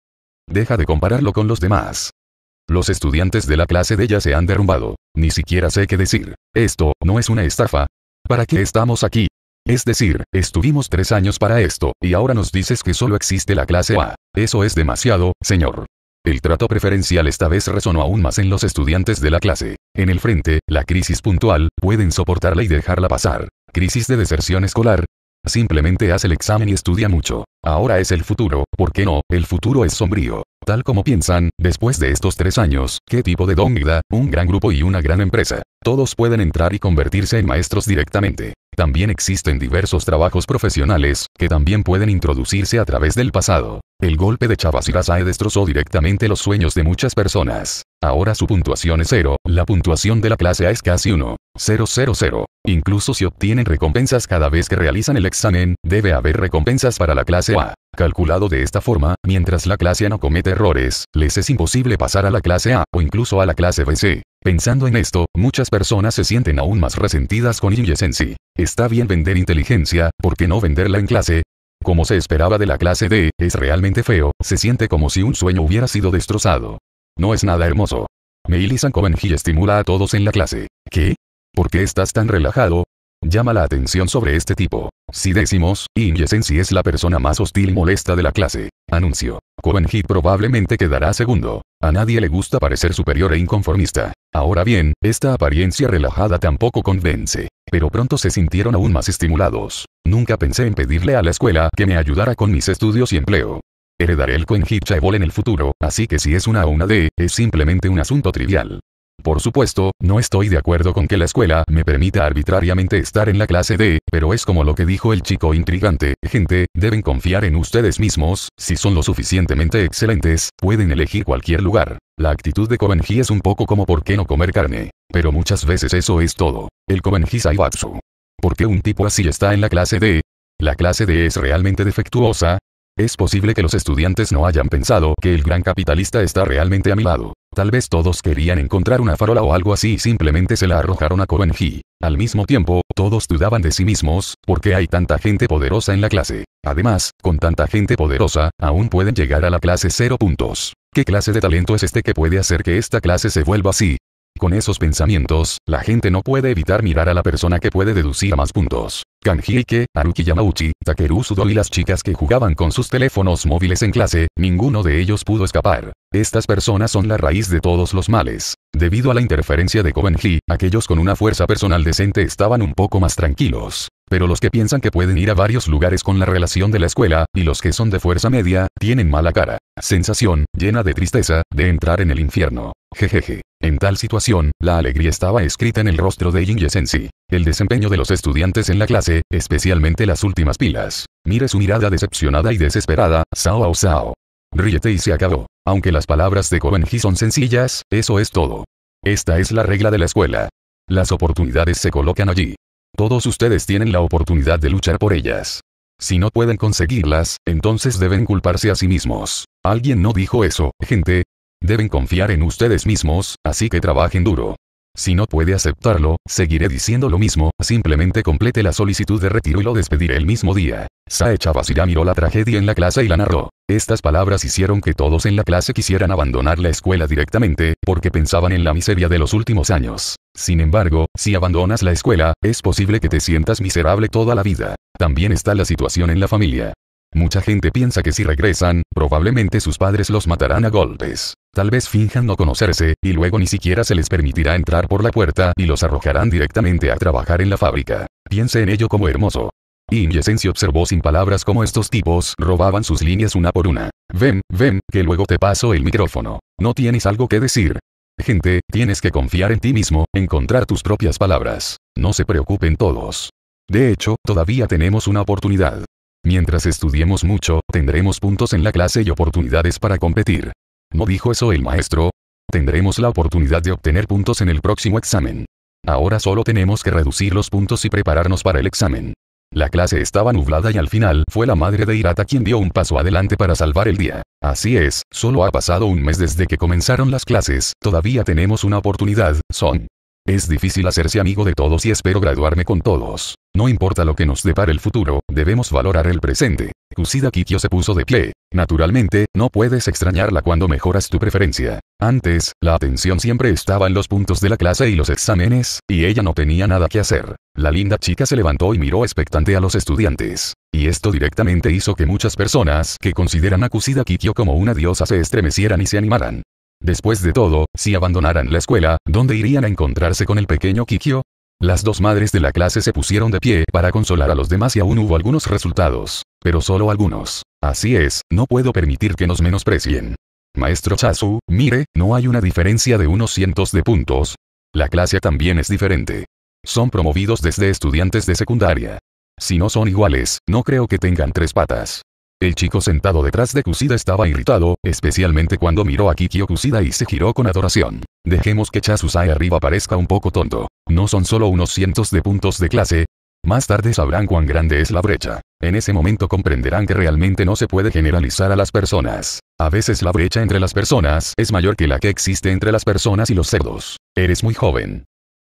A: Deja de compararlo con los demás. Los estudiantes de la clase de ella se han derrumbado. Ni siquiera sé qué decir. Esto, no es una estafa. ¿Para qué estamos aquí? Es decir, estuvimos tres años para esto, y ahora nos dices que solo existe la clase A. Eso es demasiado, señor. El trato preferencial esta vez resonó aún más en los estudiantes de la clase. En el frente, la crisis puntual, pueden soportarla y dejarla pasar. Crisis de deserción escolar. Simplemente haz el examen y estudia mucho. Ahora es el futuro, ¿por qué no? El futuro es sombrío. Tal como piensan, después de estos tres años, ¿qué tipo de Dongda? Un gran grupo y una gran empresa. Todos pueden entrar y convertirse en maestros directamente. También existen diversos trabajos profesionales, que también pueden introducirse a través del pasado. El golpe de Razae destrozó directamente los sueños de muchas personas. Ahora su puntuación es cero, la puntuación de la clase A es casi 1. Incluso si obtienen recompensas cada vez que realizan el examen, debe haber recompensas para la clase A calculado de esta forma, mientras la clase A no comete errores, les es imposible pasar a la clase A o incluso a la clase BC. Pensando en esto, muchas personas se sienten aún más resentidas con sí Está bien vender inteligencia, ¿por qué no venderla en clase? Como se esperaba de la clase D, es realmente feo, se siente como si un sueño hubiera sido destrozado. No es nada hermoso. Meili Sankovenji estimula a todos en la clase. ¿Qué? ¿Por qué estás tan relajado? Llama la atención sobre este tipo. Si decimos, Inyesensi es la persona más hostil y molesta de la clase. Anuncio. Koenji probablemente quedará segundo. A nadie le gusta parecer superior e inconformista. Ahora bien, esta apariencia relajada tampoco convence. Pero pronto se sintieron aún más estimulados. Nunca pensé en pedirle a la escuela que me ayudara con mis estudios y empleo. Heredaré el Koenji Chaebol en el futuro, así que si es una o una de, es simplemente un asunto trivial. Por supuesto, no estoy de acuerdo con que la escuela me permita arbitrariamente estar en la clase D, pero es como lo que dijo el chico intrigante, gente, deben confiar en ustedes mismos, si son lo suficientemente excelentes, pueden elegir cualquier lugar. La actitud de Kobenji es un poco como por qué no comer carne. Pero muchas veces eso es todo. El Kobenji Saibatsu. ¿Por qué un tipo así está en la clase D? ¿La clase D es realmente defectuosa? Es posible que los estudiantes no hayan pensado que el gran capitalista está realmente a mi lado. Tal vez todos querían encontrar una farola o algo así y simplemente se la arrojaron a Kobenji. Al mismo tiempo, todos dudaban de sí mismos, porque hay tanta gente poderosa en la clase. Además, con tanta gente poderosa, aún pueden llegar a la clase 0 puntos. ¿Qué clase de talento es este que puede hacer que esta clase se vuelva así? Con esos pensamientos, la gente no puede evitar mirar a la persona que puede deducir más puntos. Kanjiike, Haruki Yamauchi, Takeru Sudo y las chicas que jugaban con sus teléfonos móviles en clase, ninguno de ellos pudo escapar. Estas personas son la raíz de todos los males. Debido a la interferencia de Kobenji, aquellos con una fuerza personal decente estaban un poco más tranquilos. Pero los que piensan que pueden ir a varios lugares con la relación de la escuela, y los que son de fuerza media, tienen mala cara. Sensación, llena de tristeza, de entrar en el infierno. Jejeje. En tal situación, la alegría estaba escrita en el rostro de Jin Yesensi. El desempeño de los estudiantes en la clase, especialmente las últimas pilas. Mire su mirada decepcionada y desesperada, Sao Sao. Ríete y se acabó. Aunque las palabras de Kobenji son sencillas, eso es todo. Esta es la regla de la escuela. Las oportunidades se colocan allí. Todos ustedes tienen la oportunidad de luchar por ellas. Si no pueden conseguirlas, entonces deben culparse a sí mismos. Alguien no dijo eso, gente, Deben confiar en ustedes mismos, así que trabajen duro. Si no puede aceptarlo, seguiré diciendo lo mismo, simplemente complete la solicitud de retiro y lo despediré el mismo día. Sae Chavasira miró la tragedia en la clase y la narró. Estas palabras hicieron que todos en la clase quisieran abandonar la escuela directamente, porque pensaban en la miseria de los últimos años. Sin embargo, si abandonas la escuela, es posible que te sientas miserable toda la vida. También está la situación en la familia. Mucha gente piensa que si regresan, probablemente sus padres los matarán a golpes. Tal vez finjan no conocerse, y luego ni siquiera se les permitirá entrar por la puerta y los arrojarán directamente a trabajar en la fábrica. Piense en ello como hermoso. Inyesensi observó sin palabras cómo estos tipos robaban sus líneas una por una. Ven, ven, que luego te paso el micrófono. No tienes algo que decir. Gente, tienes que confiar en ti mismo, encontrar tus propias palabras. No se preocupen todos. De hecho, todavía tenemos una oportunidad. Mientras estudiemos mucho, tendremos puntos en la clase y oportunidades para competir. No dijo eso el maestro. Tendremos la oportunidad de obtener puntos en el próximo examen. Ahora solo tenemos que reducir los puntos y prepararnos para el examen. La clase estaba nublada y al final fue la madre de Irata quien dio un paso adelante para salvar el día. Así es, solo ha pasado un mes desde que comenzaron las clases, todavía tenemos una oportunidad, son. Es difícil hacerse amigo de todos y espero graduarme con todos. No importa lo que nos depare el futuro, debemos valorar el presente. Kusida Kikyo se puso de pie. Naturalmente, no puedes extrañarla cuando mejoras tu preferencia. Antes, la atención siempre estaba en los puntos de la clase y los exámenes, y ella no tenía nada que hacer. La linda chica se levantó y miró expectante a los estudiantes. Y esto directamente hizo que muchas personas que consideran a Kusida Kikyo como una diosa se estremecieran y se animaran. Después de todo, si abandonaran la escuela, ¿dónde irían a encontrarse con el pequeño Kikyo? Las dos madres de la clase se pusieron de pie para consolar a los demás y aún hubo algunos resultados. Pero solo algunos. Así es, no puedo permitir que nos menosprecien. Maestro Chasu, mire, no hay una diferencia de unos cientos de puntos. La clase también es diferente. Son promovidos desde estudiantes de secundaria. Si no son iguales, no creo que tengan tres patas. El chico sentado detrás de Kusida estaba irritado, especialmente cuando miró a Kikyo Kusida y se giró con adoración. Dejemos que Chasusai arriba parezca un poco tonto. No son solo unos cientos de puntos de clase, más tarde sabrán cuán grande es la brecha. En ese momento comprenderán que realmente no se puede generalizar a las personas. A veces la brecha entre las personas es mayor que la que existe entre las personas y los cerdos. Eres muy joven.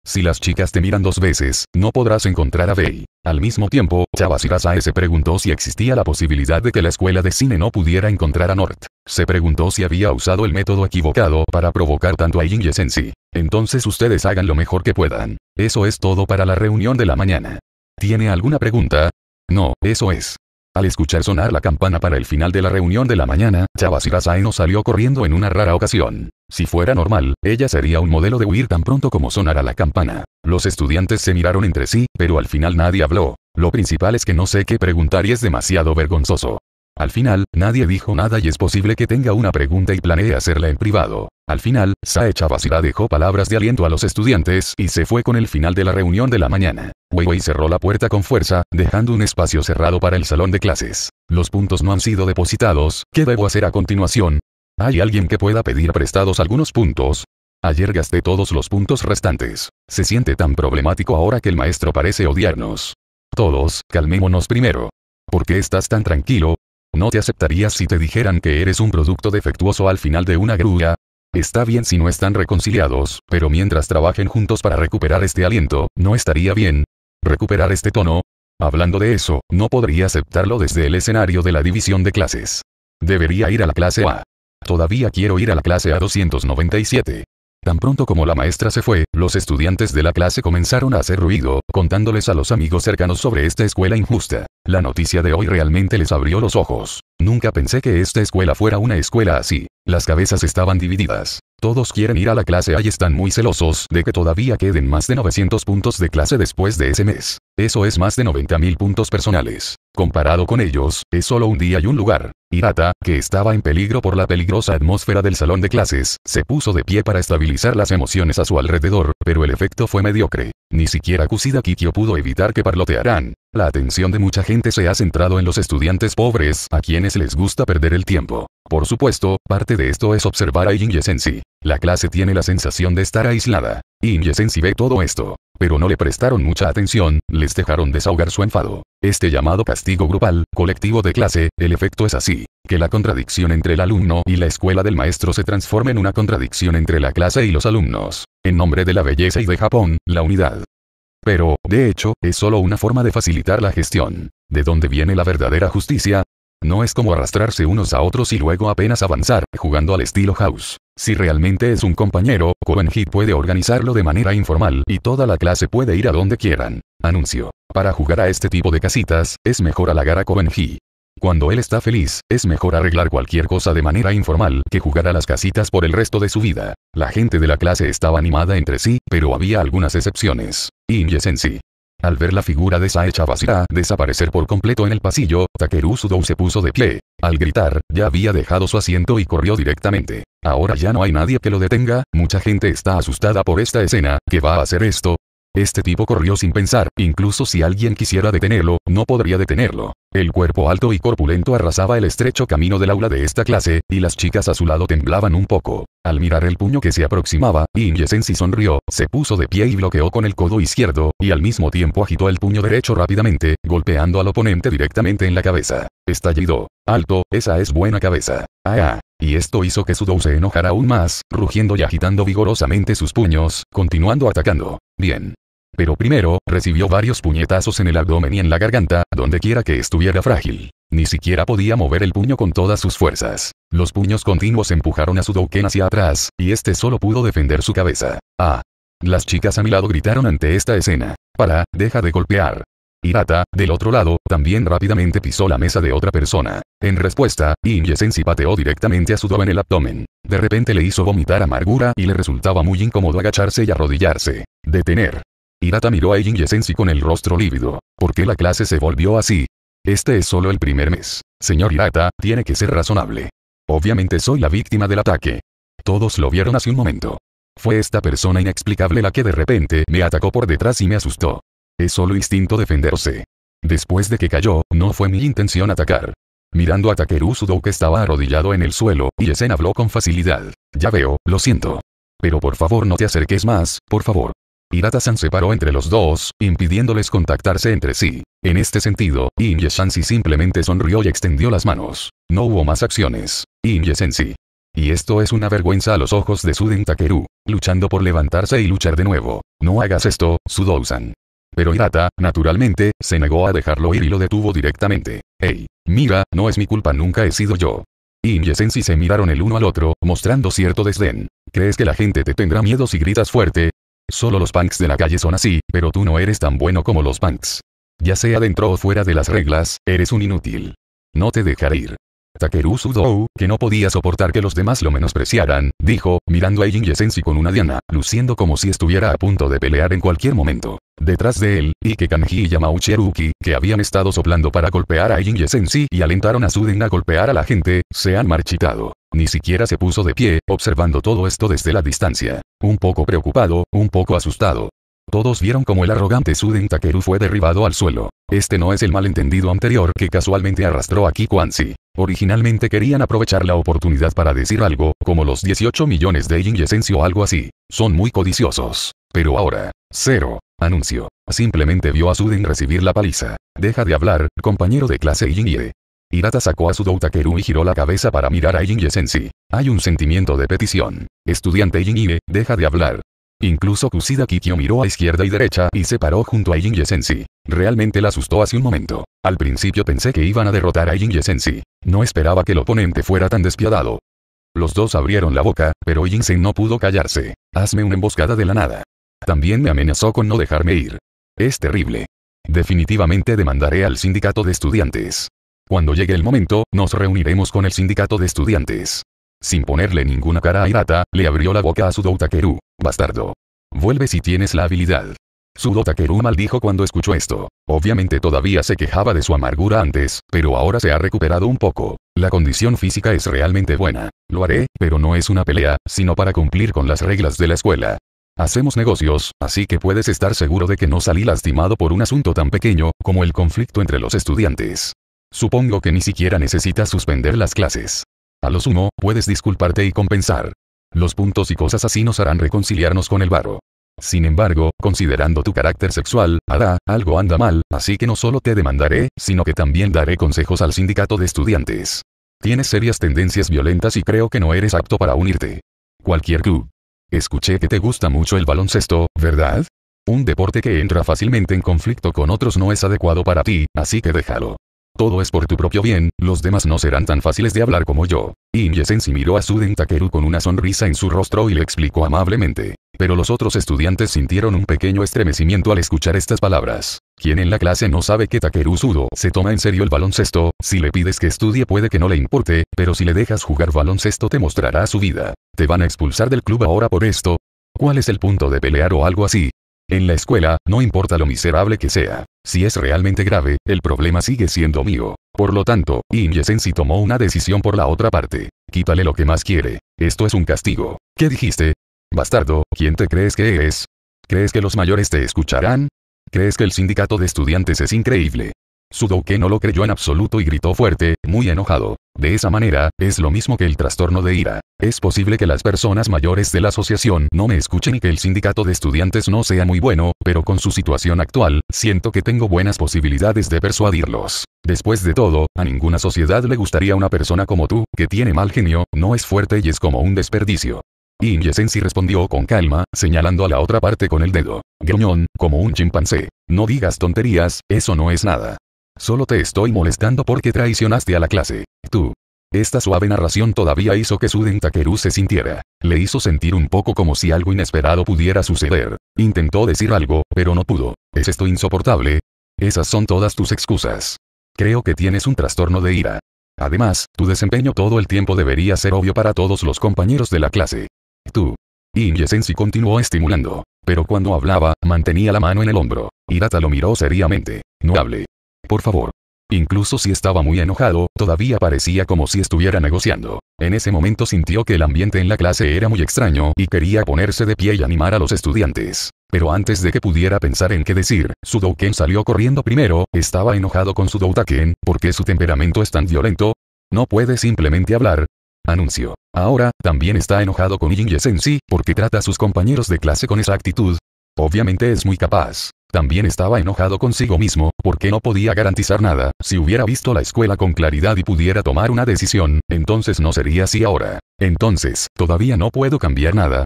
A: Si las chicas te miran dos veces, no podrás encontrar a Bey. Al mismo tiempo, Chavas se preguntó si existía la posibilidad de que la escuela de cine no pudiera encontrar a North. Se preguntó si había usado el método equivocado para provocar tanto a Ying y Sensi. Entonces ustedes hagan lo mejor que puedan. Eso es todo para la reunión de la mañana. ¿Tiene alguna pregunta? No, eso es. Al escuchar sonar la campana para el final de la reunión de la mañana, Chavas e no salió corriendo en una rara ocasión. Si fuera normal, ella sería un modelo de huir tan pronto como sonara la campana. Los estudiantes se miraron entre sí, pero al final nadie habló. Lo principal es que no sé qué preguntar y es demasiado vergonzoso. Al final, nadie dijo nada y es posible que tenga una pregunta y planee hacerla en privado. Al final, Sae Chavasira dejó palabras de aliento a los estudiantes y se fue con el final de la reunión de la mañana. Weiwei cerró la puerta con fuerza, dejando un espacio cerrado para el salón de clases. Los puntos no han sido depositados, ¿qué debo hacer a continuación? ¿Hay alguien que pueda pedir prestados algunos puntos? Ayer gasté todos los puntos restantes. Se siente tan problemático ahora que el maestro parece odiarnos. Todos, calmémonos primero. ¿Por qué estás tan tranquilo? ¿No te aceptarías si te dijeran que eres un producto defectuoso al final de una grúa? Está bien si no están reconciliados, pero mientras trabajen juntos para recuperar este aliento, ¿no estaría bien? ¿Recuperar este tono? Hablando de eso, no podría aceptarlo desde el escenario de la división de clases. Debería ir a la clase A. Todavía quiero ir a la clase A297. Tan pronto como la maestra se fue, los estudiantes de la clase comenzaron a hacer ruido, contándoles a los amigos cercanos sobre esta escuela injusta. La noticia de hoy realmente les abrió los ojos. Nunca pensé que esta escuela fuera una escuela así. Las cabezas estaban divididas. Todos quieren ir a la clase A y están muy celosos de que todavía queden más de 900 puntos de clase después de ese mes. Eso es más de 90.000 puntos personales. Comparado con ellos, es solo un día y un lugar. Hirata, que estaba en peligro por la peligrosa atmósfera del salón de clases, se puso de pie para estabilizar las emociones a su alrededor, pero el efecto fue mediocre. Ni siquiera Kusida Kikyo pudo evitar que parlotearan. La atención de mucha gente se ha centrado en los estudiantes pobres, a quienes les gusta perder el tiempo. Por supuesto, parte de esto es observar a Inyesensi. La clase tiene la sensación de estar aislada. Inyesensi ve todo esto pero no le prestaron mucha atención, les dejaron desahogar su enfado. Este llamado castigo grupal, colectivo de clase, el efecto es así, que la contradicción entre el alumno y la escuela del maestro se transforma en una contradicción entre la clase y los alumnos. En nombre de la belleza y de Japón, la unidad. Pero, de hecho, es solo una forma de facilitar la gestión. ¿De dónde viene la verdadera justicia? No es como arrastrarse unos a otros y luego apenas avanzar, jugando al estilo house. Si realmente es un compañero, Koenji puede organizarlo de manera informal y toda la clase puede ir a donde quieran. Anuncio. Para jugar a este tipo de casitas, es mejor halagar a Koenji. Cuando él está feliz, es mejor arreglar cualquier cosa de manera informal que jugar a las casitas por el resto de su vida. La gente de la clase estaba animada entre sí, pero había algunas excepciones. Inye Sensi. Al ver la figura de Sae Basira desaparecer por completo en el pasillo, Takeru Sudou se puso de pie. Al gritar, ya había dejado su asiento y corrió directamente. Ahora ya no hay nadie que lo detenga, mucha gente está asustada por esta escena, ¿qué va a hacer esto? Este tipo corrió sin pensar, incluso si alguien quisiera detenerlo, no podría detenerlo. El cuerpo alto y corpulento arrasaba el estrecho camino del aula de esta clase, y las chicas a su lado temblaban un poco. Al mirar el puño que se aproximaba, Inyesensi sonrió, se puso de pie y bloqueó con el codo izquierdo, y al mismo tiempo agitó el puño derecho rápidamente, golpeando al oponente directamente en la cabeza. Estallido. Alto, esa es buena cabeza. Ah, ah. Y esto hizo que Sudou se enojara aún más, rugiendo y agitando vigorosamente sus puños, continuando atacando. Bien. Pero primero, recibió varios puñetazos en el abdomen y en la garganta, donde quiera que estuviera frágil. Ni siquiera podía mover el puño con todas sus fuerzas. Los puños continuos empujaron a Sudouken hacia atrás, y este solo pudo defender su cabeza. Ah. Las chicas a mi lado gritaron ante esta escena. Para, deja de golpear. Hirata, del otro lado, también rápidamente pisó la mesa de otra persona. En respuesta, Inyesensi pateó directamente a sudo en el abdomen. De repente le hizo vomitar amargura y le resultaba muy incómodo agacharse y arrodillarse. Detener. Hirata miró a Inyesensi con el rostro lívido. ¿Por qué la clase se volvió así? Este es solo el primer mes. Señor Hirata, tiene que ser razonable. Obviamente soy la víctima del ataque. Todos lo vieron hace un momento. Fue esta persona inexplicable la que de repente me atacó por detrás y me asustó. Es solo instinto defenderse. Después de que cayó, no fue mi intención atacar. Mirando a Takeru Sudou que estaba arrodillado en el suelo, Yesen habló con facilidad. Ya veo, lo siento. Pero por favor no te acerques más, por favor. Hirata-san se paró entre los dos, impidiéndoles contactarse entre sí. En este sentido, inye si simplemente sonrió y extendió las manos. No hubo más acciones. inye si. Y esto es una vergüenza a los ojos de Suden Takeru, luchando por levantarse y luchar de nuevo. No hagas esto, Sudou-san. Pero Hirata, naturalmente, se negó a dejarlo ir y lo detuvo directamente. Ey, mira, no es mi culpa nunca he sido yo. y se miraron el uno al otro, mostrando cierto desdén. ¿Crees que la gente te tendrá miedo si gritas fuerte? Solo los punks de la calle son así, pero tú no eres tan bueno como los punks. Ya sea dentro o fuera de las reglas, eres un inútil. No te dejaré ir. Takeru Sudou, que no podía soportar que los demás lo menospreciaran, dijo, mirando a Jinye con una diana, luciendo como si estuviera a punto de pelear en cualquier momento. Detrás de él, Ike Kanji y Yamauchi que habían estado soplando para golpear a Jinye y alentaron a Suden a golpear a la gente, se han marchitado. Ni siquiera se puso de pie, observando todo esto desde la distancia. Un poco preocupado, un poco asustado. Todos vieron como el arrogante Suden Takeru fue derribado al suelo. Este no es el malentendido anterior que casualmente arrastró a si Originalmente querían aprovechar la oportunidad para decir algo, como los 18 millones de Yin o algo así. Son muy codiciosos. Pero ahora, cero, anuncio. Simplemente vio a Suden recibir la paliza. Deja de hablar, compañero de clase Yin Hirata sacó a Sudou Takeru y giró la cabeza para mirar a Yin Hay un sentimiento de petición. Estudiante Yin deja de hablar. Incluso Kusida Kikyo miró a izquierda y derecha y se paró junto a Jin Yesensi. Realmente la asustó hace un momento. Al principio pensé que iban a derrotar a Jin Yesensi. No esperaba que el oponente fuera tan despiadado. Los dos abrieron la boca, pero Sen no pudo callarse. Hazme una emboscada de la nada. También me amenazó con no dejarme ir. Es terrible. Definitivamente demandaré al sindicato de estudiantes. Cuando llegue el momento, nos reuniremos con el sindicato de estudiantes. Sin ponerle ninguna cara a Hirata, le abrió la boca a Sudou Takeru. Bastardo. Vuelve si tienes la habilidad. Sudou Takeru maldijo cuando escuchó esto. Obviamente todavía se quejaba de su amargura antes, pero ahora se ha recuperado un poco. La condición física es realmente buena. Lo haré, pero no es una pelea, sino para cumplir con las reglas de la escuela. Hacemos negocios, así que puedes estar seguro de que no salí lastimado por un asunto tan pequeño como el conflicto entre los estudiantes. Supongo que ni siquiera necesitas suspender las clases lo sumo, puedes disculparte y compensar. Los puntos y cosas así nos harán reconciliarnos con el barro. Sin embargo, considerando tu carácter sexual, hará, algo anda mal, así que no solo te demandaré, sino que también daré consejos al sindicato de estudiantes. Tienes serias tendencias violentas y creo que no eres apto para unirte. Cualquier club. Escuché que te gusta mucho el baloncesto, ¿verdad? Un deporte que entra fácilmente en conflicto con otros no es adecuado para ti, así que déjalo. Todo es por tu propio bien, los demás no serán tan fáciles de hablar como yo. Inyesensi miró a Suden Takeru con una sonrisa en su rostro y le explicó amablemente. Pero los otros estudiantes sintieron un pequeño estremecimiento al escuchar estas palabras. Quien en la clase no sabe que Takeru Sudo se toma en serio el baloncesto? Si le pides que estudie puede que no le importe, pero si le dejas jugar baloncesto te mostrará su vida. ¿Te van a expulsar del club ahora por esto? ¿Cuál es el punto de pelear o algo así? En la escuela, no importa lo miserable que sea. Si es realmente grave, el problema sigue siendo mío. Por lo tanto, Inyesensi tomó una decisión por la otra parte. Quítale lo que más quiere. Esto es un castigo. ¿Qué dijiste? Bastardo, ¿quién te crees que eres? ¿Crees que los mayores te escucharán? ¿Crees que el sindicato de estudiantes es increíble? Sudouke no lo creyó en absoluto y gritó fuerte, muy enojado. De esa manera, es lo mismo que el trastorno de ira. Es posible que las personas mayores de la asociación no me escuchen y que el sindicato de estudiantes no sea muy bueno, pero con su situación actual, siento que tengo buenas posibilidades de persuadirlos. Después de todo, a ninguna sociedad le gustaría una persona como tú, que tiene mal genio, no es fuerte y es como un desperdicio. Inyesensi respondió con calma, señalando a la otra parte con el dedo. Gruñón, como un chimpancé. No digas tonterías, eso no es nada. Solo te estoy molestando porque traicionaste a la clase. Tú. Esta suave narración todavía hizo que Suden Takeru se sintiera. Le hizo sentir un poco como si algo inesperado pudiera suceder. Intentó decir algo, pero no pudo. ¿Es esto insoportable? Esas son todas tus excusas. Creo que tienes un trastorno de ira. Además, tu desempeño todo el tiempo debería ser obvio para todos los compañeros de la clase. Tú. In continuó estimulando. Pero cuando hablaba, mantenía la mano en el hombro. Hirata lo miró seriamente. No hable. Por favor. Incluso si estaba muy enojado, todavía parecía como si estuviera negociando. En ese momento sintió que el ambiente en la clase era muy extraño y quería ponerse de pie y animar a los estudiantes. Pero antes de que pudiera pensar en qué decir, Sudouken salió corriendo primero, estaba enojado con Sudou Doutaken, ¿por su temperamento es tan violento? No puede simplemente hablar. Anuncio. Ahora, también está enojado con Jinye Sensi, porque trata a sus compañeros de clase con esa actitud. Obviamente es muy capaz. También estaba enojado consigo mismo, porque no podía garantizar nada, si hubiera visto la escuela con claridad y pudiera tomar una decisión, entonces no sería así ahora. Entonces, todavía no puedo cambiar nada.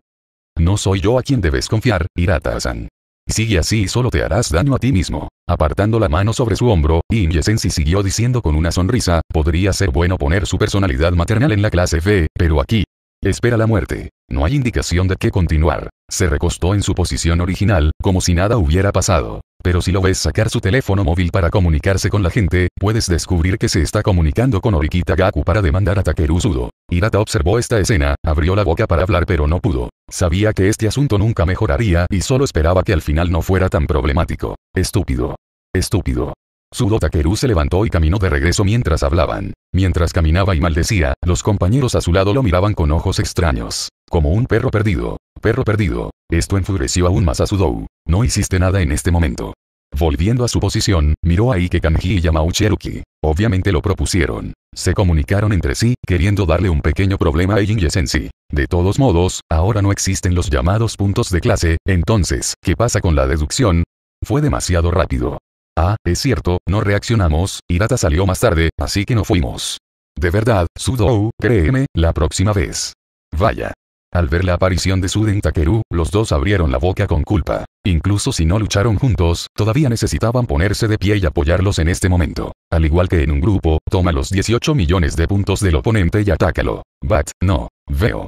A: No soy yo a quien debes confiar, Hirata-san. Sigue así y solo te harás daño a ti mismo. Apartando la mano sobre su hombro, Inyesensi siguió diciendo con una sonrisa, podría ser bueno poner su personalidad maternal en la clase F, pero aquí. Espera la muerte. No hay indicación de que continuar. Se recostó en su posición original, como si nada hubiera pasado. Pero si lo ves sacar su teléfono móvil para comunicarse con la gente, puedes descubrir que se está comunicando con Orikita Gaku para demandar a Takeru Sudo. Hirata observó esta escena, abrió la boca para hablar pero no pudo. Sabía que este asunto nunca mejoraría y solo esperaba que al final no fuera tan problemático. Estúpido. Estúpido. Takeru se levantó y caminó de regreso mientras hablaban. Mientras caminaba y maldecía, los compañeros a su lado lo miraban con ojos extraños. Como un perro perdido. Perro perdido. Esto enfureció aún más a Sudou. No hiciste nada en este momento. Volviendo a su posición, miró a Ike Kanji y Yamaucheruki. Obviamente lo propusieron. Se comunicaron entre sí, queriendo darle un pequeño problema a Eijin De todos modos, ahora no existen los llamados puntos de clase, entonces, ¿qué pasa con la deducción? Fue demasiado rápido. Ah, es cierto, no reaccionamos, Hirata salió más tarde, así que no fuimos. De verdad, Sudou, créeme, la próxima vez. Vaya. Al ver la aparición de Suden Takeru, los dos abrieron la boca con culpa. Incluso si no lucharon juntos, todavía necesitaban ponerse de pie y apoyarlos en este momento. Al igual que en un grupo, toma los 18 millones de puntos del oponente y atácalo. Bat, no. Veo.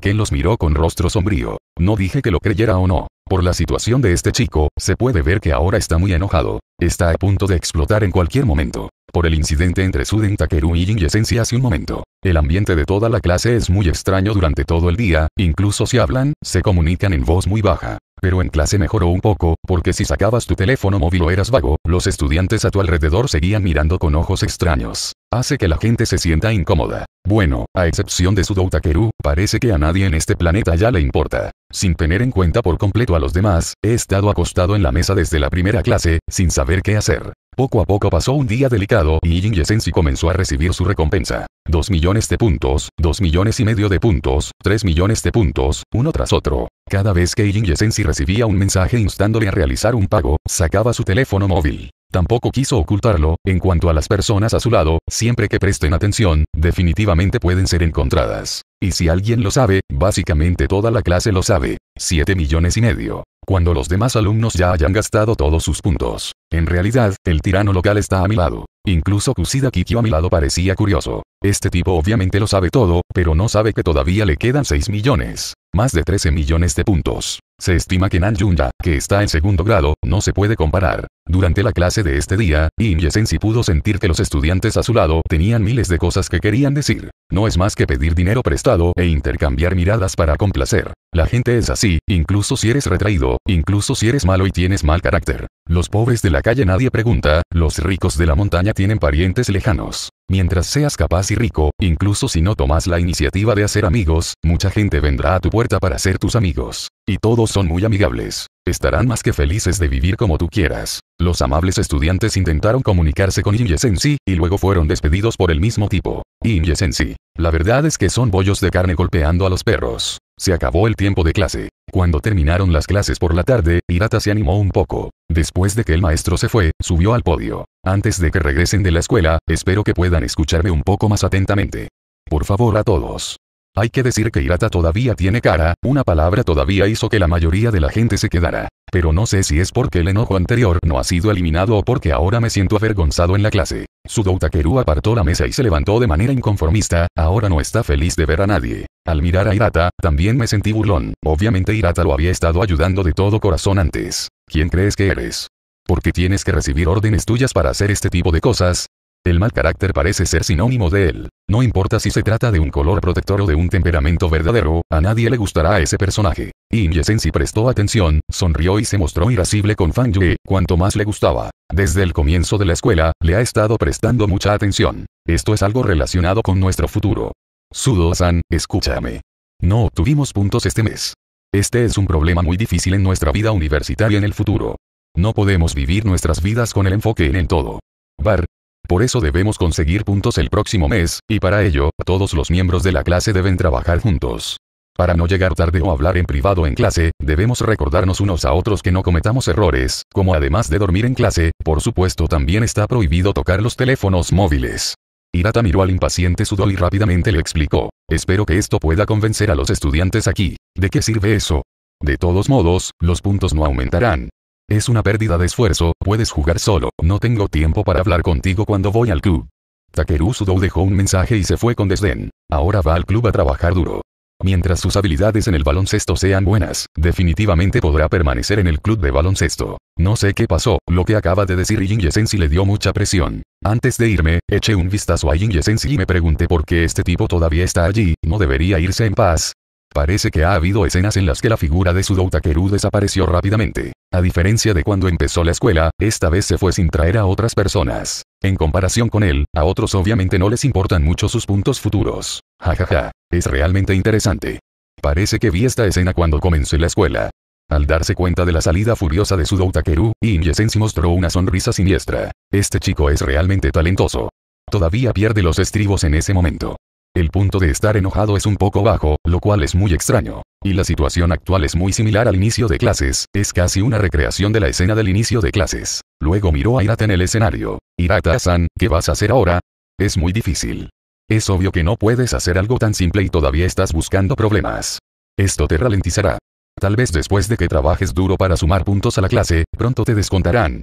A: que los miró con rostro sombrío. No dije que lo creyera o no. Por la situación de este chico, se puede ver que ahora está muy enojado. Está a punto de explotar en cualquier momento. Por el incidente entre Suden Takeru y Jin Esencia hace un momento. El ambiente de toda la clase es muy extraño durante todo el día, incluso si hablan, se comunican en voz muy baja. Pero en clase mejoró un poco, porque si sacabas tu teléfono móvil o eras vago, los estudiantes a tu alrededor seguían mirando con ojos extraños. Hace que la gente se sienta incómoda. Bueno, a excepción de Sudou Takeru, parece que a nadie en este planeta ya le importa. Sin tener en cuenta por completo a los demás, he estado acostado en la mesa desde la primera clase, sin saber qué hacer. Poco a poco pasó un día delicado y Jin Yesensi comenzó a recibir su recompensa. Dos millones de puntos, dos millones y medio de puntos, tres millones de puntos, uno tras otro. Cada vez que Jin Yesensi recibía un mensaje instándole a realizar un pago, sacaba su teléfono móvil. Tampoco quiso ocultarlo, en cuanto a las personas a su lado, siempre que presten atención, definitivamente pueden ser encontradas. Y si alguien lo sabe, básicamente toda la clase lo sabe. 7 millones y medio. Cuando los demás alumnos ya hayan gastado todos sus puntos. En realidad, el tirano local está a mi lado. Incluso Kusida Kikyo a mi lado parecía curioso. Este tipo obviamente lo sabe todo, pero no sabe que todavía le quedan 6 millones más de 13 millones de puntos. Se estima que Nan que está en segundo grado, no se puede comparar. Durante la clase de este día, Inyesensi pudo sentir que los estudiantes a su lado tenían miles de cosas que querían decir. No es más que pedir dinero prestado e intercambiar miradas para complacer. La gente es así, incluso si eres retraído, incluso si eres malo y tienes mal carácter. Los pobres de la calle nadie pregunta, los ricos de la montaña tienen parientes lejanos. Mientras seas capaz y rico, incluso si no tomas la iniciativa de hacer amigos, mucha gente vendrá a tu puerta para ser tus amigos. Y todos son muy amigables. Estarán más que felices de vivir como tú quieras. Los amables estudiantes intentaron comunicarse con Inyesensi, y luego fueron despedidos por el mismo tipo. Inyesensi. La verdad es que son bollos de carne golpeando a los perros. Se acabó el tiempo de clase. Cuando terminaron las clases por la tarde, Hirata se animó un poco. Después de que el maestro se fue, subió al podio. Antes de que regresen de la escuela, espero que puedan escucharme un poco más atentamente. Por favor a todos. Hay que decir que Hirata todavía tiene cara, una palabra todavía hizo que la mayoría de la gente se quedara. Pero no sé si es porque el enojo anterior no ha sido eliminado o porque ahora me siento avergonzado en la clase. Sudou Takeru apartó la mesa y se levantó de manera inconformista, ahora no está feliz de ver a nadie. Al mirar a Hirata, también me sentí burlón. Obviamente Hirata lo había estado ayudando de todo corazón antes. ¿Quién crees que eres? ¿Por qué tienes que recibir órdenes tuyas para hacer este tipo de cosas? El mal carácter parece ser sinónimo de él. No importa si se trata de un color protector o de un temperamento verdadero, a nadie le gustará a ese personaje. Inyesensi prestó atención, sonrió y se mostró irascible con Fang Yue, cuanto más le gustaba. Desde el comienzo de la escuela, le ha estado prestando mucha atención. Esto es algo relacionado con nuestro futuro. Sudo-san, escúchame. No obtuvimos puntos este mes. Este es un problema muy difícil en nuestra vida universitaria en el futuro. No podemos vivir nuestras vidas con el enfoque en el todo. Bar, por eso debemos conseguir puntos el próximo mes, y para ello, todos los miembros de la clase deben trabajar juntos. Para no llegar tarde o hablar en privado en clase, debemos recordarnos unos a otros que no cometamos errores, como además de dormir en clase, por supuesto también está prohibido tocar los teléfonos móviles. Hirata miró al impaciente Sudo y rápidamente le explicó, espero que esto pueda convencer a los estudiantes aquí. ¿De qué sirve eso? De todos modos, los puntos no aumentarán. Es una pérdida de esfuerzo, puedes jugar solo, no tengo tiempo para hablar contigo cuando voy al club. Takeru Sudou dejó un mensaje y se fue con desdén. Ahora va al club a trabajar duro. Mientras sus habilidades en el baloncesto sean buenas, definitivamente podrá permanecer en el club de baloncesto. No sé qué pasó, lo que acaba de decir Jin Yesensi le dio mucha presión. Antes de irme, eché un vistazo a Jin Yesensi y me pregunté por qué este tipo todavía está allí, no debería irse en paz, Parece que ha habido escenas en las que la figura de Sudou Takeru desapareció rápidamente. A diferencia de cuando empezó la escuela, esta vez se fue sin traer a otras personas. En comparación con él, a otros obviamente no les importan mucho sus puntos futuros. Jajaja, es realmente interesante. Parece que vi esta escena cuando comencé la escuela. Al darse cuenta de la salida furiosa de Sudou Takeru, Inyesensi mostró una sonrisa siniestra. Este chico es realmente talentoso. Todavía pierde los estribos en ese momento. El punto de estar enojado es un poco bajo, lo cual es muy extraño. Y la situación actual es muy similar al inicio de clases, es casi una recreación de la escena del inicio de clases. Luego miró a Irata en el escenario. Irata san ¿qué vas a hacer ahora? Es muy difícil. Es obvio que no puedes hacer algo tan simple y todavía estás buscando problemas. Esto te ralentizará. Tal vez después de que trabajes duro para sumar puntos a la clase, pronto te descontarán,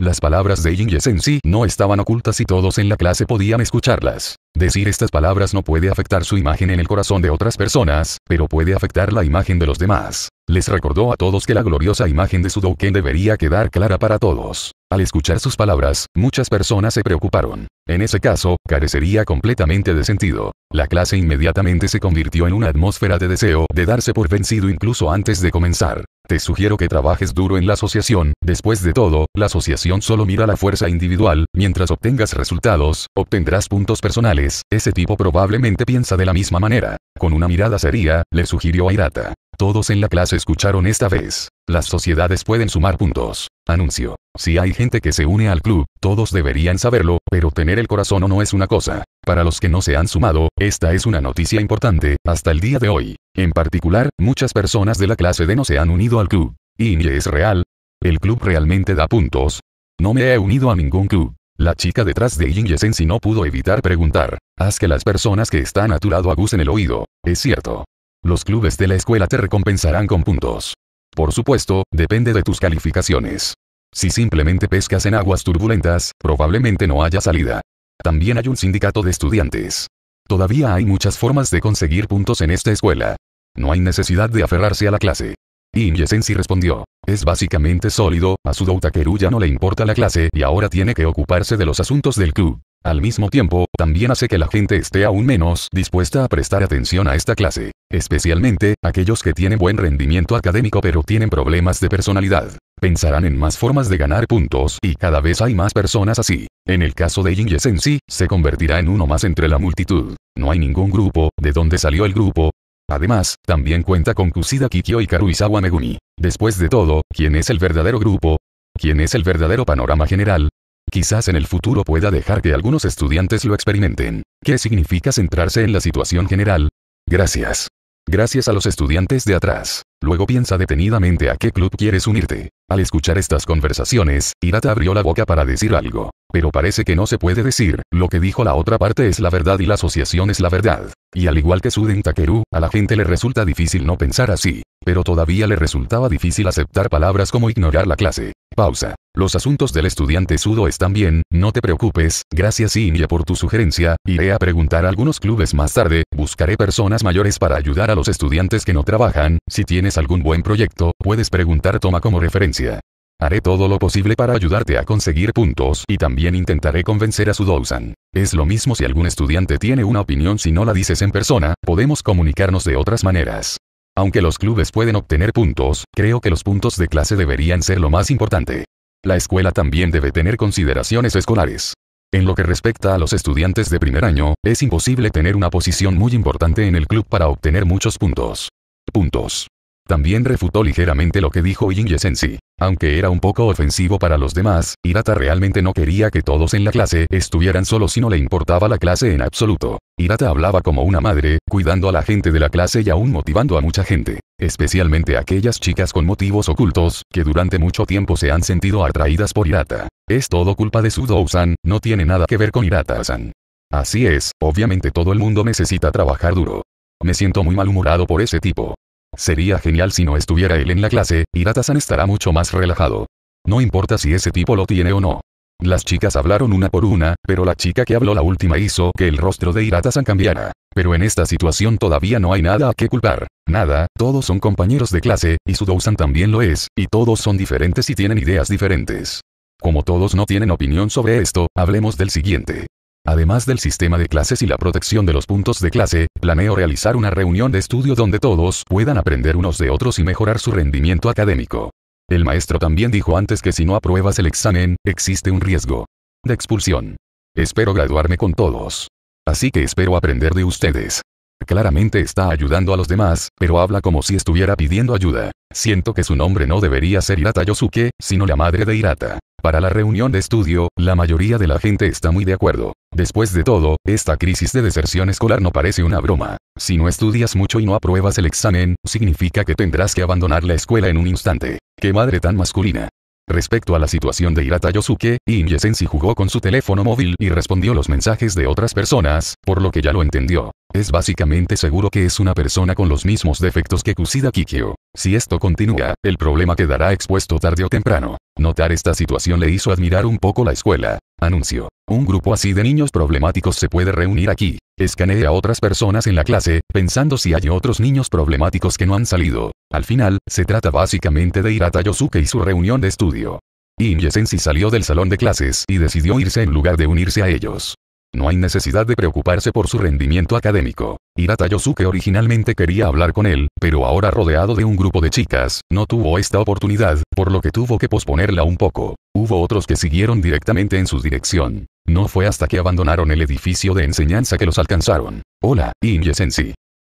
A: las palabras de en sí no estaban ocultas y todos en la clase podían escucharlas. Decir estas palabras no puede afectar su imagen en el corazón de otras personas, pero puede afectar la imagen de los demás. Les recordó a todos que la gloriosa imagen de su Douken debería quedar clara para todos. Al escuchar sus palabras, muchas personas se preocuparon. En ese caso, carecería completamente de sentido. La clase inmediatamente se convirtió en una atmósfera de deseo de darse por vencido incluso antes de comenzar. Te sugiero que trabajes duro en la asociación, después de todo, la asociación solo mira la fuerza individual, mientras obtengas resultados, obtendrás puntos personales, ese tipo probablemente piensa de la misma manera. Con una mirada seria, le sugirió a Hirata. Todos en la clase escucharon esta vez. Las sociedades pueden sumar puntos. Anuncio. Si hay gente que se une al club, todos deberían saberlo, pero tener el corazón no es una cosa. Para los que no se han sumado, esta es una noticia importante, hasta el día de hoy. En particular, muchas personas de la clase D no se han unido al club. Y es real. El club realmente da puntos. No me he unido a ningún club. La chica detrás de Inge Sensi no pudo evitar preguntar. Haz que las personas que están a tu lado el oído. Es cierto. Los clubes de la escuela te recompensarán con puntos. Por supuesto, depende de tus calificaciones. Si simplemente pescas en aguas turbulentas, probablemente no haya salida. También hay un sindicato de estudiantes. Todavía hay muchas formas de conseguir puntos en esta escuela. No hay necesidad de aferrarse a la clase. Y Yesensi respondió. Es básicamente sólido, a su Keru ya no le importa la clase y ahora tiene que ocuparse de los asuntos del club. Al mismo tiempo, también hace que la gente esté aún menos dispuesta a prestar atención a esta clase, especialmente aquellos que tienen buen rendimiento académico pero tienen problemas de personalidad. Pensarán en más formas de ganar puntos y cada vez hay más personas así. En el caso de Jin sí, se convertirá en uno más entre la multitud. No hay ningún grupo, de dónde salió el grupo, Además, también cuenta con Kusida Kikyo y Karuizawa Megumi. Después de todo, ¿quién es el verdadero grupo? ¿Quién es el verdadero panorama general? Quizás en el futuro pueda dejar que algunos estudiantes lo experimenten. ¿Qué significa centrarse en la situación general? Gracias. Gracias a los estudiantes de atrás. Luego piensa detenidamente a qué club quieres unirte. Al escuchar estas conversaciones, Hirata abrió la boca para decir algo. Pero parece que no se puede decir, lo que dijo la otra parte es la verdad y la asociación es la verdad. Y al igual que Suden Takeru, a la gente le resulta difícil no pensar así. Pero todavía le resultaba difícil aceptar palabras como ignorar la clase. Pausa. Los asuntos del estudiante sudo están bien, no te preocupes, gracias Inia por tu sugerencia, iré a preguntar a algunos clubes más tarde, buscaré personas mayores para ayudar a los estudiantes que no trabajan, si tienes algún buen proyecto, puedes preguntar toma como referencia. Haré todo lo posible para ayudarte a conseguir puntos y también intentaré convencer a Sudousan. Es lo mismo si algún estudiante tiene una opinión si no la dices en persona, podemos comunicarnos de otras maneras. Aunque los clubes pueden obtener puntos, creo que los puntos de clase deberían ser lo más importante. La escuela también debe tener consideraciones escolares. En lo que respecta a los estudiantes de primer año, es imposible tener una posición muy importante en el club para obtener muchos puntos. Puntos. También refutó ligeramente lo que dijo Sensi. Aunque era un poco ofensivo para los demás, Hirata realmente no quería que todos en la clase estuvieran solos y no le importaba la clase en absoluto. Hirata hablaba como una madre, cuidando a la gente de la clase y aún motivando a mucha gente, especialmente aquellas chicas con motivos ocultos, que durante mucho tiempo se han sentido atraídas por Hirata. Es todo culpa de Sudou-san, no tiene nada que ver con Hirata-san. Así es, obviamente todo el mundo necesita trabajar duro. Me siento muy malhumorado por ese tipo. Sería genial si no estuviera él en la clase, Hirata-san estará mucho más relajado. No importa si ese tipo lo tiene o no. Las chicas hablaron una por una, pero la chica que habló la última hizo que el rostro de Hirata-san cambiara. Pero en esta situación todavía no hay nada a qué culpar. Nada, todos son compañeros de clase, y Sudousan también lo es, y todos son diferentes y tienen ideas diferentes. Como todos no tienen opinión sobre esto, hablemos del siguiente. Además del sistema de clases y la protección de los puntos de clase, planeo realizar una reunión de estudio donde todos puedan aprender unos de otros y mejorar su rendimiento académico. El maestro también dijo antes que si no apruebas el examen, existe un riesgo de expulsión. Espero graduarme con todos. Así que espero aprender de ustedes. Claramente está ayudando a los demás, pero habla como si estuviera pidiendo ayuda. Siento que su nombre no debería ser Hirata Yosuke, sino la madre de Hirata. Para la reunión de estudio, la mayoría de la gente está muy de acuerdo. Después de todo, esta crisis de deserción escolar no parece una broma. Si no estudias mucho y no apruebas el examen, significa que tendrás que abandonar la escuela en un instante. ¡Qué madre tan masculina! Respecto a la situación de Hirata Yosuke, Inye jugó con su teléfono móvil y respondió los mensajes de otras personas, por lo que ya lo entendió. Es básicamente seguro que es una persona con los mismos defectos que Kusida Kikyo. Si esto continúa, el problema quedará expuesto tarde o temprano. Notar esta situación le hizo admirar un poco la escuela. Anuncio. Un grupo así de niños problemáticos se puede reunir aquí. Escaneé a otras personas en la clase, pensando si hay otros niños problemáticos que no han salido. Al final, se trata básicamente de ir a Tayosuke y su reunión de estudio. Inyesensi salió del salón de clases y decidió irse en lugar de unirse a ellos. No hay necesidad de preocuparse por su rendimiento académico. Hirata Yosuke originalmente quería hablar con él, pero ahora rodeado de un grupo de chicas, no tuvo esta oportunidad, por lo que tuvo que posponerla un poco. Hubo otros que siguieron directamente en su dirección. No fue hasta que abandonaron el edificio de enseñanza que los alcanzaron. Hola, Inye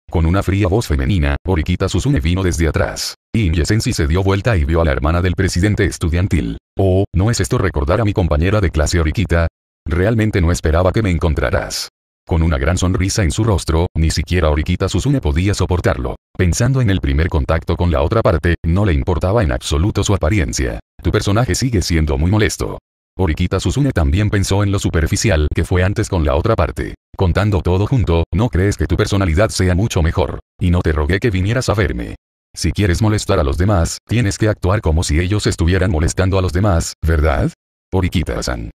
A: Con una fría voz femenina, Orikita Susune vino desde atrás. Inye se dio vuelta y vio a la hermana del presidente estudiantil. Oh, ¿no es esto recordar a mi compañera de clase Orikita? Realmente no esperaba que me encontraras Con una gran sonrisa en su rostro, ni siquiera Oriquita Susune podía soportarlo. Pensando en el primer contacto con la otra parte, no le importaba en absoluto su apariencia. Tu personaje sigue siendo muy molesto. Oriquita Susune también pensó en lo superficial que fue antes con la otra parte. Contando todo junto, no crees que tu personalidad sea mucho mejor. Y no te rogué que vinieras a verme. Si quieres molestar a los demás, tienes que actuar como si ellos estuvieran molestando a los demás, verdad oriquita Orikita-san.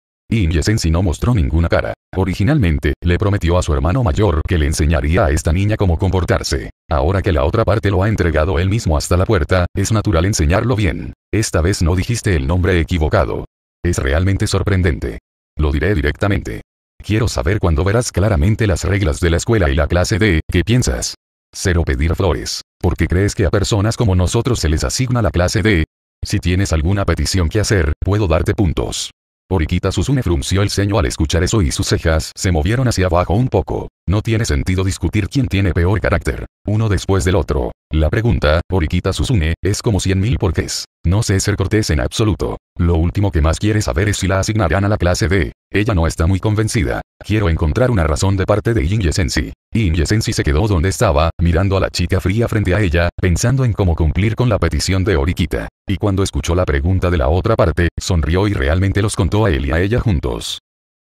A: Inyesensi no mostró ninguna cara. Originalmente, le prometió a su hermano mayor que le enseñaría a esta niña cómo comportarse. Ahora que la otra parte lo ha entregado él mismo hasta la puerta, es natural enseñarlo bien. Esta vez no dijiste el nombre equivocado. Es realmente sorprendente. Lo diré directamente. Quiero saber cuando verás claramente las reglas de la escuela y la clase D. ¿qué piensas? Cero pedir flores. ¿Por qué crees que a personas como nosotros se les asigna la clase D? Si tienes alguna petición que hacer, puedo darte puntos. Oriquita Susume frunció el ceño al escuchar eso y sus cejas se movieron hacia abajo un poco. No tiene sentido discutir quién tiene peor carácter. Uno después del otro. La pregunta, Oriquita Susune, es como cien mil porqués. No sé ser cortés en absoluto. Lo último que más quiere saber es si la asignarán a la clase D. Ella no está muy convencida. Quiero encontrar una razón de parte de y Sensi. se quedó donde estaba, mirando a la chica fría frente a ella, pensando en cómo cumplir con la petición de Oriquita. Y cuando escuchó la pregunta de la otra parte, sonrió y realmente los contó a él y a ella juntos.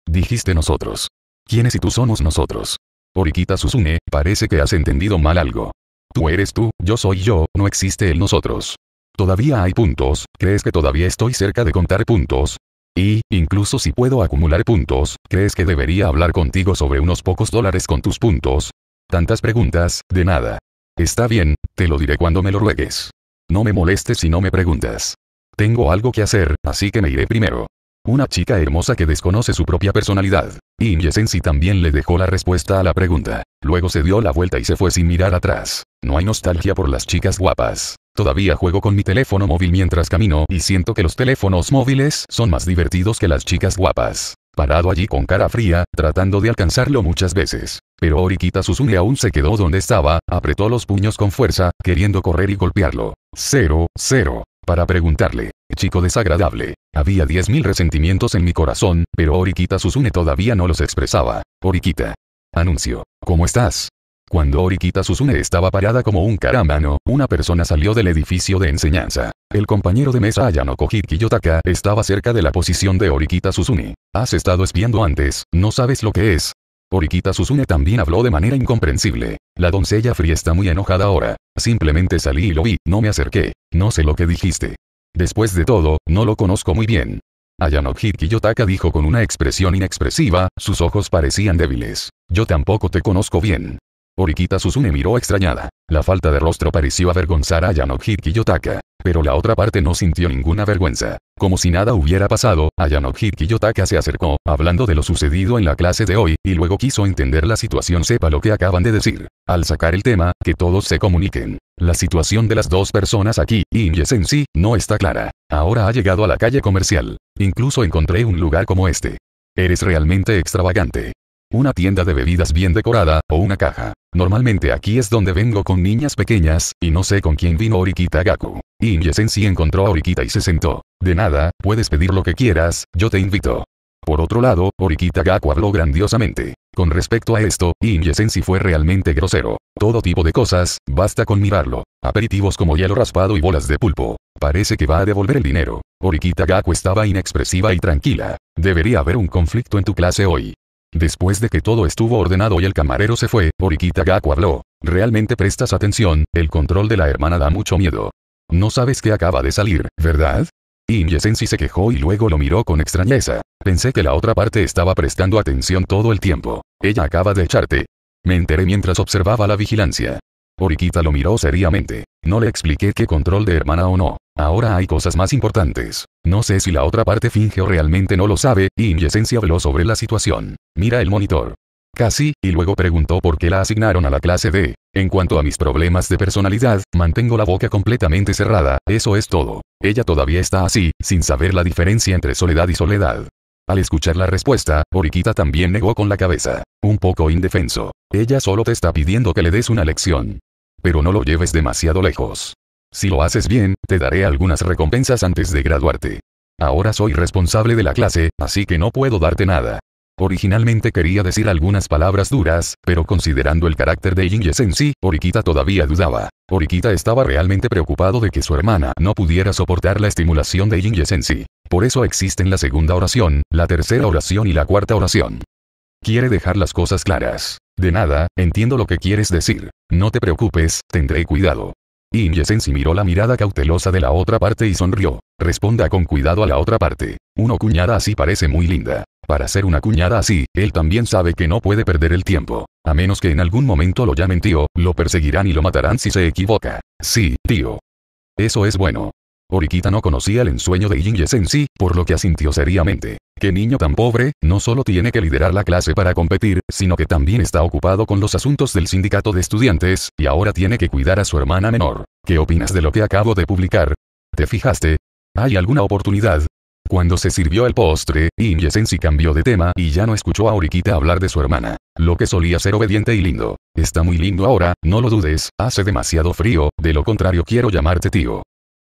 A: Dijiste nosotros. ¿Quiénes y tú somos nosotros? Oriquita Susune, parece que has entendido mal algo. Tú eres tú, yo soy yo, no existe el nosotros. Todavía hay puntos, ¿crees que todavía estoy cerca de contar puntos? Y, incluso si puedo acumular puntos, ¿crees que debería hablar contigo sobre unos pocos dólares con tus puntos? Tantas preguntas, de nada. Está bien, te lo diré cuando me lo ruegues. No me molestes si no me preguntas. Tengo algo que hacer, así que me iré primero. Una chica hermosa que desconoce su propia personalidad. Y Inyesensi también le dejó la respuesta a la pregunta. Luego se dio la vuelta y se fue sin mirar atrás. No hay nostalgia por las chicas guapas. Todavía juego con mi teléfono móvil mientras camino y siento que los teléfonos móviles son más divertidos que las chicas guapas. Parado allí con cara fría, tratando de alcanzarlo muchas veces. Pero Oriquita Suzume aún se quedó donde estaba, apretó los puños con fuerza, queriendo correr y golpearlo. Cero, cero. Para preguntarle, Chico desagradable. Había 10.000 resentimientos en mi corazón, pero Oriquita Susune todavía no los expresaba. Oriquita. Anuncio. ¿Cómo estás? Cuando Oriquita Susune estaba parada como un caramano, una persona salió del edificio de enseñanza. El compañero de mesa Ayano Kojiki Yotaka estaba cerca de la posición de Oriquita Susune. Has estado espiando antes, no sabes lo que es. Oriquita Susune también habló de manera incomprensible. La doncella fría está muy enojada ahora. Simplemente salí y lo vi, no me acerqué. No sé lo que dijiste. Después de todo, no lo conozco muy bien. Ayanohiki Kiyotaka dijo con una expresión inexpresiva, sus ojos parecían débiles. Yo tampoco te conozco bien. Orikita Susune miró extrañada. La falta de rostro pareció avergonzar a Ayanohiki Kiyotaka. Pero la otra parte no sintió ninguna vergüenza. Como si nada hubiera pasado, y Kiyotaka se acercó, hablando de lo sucedido en la clase de hoy, y luego quiso entender la situación sepa lo que acaban de decir. Al sacar el tema, que todos se comuniquen. La situación de las dos personas aquí, Inyes en sí, no está clara. Ahora ha llegado a la calle comercial. Incluso encontré un lugar como este. Eres realmente extravagante una tienda de bebidas bien decorada, o una caja. Normalmente aquí es donde vengo con niñas pequeñas, y no sé con quién vino Orikita Gaku. Inyesensi encontró a Orikita y se sentó. De nada, puedes pedir lo que quieras, yo te invito. Por otro lado, Orikita Gaku habló grandiosamente. Con respecto a esto, Inyesensi fue realmente grosero. Todo tipo de cosas, basta con mirarlo. Aperitivos como hielo raspado y bolas de pulpo. Parece que va a devolver el dinero. Orikita Gaku estaba inexpresiva y tranquila. Debería haber un conflicto en tu clase hoy. Después de que todo estuvo ordenado y el camarero se fue, Oriquita Gaku habló. Realmente prestas atención, el control de la hermana da mucho miedo. No sabes que acaba de salir, ¿verdad? Inye se quejó y luego lo miró con extrañeza. Pensé que la otra parte estaba prestando atención todo el tiempo. Ella acaba de echarte. Me enteré mientras observaba la vigilancia. Oriquita lo miró seriamente. No le expliqué qué control de hermana o no. Ahora hay cosas más importantes. No sé si la otra parte finge o realmente no lo sabe, y Inyesencia habló sobre la situación. Mira el monitor. Casi, y luego preguntó por qué la asignaron a la clase D. En cuanto a mis problemas de personalidad, mantengo la boca completamente cerrada, eso es todo. Ella todavía está así, sin saber la diferencia entre soledad y soledad. Al escuchar la respuesta, Oriquita también negó con la cabeza. Un poco indefenso. Ella solo te está pidiendo que le des una lección. Pero no lo lleves demasiado lejos. Si lo haces bien, te daré algunas recompensas antes de graduarte. Ahora soy responsable de la clase, así que no puedo darte nada. Originalmente quería decir algunas palabras duras, pero considerando el carácter de Jinye sí, Orikita todavía dudaba. Orikita estaba realmente preocupado de que su hermana no pudiera soportar la estimulación de Jinye Por eso existen la segunda oración, la tercera oración y la cuarta oración. Quiere dejar las cosas claras. De nada, entiendo lo que quieres decir. No te preocupes, tendré cuidado. Inyesensi miró la mirada cautelosa de la otra parte y sonrió. Responda con cuidado a la otra parte. Una cuñada así parece muy linda. Para ser una cuñada así, él también sabe que no puede perder el tiempo. A menos que en algún momento lo llamen tío, lo perseguirán y lo matarán si se equivoca. Sí, tío. Eso es bueno. Oriquita no conocía el ensueño de Jin por lo que asintió seriamente. ¿Qué niño tan pobre, no solo tiene que liderar la clase para competir, sino que también está ocupado con los asuntos del sindicato de estudiantes, y ahora tiene que cuidar a su hermana menor. ¿Qué opinas de lo que acabo de publicar? ¿Te fijaste? ¿Hay alguna oportunidad? Cuando se sirvió el postre, Inyesensi cambió de tema y ya no escuchó a Oriquita hablar de su hermana. Lo que solía ser obediente y lindo. Está muy lindo ahora, no lo dudes, hace demasiado frío, de lo contrario quiero llamarte tío.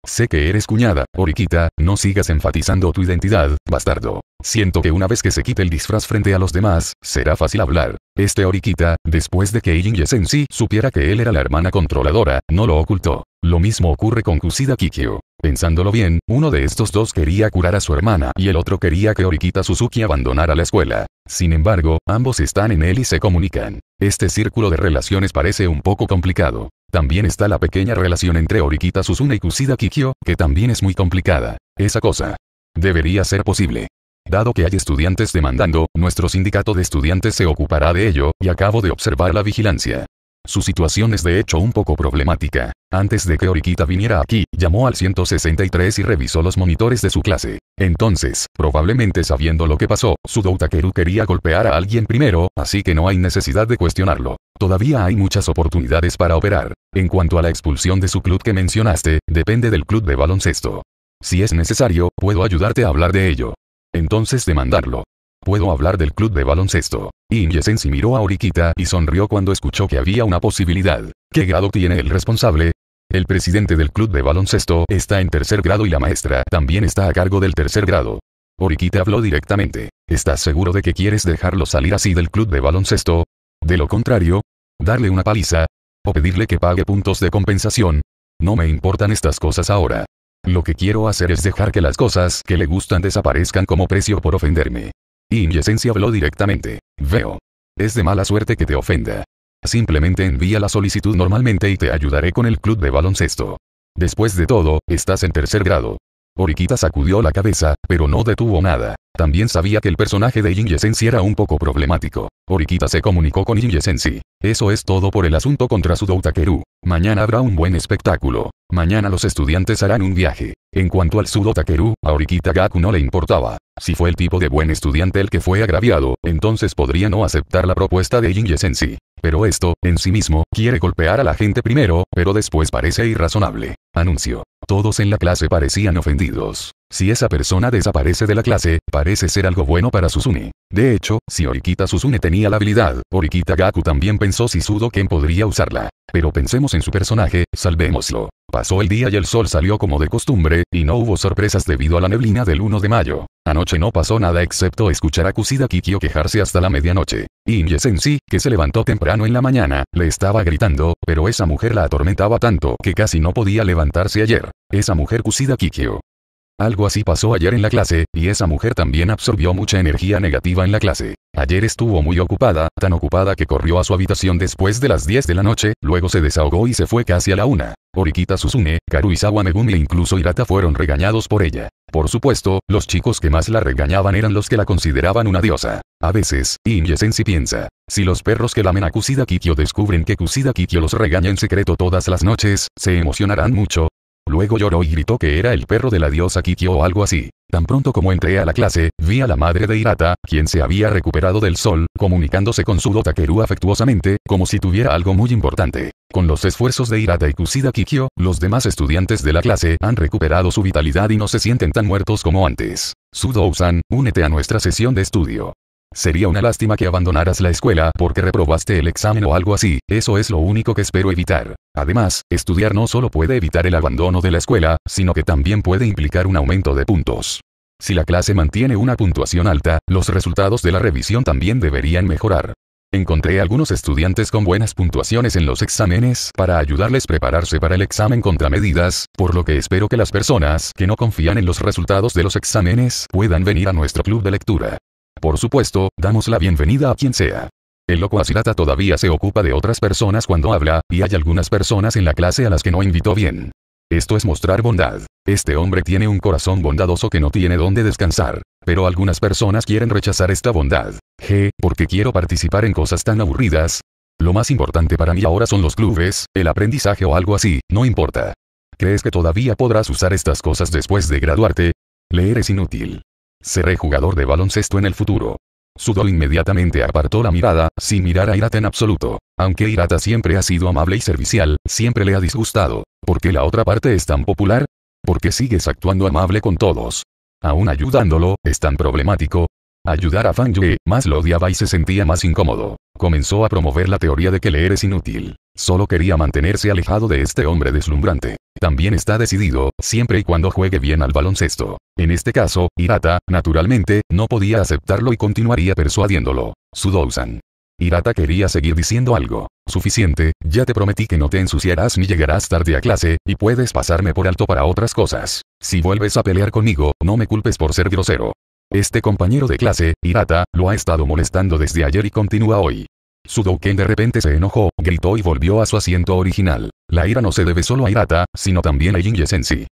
A: Sé que eres cuñada, Oriquita, no sigas enfatizando tu identidad, bastardo. Siento que una vez que se quite el disfraz frente a los demás, será fácil hablar. Este Orikita, después de que Eijin Yesensi supiera que él era la hermana controladora, no lo ocultó. Lo mismo ocurre con Kusida Kikyo. Pensándolo bien, uno de estos dos quería curar a su hermana y el otro quería que Orikita Suzuki abandonara la escuela. Sin embargo, ambos están en él y se comunican. Este círculo de relaciones parece un poco complicado. También está la pequeña relación entre Orikita Susuna y Kusida Kikyo, que también es muy complicada. Esa cosa. Debería ser posible. Dado que hay estudiantes demandando, nuestro sindicato de estudiantes se ocupará de ello, y acabo de observar la vigilancia. Su situación es de hecho un poco problemática. Antes de que Oriquita viniera aquí, llamó al 163 y revisó los monitores de su clase. Entonces, probablemente sabiendo lo que pasó, su Sudoutakeru Takeru quería golpear a alguien primero, así que no hay necesidad de cuestionarlo. Todavía hay muchas oportunidades para operar. En cuanto a la expulsión de su club que mencionaste, depende del club de baloncesto. Si es necesario, puedo ayudarte a hablar de ello. Entonces demandarlo. Puedo hablar del club de baloncesto. Inyesensi miró a Oriquita y sonrió cuando escuchó que había una posibilidad. ¿Qué grado tiene el responsable? El presidente del club de baloncesto está en tercer grado y la maestra también está a cargo del tercer grado. Oriquita habló directamente. ¿Estás seguro de que quieres dejarlo salir así del club de baloncesto? De lo contrario, darle una paliza. O pedirle que pague puntos de compensación. No me importan estas cosas ahora. Lo que quiero hacer es dejar que las cosas que le gustan desaparezcan como precio por ofenderme. Y habló directamente. Veo. Es de mala suerte que te ofenda. Simplemente envía la solicitud normalmente y te ayudaré con el club de baloncesto. Después de todo, estás en tercer grado. Orikita sacudió la cabeza, pero no detuvo nada. También sabía que el personaje de Jin era un poco problemático. Orikita se comunicó con Jin Eso es todo por el asunto contra Sudou Takeru. Mañana habrá un buen espectáculo. Mañana los estudiantes harán un viaje. En cuanto al Sudou Takeru, a Orikita Gaku no le importaba. Si fue el tipo de buen estudiante el que fue agraviado, entonces podría no aceptar la propuesta de Jin pero esto, en sí mismo, quiere golpear a la gente primero, pero después parece irrazonable. Anuncio. Todos en la clase parecían ofendidos. Si esa persona desaparece de la clase, parece ser algo bueno para Susumi. De hecho, si Orikita Susune tenía la habilidad, Orikita Gaku también pensó si quien podría usarla. Pero pensemos en su personaje, salvémoslo. Pasó el día y el sol salió como de costumbre, y no hubo sorpresas debido a la neblina del 1 de mayo. Anoche no pasó nada excepto escuchar a Kusida Kikyo quejarse hasta la medianoche. Inye Sensi, que se levantó temprano en la mañana, le estaba gritando, pero esa mujer la atormentaba tanto que casi no podía levantarse ayer. Esa mujer Kusida Kikyo. Algo así pasó ayer en la clase, y esa mujer también absorbió mucha energía negativa en la clase. Ayer estuvo muy ocupada, tan ocupada que corrió a su habitación después de las 10 de la noche, luego se desahogó y se fue casi a la una. Orikita Susune, Karuizawa Megumi e incluso Hirata fueron regañados por ella. Por supuesto, los chicos que más la regañaban eran los que la consideraban una diosa. A veces, Inye Sensi piensa, si los perros que lamen a Kusida Kikyo descubren que Kusida Kikyo los regaña en secreto todas las noches, se emocionarán mucho, Luego lloró y gritó que era el perro de la diosa Kikyo o algo así. Tan pronto como entré a la clase, vi a la madre de Hirata, quien se había recuperado del sol, comunicándose con su Takeru afectuosamente, como si tuviera algo muy importante. Con los esfuerzos de Hirata y Kusida Kikyo, los demás estudiantes de la clase han recuperado su vitalidad y no se sienten tan muertos como antes. sudo san únete a nuestra sesión de estudio. Sería una lástima que abandonaras la escuela porque reprobaste el examen o algo así, eso es lo único que espero evitar. Además, estudiar no solo puede evitar el abandono de la escuela, sino que también puede implicar un aumento de puntos. Si la clase mantiene una puntuación alta, los resultados de la revisión también deberían mejorar. Encontré algunos estudiantes con buenas puntuaciones en los exámenes para ayudarles a prepararse para el examen contra medidas, por lo que espero que las personas que no confían en los resultados de los exámenes puedan venir a nuestro club de lectura. Por supuesto, damos la bienvenida a quien sea. El loco asilata todavía se ocupa de otras personas cuando habla, y hay algunas personas en la clase a las que no invitó bien. Esto es mostrar bondad. Este hombre tiene un corazón bondadoso que no tiene dónde descansar. Pero algunas personas quieren rechazar esta bondad. G, porque quiero participar en cosas tan aburridas. Lo más importante para mí ahora son los clubes, el aprendizaje o algo así, no importa. ¿Crees que todavía podrás usar estas cosas después de graduarte? Leer es inútil. Seré jugador de baloncesto en el futuro. Sudo inmediatamente apartó la mirada, sin mirar a Irata en absoluto. Aunque Irata siempre ha sido amable y servicial, siempre le ha disgustado. ¿Por qué la otra parte es tan popular? porque sigues actuando amable con todos? Aún ayudándolo, es tan problemático. Ayudar a Fang Yue, más lo odiaba y se sentía más incómodo. Comenzó a promover la teoría de que le eres inútil. Solo quería mantenerse alejado de este hombre deslumbrante. También está decidido, siempre y cuando juegue bien al baloncesto. En este caso, Hirata, naturalmente, no podía aceptarlo y continuaría persuadiéndolo. Sudousan. Hirata quería seguir diciendo algo. Suficiente, ya te prometí que no te ensuciarás ni llegarás tarde a clase, y puedes pasarme por alto para otras cosas. Si vuelves a pelear conmigo, no me culpes por ser grosero. Este compañero de clase, Hirata, lo ha estado molestando desde ayer y continúa hoy. Sudouken de repente se enojó, gritó y volvió a su asiento original. La ira no se debe solo a Hirata, sino también a Inyesensi.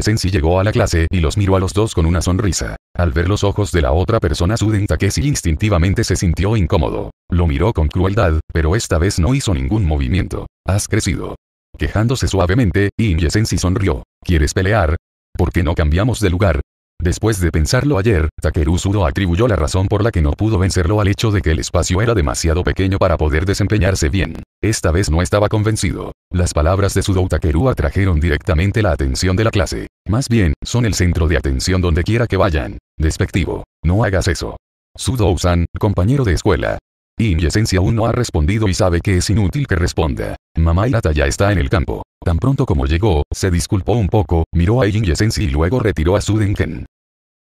A: Sensi. llegó a la clase y los miró a los dos con una sonrisa. Al ver los ojos de la otra persona Suden si instintivamente se sintió incómodo. Lo miró con crueldad, pero esta vez no hizo ningún movimiento. Has crecido. Quejándose suavemente, Inyesensi sonrió. ¿Quieres pelear? ¿Por qué no cambiamos de lugar? Después de pensarlo ayer, Takeru Sudo atribuyó la razón por la que no pudo vencerlo al hecho de que el espacio era demasiado pequeño para poder desempeñarse bien. Esta vez no estaba convencido. Las palabras de Sudo Takeru atrajeron directamente la atención de la clase. Más bien, son el centro de atención donde quiera que vayan. Despectivo. No hagas eso. sudo san compañero de escuela, Inyesensi aún no ha respondido y sabe que es inútil que responda. Mamá Hirata ya está en el campo. Tan pronto como llegó, se disculpó un poco, miró a Inyesensi y luego retiró a su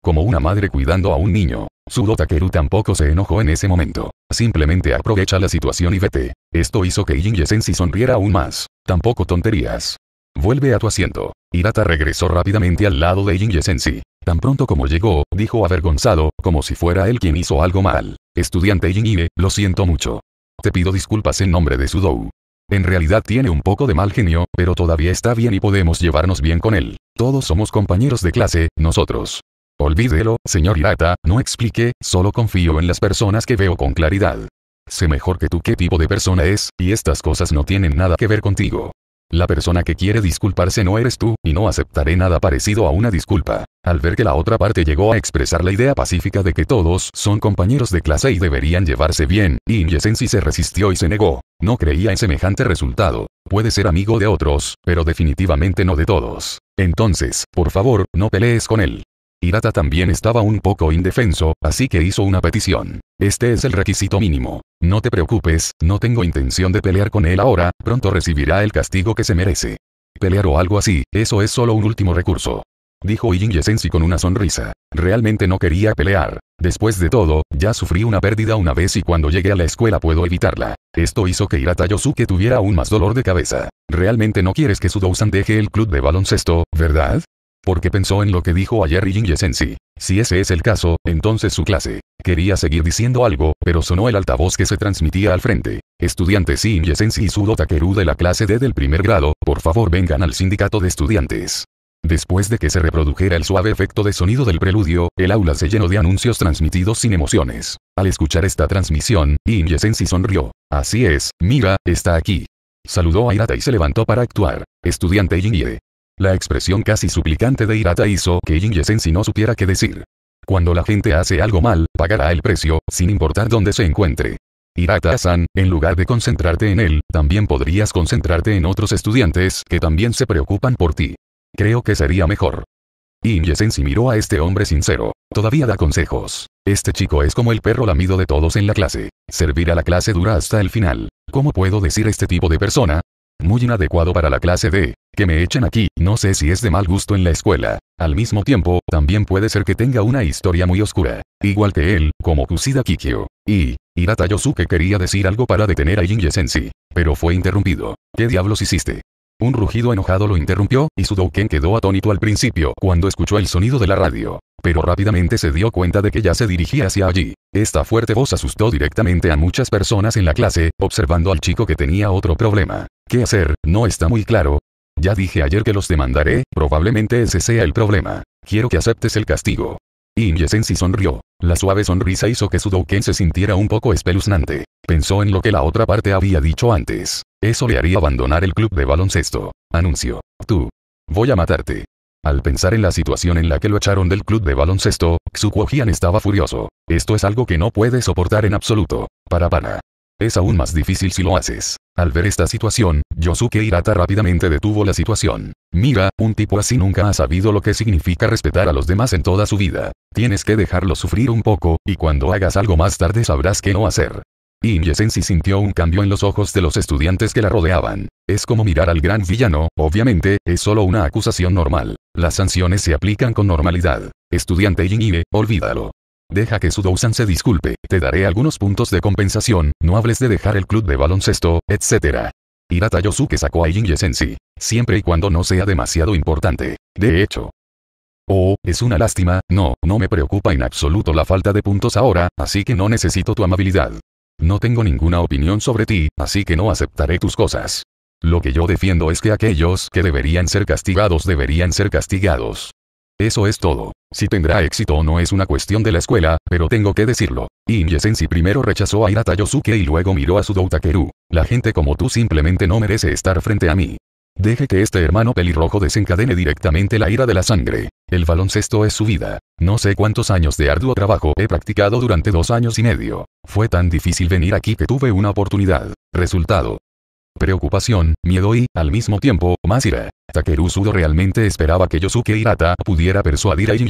A: Como una madre cuidando a un niño, Sudo Takeru tampoco se enojó en ese momento. Simplemente aprovecha la situación y vete. Esto hizo que Inyesensi sonriera aún más. Tampoco tonterías. Vuelve a tu asiento. Hirata regresó rápidamente al lado de Inyesensi. Tan pronto como llegó, dijo avergonzado, como si fuera él quien hizo algo mal. Estudiante ying lo siento mucho. Te pido disculpas en nombre de Sudou. En realidad tiene un poco de mal genio, pero todavía está bien y podemos llevarnos bien con él. Todos somos compañeros de clase, nosotros. Olvídelo, señor Hirata, no explique, solo confío en las personas que veo con claridad. Sé mejor que tú qué tipo de persona es, y estas cosas no tienen nada que ver contigo. La persona que quiere disculparse no eres tú, y no aceptaré nada parecido a una disculpa. Al ver que la otra parte llegó a expresar la idea pacífica de que todos son compañeros de clase y deberían llevarse bien, Inyesensi se resistió y se negó. No creía en semejante resultado. Puede ser amigo de otros, pero definitivamente no de todos. Entonces, por favor, no pelees con él. Hirata también estaba un poco indefenso, así que hizo una petición. Este es el requisito mínimo. No te preocupes, no tengo intención de pelear con él ahora, pronto recibirá el castigo que se merece. Pelear o algo así, eso es solo un último recurso. Dijo Ijin Yesensi con una sonrisa. Realmente no quería pelear. Después de todo, ya sufrí una pérdida una vez y cuando llegué a la escuela puedo evitarla. Esto hizo que Hirata Yosuke tuviera aún más dolor de cabeza. Realmente no quieres que Sudousan deje el club de baloncesto, ¿verdad? Porque pensó en lo que dijo ayer Yin Yesensi. Si ese es el caso, entonces su clase. Quería seguir diciendo algo, pero sonó el altavoz que se transmitía al frente. Estudiantes Yin Yesensi y Sudo Takeru de la clase D del primer grado, por favor vengan al sindicato de estudiantes. Después de que se reprodujera el suave efecto de sonido del preludio, el aula se llenó de anuncios transmitidos sin emociones. Al escuchar esta transmisión, Im Yesensi sonrió. Así es, mira, está aquí. Saludó a Irata y se levantó para actuar. Estudiante Ye. La expresión casi suplicante de Hirata hizo que Inyesensi Sensi no supiera qué decir. Cuando la gente hace algo mal, pagará el precio, sin importar dónde se encuentre. Hirata-san, en lugar de concentrarte en él, también podrías concentrarte en otros estudiantes que también se preocupan por ti. Creo que sería mejor. Inyesensi miró a este hombre sincero. Todavía da consejos. Este chico es como el perro lamido de todos en la clase. Servir a la clase dura hasta el final. ¿Cómo puedo decir este tipo de persona? Muy inadecuado para la clase D. Que me echen aquí, no sé si es de mal gusto en la escuela. Al mismo tiempo, también puede ser que tenga una historia muy oscura. Igual que él, como Kusida Kikyo. Y, Hirata Yosuke quería decir algo para detener a Jinje Sensi, Pero fue interrumpido. ¿Qué diablos hiciste? Un rugido enojado lo interrumpió, y Sudouken quedó atónito al principio cuando escuchó el sonido de la radio. Pero rápidamente se dio cuenta de que ya se dirigía hacia allí. Esta fuerte voz asustó directamente a muchas personas en la clase, observando al chico que tenía otro problema. ¿Qué hacer? No está muy claro, ya dije ayer que los demandaré, probablemente ese sea el problema. Quiero que aceptes el castigo. Inyesensi sonrió. La suave sonrisa hizo que Sudouken se sintiera un poco espeluznante. Pensó en lo que la otra parte había dicho antes. Eso le haría abandonar el club de baloncesto. Anuncio. Tú. Voy a matarte. Al pensar en la situación en la que lo echaron del club de baloncesto, Xu estaba furioso. Esto es algo que no puede soportar en absoluto. Para para. Es aún más difícil si lo haces. Al ver esta situación, Yosuke Hirata rápidamente detuvo la situación. Mira, un tipo así nunca ha sabido lo que significa respetar a los demás en toda su vida. Tienes que dejarlo sufrir un poco, y cuando hagas algo más tarde sabrás qué no hacer. Inye sintió un cambio en los ojos de los estudiantes que la rodeaban. Es como mirar al gran villano, obviamente, es solo una acusación normal. Las sanciones se aplican con normalidad. Estudiante Inye, olvídalo. Deja que su san se disculpe, te daré algunos puntos de compensación, no hables de dejar el club de baloncesto, etc. Hirata Yosuke sacó a Jin siempre y cuando no sea demasiado importante. De hecho, Oh, es una lástima, no, no me preocupa en absoluto la falta de puntos ahora, así que no necesito tu amabilidad. No tengo ninguna opinión sobre ti, así que no aceptaré tus cosas. Lo que yo defiendo es que aquellos que deberían ser castigados deberían ser castigados. Eso es todo. Si tendrá éxito o no es una cuestión de la escuela, pero tengo que decirlo. Inyesensi primero rechazó a Iratayosuke y luego miró a su Doutakeru. La gente como tú simplemente no merece estar frente a mí. Deje que este hermano pelirrojo desencadene directamente la ira de la sangre. El baloncesto es su vida. No sé cuántos años de arduo trabajo he practicado durante dos años y medio. Fue tan difícil venir aquí que tuve una oportunidad. Resultado, preocupación, miedo y, al mismo tiempo, más ira. Takeru Sudo realmente esperaba que Yosuke Hirata pudiera persuadir a Jin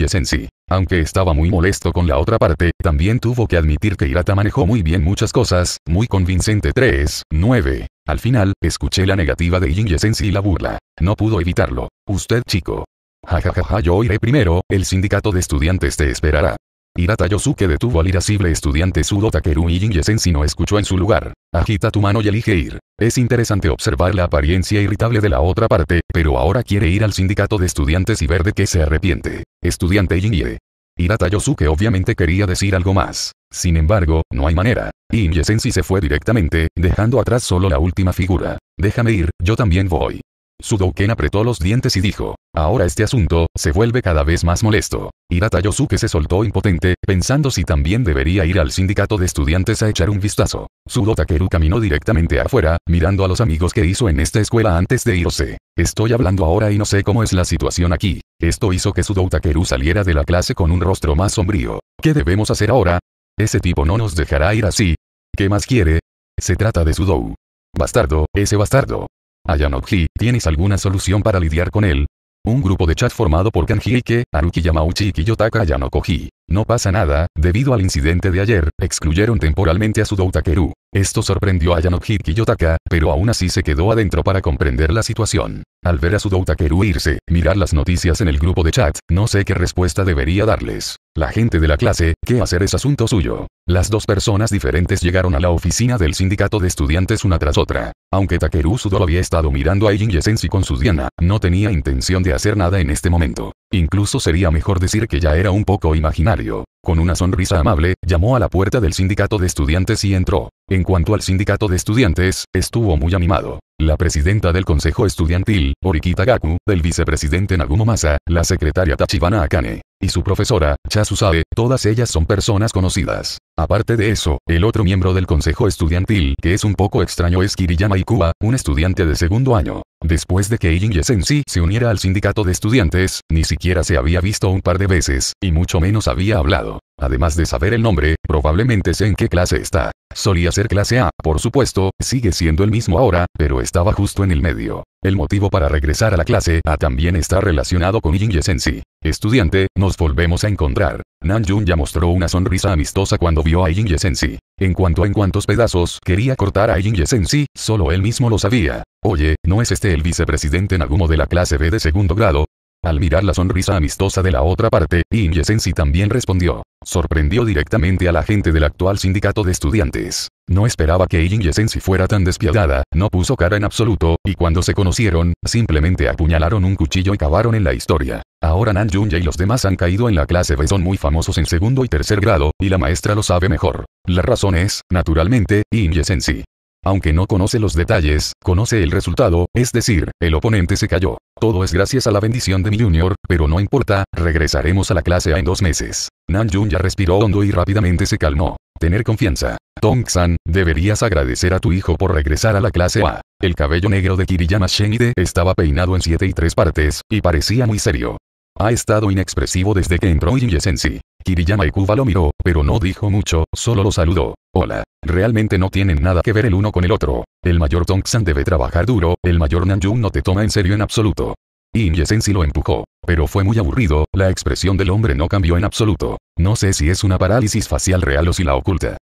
A: Aunque estaba muy molesto con la otra parte, también tuvo que admitir que Hirata manejó muy bien muchas cosas, muy convincente 3, 9. Al final, escuché la negativa de Jin y la burla. No pudo evitarlo. Usted chico. Jajajaja ja, yo iré primero, el sindicato de estudiantes te esperará. Hirata Yosuke detuvo al irascible estudiante Sudo Takeru y si no escuchó en su lugar. Agita tu mano y elige ir. Es interesante observar la apariencia irritable de la otra parte, pero ahora quiere ir al sindicato de estudiantes y ver de qué se arrepiente. Estudiante Jinye. Hirata Yosuke obviamente quería decir algo más. Sin embargo, no hay manera. Yin-sensi se fue directamente, dejando atrás solo la última figura. Déjame ir, yo también voy. Sudouken apretó los dientes y dijo. Ahora este asunto, se vuelve cada vez más molesto. Hirata Yosuke se soltó impotente, pensando si también debería ir al sindicato de estudiantes a echar un vistazo. Sudou Takeru caminó directamente afuera, mirando a los amigos que hizo en esta escuela antes de irse. Estoy hablando ahora y no sé cómo es la situación aquí. Esto hizo que Sudou Takeru saliera de la clase con un rostro más sombrío. ¿Qué debemos hacer ahora? Ese tipo no nos dejará ir así. ¿Qué más quiere? Se trata de Sudou. Bastardo, ese bastardo. Ayanokji, ¿tienes alguna solución para lidiar con él? Un grupo de chat formado por Kanji Ike, Haruki Yamauchi y Kiyotaka Ayanokoji. No pasa nada, debido al incidente de ayer, excluyeron temporalmente a Sudou Takeru. Esto sorprendió a y Yotaka, pero aún así se quedó adentro para comprender la situación. Al ver a Sudou Takeru irse, mirar las noticias en el grupo de chat, no sé qué respuesta debería darles. La gente de la clase, ¿qué hacer es asunto suyo? Las dos personas diferentes llegaron a la oficina del sindicato de estudiantes una tras otra. Aunque Takeru Sudou había estado mirando a Jin Yesensi con su Diana, no tenía intención de hacer nada en este momento. Incluso sería mejor decir que ya era un poco imaginario. Con una sonrisa amable, llamó a la puerta del sindicato de estudiantes y entró. En cuanto al sindicato de estudiantes, estuvo muy animado. La presidenta del consejo estudiantil, Orikita Gaku, del vicepresidente Nagumo Masa, la secretaria Tachibana Akane, y su profesora, Chasu Sae, todas ellas son personas conocidas. Aparte de eso, el otro miembro del consejo estudiantil que es un poco extraño es Kiriyama Ikuba, un estudiante de segundo año. Después de que Eijin Yesensi se uniera al sindicato de estudiantes, ni siquiera se había visto un par de veces, y mucho menos había hablado. Además de saber el nombre, probablemente sé en qué clase está. Solía ser clase A, por supuesto, sigue siendo el mismo ahora, pero estaba justo en el medio. El motivo para regresar a la clase A también está relacionado con Yin Yesensi Estudiante, nos volvemos a encontrar. Nan Jun ya mostró una sonrisa amistosa cuando vio a Jinye Yesensi En cuanto a en cuántos pedazos quería cortar a Jinye Yesensi, solo él mismo lo sabía. Oye, ¿no es este el vicepresidente Nagumo de la clase B de segundo grado? Al mirar la sonrisa amistosa de la otra parte, Inyesensi también respondió. Sorprendió directamente a la gente del actual sindicato de estudiantes. No esperaba que Inyesensi fuera tan despiadada, no puso cara en absoluto, y cuando se conocieron, simplemente apuñalaron un cuchillo y cavaron en la historia. Ahora Nan Junya y los demás han caído en la clase B son muy famosos en segundo y tercer grado, y la maestra lo sabe mejor. La razón es, naturalmente, Inyesensi. Aunque no conoce los detalles, conoce el resultado, es decir, el oponente se cayó. Todo es gracias a la bendición de mi junior, pero no importa, regresaremos a la clase A en dos meses. Nan Jun ya respiró hondo y rápidamente se calmó. Tener confianza. Tong-san, deberías agradecer a tu hijo por regresar a la clase A. El cabello negro de Kiriyama Shenide estaba peinado en siete y tres partes, y parecía muy serio. Ha estado inexpresivo desde que entró Yuyesensi. Kiriyama Ikuba lo miró, pero no dijo mucho, solo lo saludó. Hola. Realmente no tienen nada que ver el uno con el otro. El mayor Tongsan debe trabajar duro, el mayor Nanjun no te toma en serio en absoluto. Inyesensi lo empujó. Pero fue muy aburrido, la expresión del hombre no cambió en absoluto. No sé si es una parálisis facial real o si la oculta.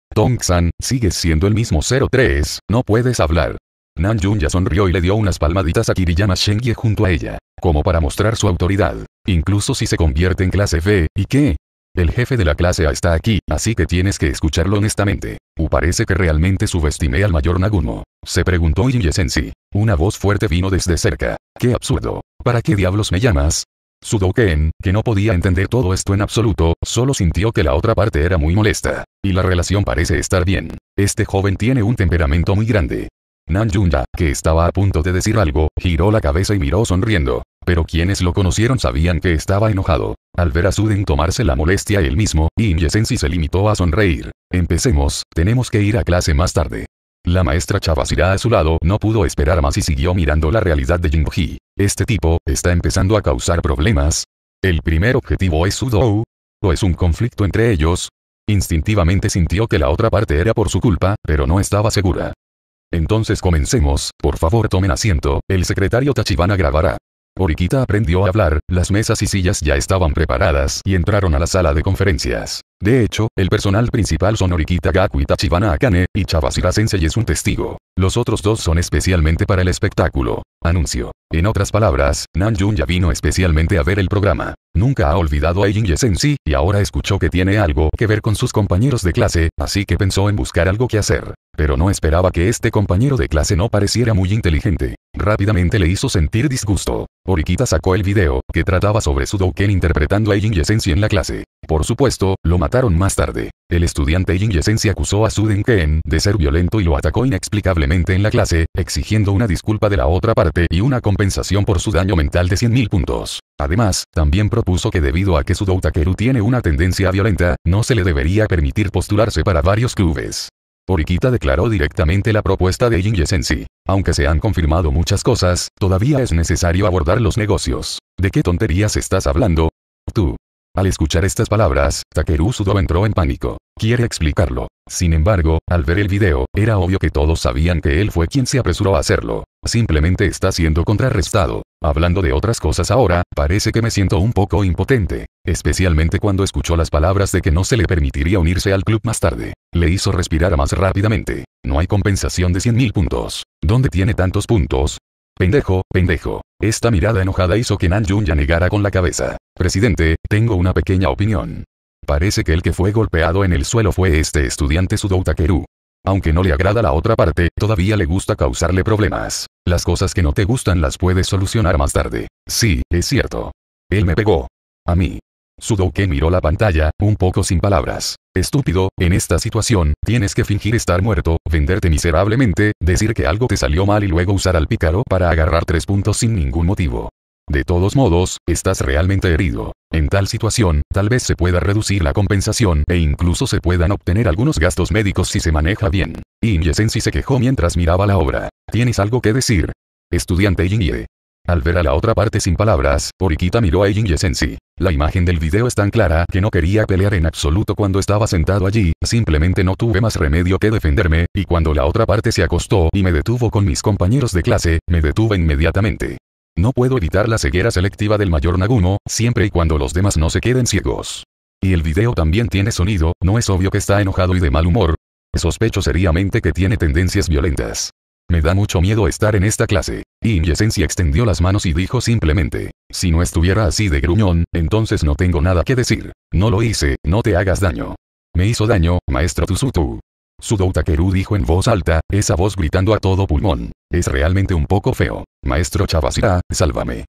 A: San, sigues siendo el mismo 03, no puedes hablar. Nanjun ya sonrió y le dio unas palmaditas a Kiriyama Shengye junto a ella, como para mostrar su autoridad. Incluso si se convierte en clase B, ¿y qué? El jefe de la clase A está aquí, así que tienes que escucharlo honestamente. U parece que realmente subestimé al mayor Nagumo. Se preguntó Inyecen-si. Una voz fuerte vino desde cerca. ¡Qué absurdo! ¿Para qué diablos me llamas? Sudoken, que no podía entender todo esto en absoluto, solo sintió que la otra parte era muy molesta. Y la relación parece estar bien. Este joven tiene un temperamento muy grande. Nan que estaba a punto de decir algo, giró la cabeza y miró sonriendo pero quienes lo conocieron sabían que estaba enojado. Al ver a Suden tomarse la molestia él mismo, Inyesensi se limitó a sonreír. Empecemos, tenemos que ir a clase más tarde. La maestra irá a su lado no pudo esperar más y siguió mirando la realidad de Jinbuji. Este tipo, está empezando a causar problemas. El primer objetivo es Sudou. ¿O es un conflicto entre ellos? Instintivamente sintió que la otra parte era por su culpa, pero no estaba segura. Entonces comencemos, por favor tomen asiento, el secretario Tachibana grabará. Oriquita aprendió a hablar, las mesas y sillas ya estaban preparadas y entraron a la sala de conferencias. De hecho, el personal principal son Oriquita Gaku y Tachibana Akane, y Chabasira Sensei es un testigo. Los otros dos son especialmente para el espectáculo. Anuncio. En otras palabras, Nan Jun ya vino especialmente a ver el programa. Nunca ha olvidado a Jin Yesensi, y ahora escuchó que tiene algo que ver con sus compañeros de clase, así que pensó en buscar algo que hacer. Pero no esperaba que este compañero de clase no pareciera muy inteligente. Rápidamente le hizo sentir disgusto. Oriquita sacó el video, que trataba sobre su interpretando a Jin Yesensi en la clase. Por supuesto, lo mataron más tarde. El estudiante Jin acusó a Suden Ken de ser violento y lo atacó inexplicablemente en la clase, exigiendo una disculpa de la otra parte y una compensación por su daño mental de 100.000 puntos. Además, también propuso que debido a que Sudou Takeru tiene una tendencia violenta, no se le debería permitir postularse para varios clubes. Orikita declaró directamente la propuesta de Jin Aunque se han confirmado muchas cosas, todavía es necesario abordar los negocios. ¿De qué tonterías estás hablando? Tú, al escuchar estas palabras, Takeru Sudo entró en pánico. Quiere explicarlo. Sin embargo, al ver el video, era obvio que todos sabían que él fue quien se apresuró a hacerlo. Simplemente está siendo contrarrestado. Hablando de otras cosas ahora, parece que me siento un poco impotente. Especialmente cuando escuchó las palabras de que no se le permitiría unirse al club más tarde. Le hizo respirar más rápidamente. No hay compensación de 100.000 puntos. ¿Dónde tiene tantos puntos? Pendejo, pendejo. Esta mirada enojada hizo que Nan ya negara con la cabeza. Presidente, tengo una pequeña opinión. Parece que el que fue golpeado en el suelo fue este estudiante Sudou Takeru. Aunque no le agrada la otra parte, todavía le gusta causarle problemas. Las cosas que no te gustan las puedes solucionar más tarde. Sí, es cierto. Él me pegó. A mí. que miró la pantalla, un poco sin palabras. Estúpido, en esta situación, tienes que fingir estar muerto, venderte miserablemente, decir que algo te salió mal y luego usar al pícaro para agarrar tres puntos sin ningún motivo. De todos modos, estás realmente herido. En tal situación, tal vez se pueda reducir la compensación e incluso se puedan obtener algunos gastos médicos si se maneja bien. Inyesensi se quejó mientras miraba la obra. ¿Tienes algo que decir? Estudiante Inye. Al ver a la otra parte sin palabras, Orikita miró a Inyesensi. La imagen del video es tan clara que no quería pelear en absoluto cuando estaba sentado allí, simplemente no tuve más remedio que defenderme, y cuando la otra parte se acostó y me detuvo con mis compañeros de clase, me detuve inmediatamente. No puedo evitar la ceguera selectiva del mayor Nagumo, siempre y cuando los demás no se queden ciegos. Y el video también tiene sonido, no es obvio que está enojado y de mal humor. Sospecho seriamente que tiene tendencias violentas. Me da mucho miedo estar en esta clase. Inyesencia extendió las manos y dijo simplemente, si no estuviera así de gruñón, entonces no tengo nada que decir. No lo hice, no te hagas daño. Me hizo daño, maestro Tusutu. Sudou-Takeru dijo en voz alta, esa voz gritando a todo pulmón. Es realmente un poco feo. Maestro Chabasira, sálvame.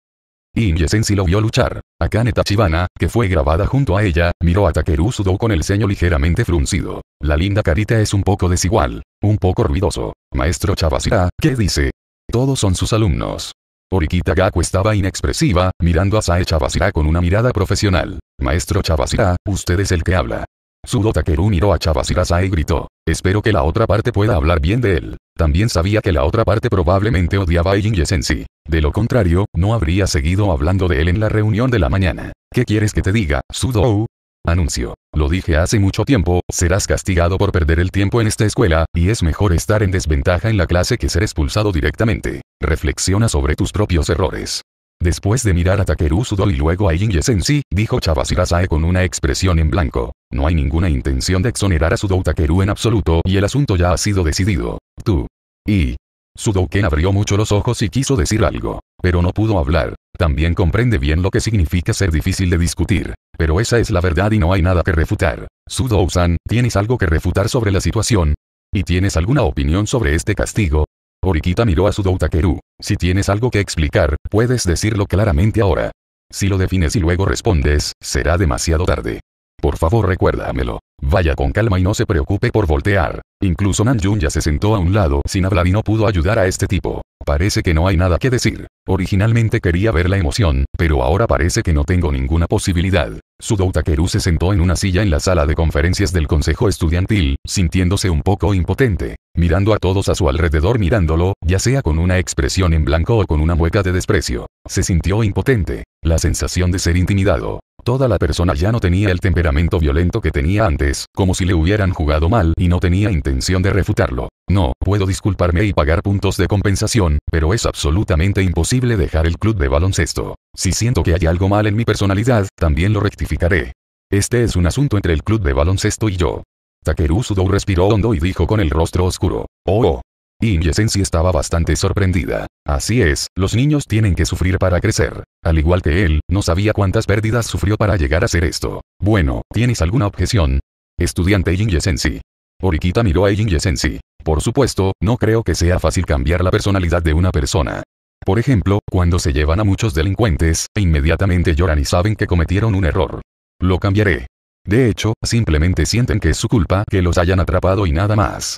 A: Inye lo vio luchar. Akane Tachibana, que fue grabada junto a ella, miró a Takeru Sudou con el ceño ligeramente fruncido. La linda carita es un poco desigual, un poco ruidoso. Maestro Chabasira, ¿qué dice? Todos son sus alumnos. Orikita Gaku estaba inexpresiva, mirando a Sae Chabasira con una mirada profesional. Maestro Chabasira, usted es el que habla. Sudo Takeru miró a Chabasirasa y gritó. Espero que la otra parte pueda hablar bien de él. También sabía que la otra parte probablemente odiaba a Yingyesensi. De lo contrario, no habría seguido hablando de él en la reunión de la mañana. ¿Qué quieres que te diga, Sudo? Anuncio. Lo dije hace mucho tiempo, serás castigado por perder el tiempo en esta escuela, y es mejor estar en desventaja en la clase que ser expulsado directamente. Reflexiona sobre tus propios errores. Después de mirar a Takeru Sudo y luego a Inge Sensi, dijo Chabasirasae con una expresión en blanco. No hay ninguna intención de exonerar a Sudo Takeru en absoluto y el asunto ya ha sido decidido. Tú. Y. Sudo Ken abrió mucho los ojos y quiso decir algo. Pero no pudo hablar. También comprende bien lo que significa ser difícil de discutir. Pero esa es la verdad y no hay nada que refutar. Sudo san ¿tienes algo que refutar sobre la situación? ¿Y tienes alguna opinión sobre este castigo? Orikita miró a su Doutakeru. Si tienes algo que explicar, puedes decirlo claramente ahora. Si lo defines y luego respondes, será demasiado tarde. Por favor recuérdamelo. Vaya con calma y no se preocupe por voltear. Incluso Nanjun ya se sentó a un lado sin hablar y no pudo ayudar a este tipo. Parece que no hay nada que decir. Originalmente quería ver la emoción, pero ahora parece que no tengo ninguna posibilidad. Sudou Takeru se sentó en una silla en la sala de conferencias del consejo estudiantil, sintiéndose un poco impotente, mirando a todos a su alrededor mirándolo, ya sea con una expresión en blanco o con una mueca de desprecio. Se sintió impotente, la sensación de ser intimidado, Toda la persona ya no tenía el temperamento violento que tenía antes, como si le hubieran jugado mal y no tenía intención de refutarlo. No, puedo disculparme y pagar puntos de compensación, pero es absolutamente imposible dejar el club de baloncesto. Si siento que hay algo mal en mi personalidad, también lo rectificaré. Este es un asunto entre el club de baloncesto y yo. Takeru Sudou respiró hondo y dijo con el rostro oscuro. Oh, oh, Inyesensi estaba bastante sorprendida. Así es, los niños tienen que sufrir para crecer. Al igual que él, no sabía cuántas pérdidas sufrió para llegar a ser esto. Bueno, ¿tienes alguna objeción? Estudiante Inyesensi. Orikita miró a Inyesensi. Por supuesto, no creo que sea fácil cambiar la personalidad de una persona. Por ejemplo, cuando se llevan a muchos delincuentes, inmediatamente lloran y saben que cometieron un error. Lo cambiaré. De hecho, simplemente sienten que es su culpa que los hayan atrapado y nada más.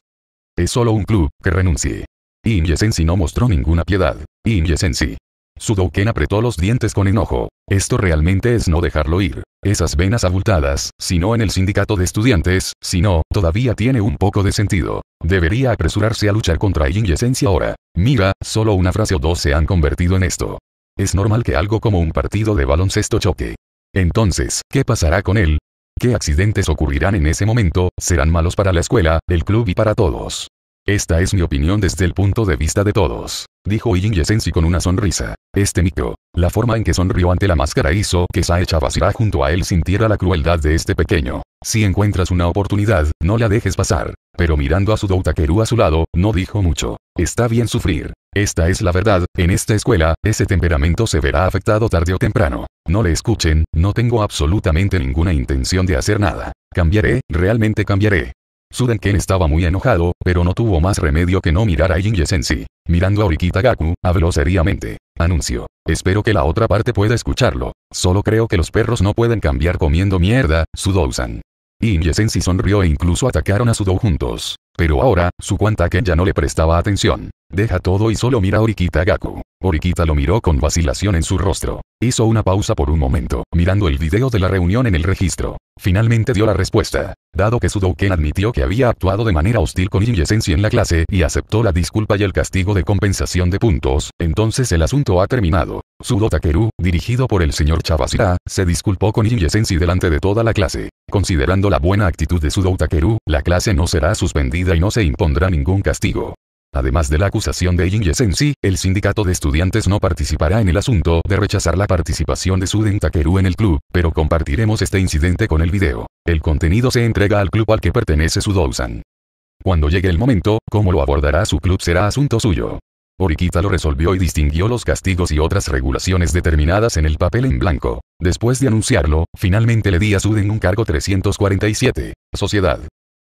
A: Es solo un club, que renuncie. Inyesensi no mostró ninguna piedad. Inyesensi. Sudouken apretó los dientes con enojo. Esto realmente es no dejarlo ir. Esas venas abultadas, si no en el sindicato de estudiantes, si no, todavía tiene un poco de sentido. Debería apresurarse a luchar contra Inyesensi ahora. Mira, solo una frase o dos se han convertido en esto. Es normal que algo como un partido de baloncesto choque. Entonces, ¿qué pasará con él? qué accidentes ocurrirán en ese momento, serán malos para la escuela, el club y para todos. Esta es mi opinión desde el punto de vista de todos, dijo Yin Yesensi con una sonrisa. Este mito, la forma en que sonrió ante la máscara hizo que Sae Chabasira junto a él sintiera la crueldad de este pequeño. Si encuentras una oportunidad, no la dejes pasar. Pero mirando a su Doutakeru a su lado, no dijo mucho. Está bien sufrir. Esta es la verdad, en esta escuela, ese temperamento se verá afectado tarde o temprano. No le escuchen, no tengo absolutamente ninguna intención de hacer nada. Cambiaré, realmente cambiaré. Sudenken estaba muy enojado, pero no tuvo más remedio que no mirar a Jinye Mirando a Urikita Gaku, habló seriamente. Anuncio. Espero que la otra parte pueda escucharlo. Solo creo que los perros no pueden cambiar comiendo mierda, Sudousan. Inye sonrió e incluso atacaron a Sudou juntos. Pero ahora, su que ya no le prestaba atención. Deja todo y solo mira a Orikita Gaku. Orikita lo miró con vacilación en su rostro. Hizo una pausa por un momento, mirando el video de la reunión en el registro. Finalmente dio la respuesta. Dado que Sudouken admitió que había actuado de manera hostil con Inyesensi en la clase y aceptó la disculpa y el castigo de compensación de puntos, entonces el asunto ha terminado. Sudo Takeru, dirigido por el señor Chabasira, se disculpó con Inyesensi delante de toda la clase. Considerando la buena actitud de Sudou Takeru, la clase no será suspendida y no se impondrá ningún castigo. Además de la acusación de si, el sindicato de estudiantes no participará en el asunto de rechazar la participación de Suden Takeru en el club, pero compartiremos este incidente con el video. El contenido se entrega al club al que pertenece Sudousan. Cuando llegue el momento, cómo lo abordará su club será asunto suyo. Oriquita lo resolvió y distinguió los castigos y otras regulaciones determinadas en el papel en blanco. Después de anunciarlo, finalmente le di a Suden un cargo 347, Sociedad.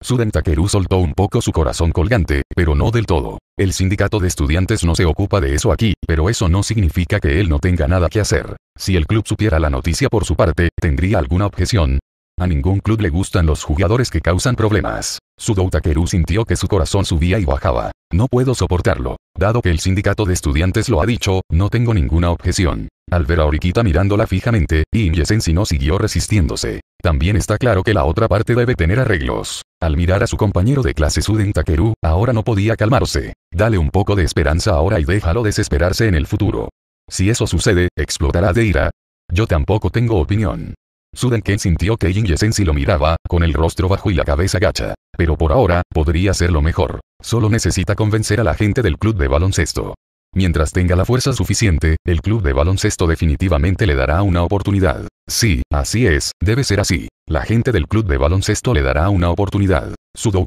A: Suden Takeru soltó un poco su corazón colgante, pero no del todo. El sindicato de estudiantes no se ocupa de eso aquí, pero eso no significa que él no tenga nada que hacer. Si el club supiera la noticia por su parte, tendría alguna objeción, a ningún club le gustan los jugadores que causan problemas. Sudou Takeru sintió que su corazón subía y bajaba. No puedo soportarlo. Dado que el sindicato de estudiantes lo ha dicho, no tengo ninguna objeción. Al ver a Oriquita mirándola fijamente, Inyesensi no siguió resistiéndose. También está claro que la otra parte debe tener arreglos. Al mirar a su compañero de clase Suden Takeru, ahora no podía calmarse. Dale un poco de esperanza ahora y déjalo desesperarse en el futuro. Si eso sucede, explotará de ira. Yo tampoco tengo opinión. Ken sintió que Jin lo miraba, con el rostro bajo y la cabeza gacha. Pero por ahora, podría ser lo mejor. Solo necesita convencer a la gente del club de baloncesto. Mientras tenga la fuerza suficiente, el club de baloncesto definitivamente le dará una oportunidad. Sí, así es, debe ser así. La gente del club de baloncesto le dará una oportunidad.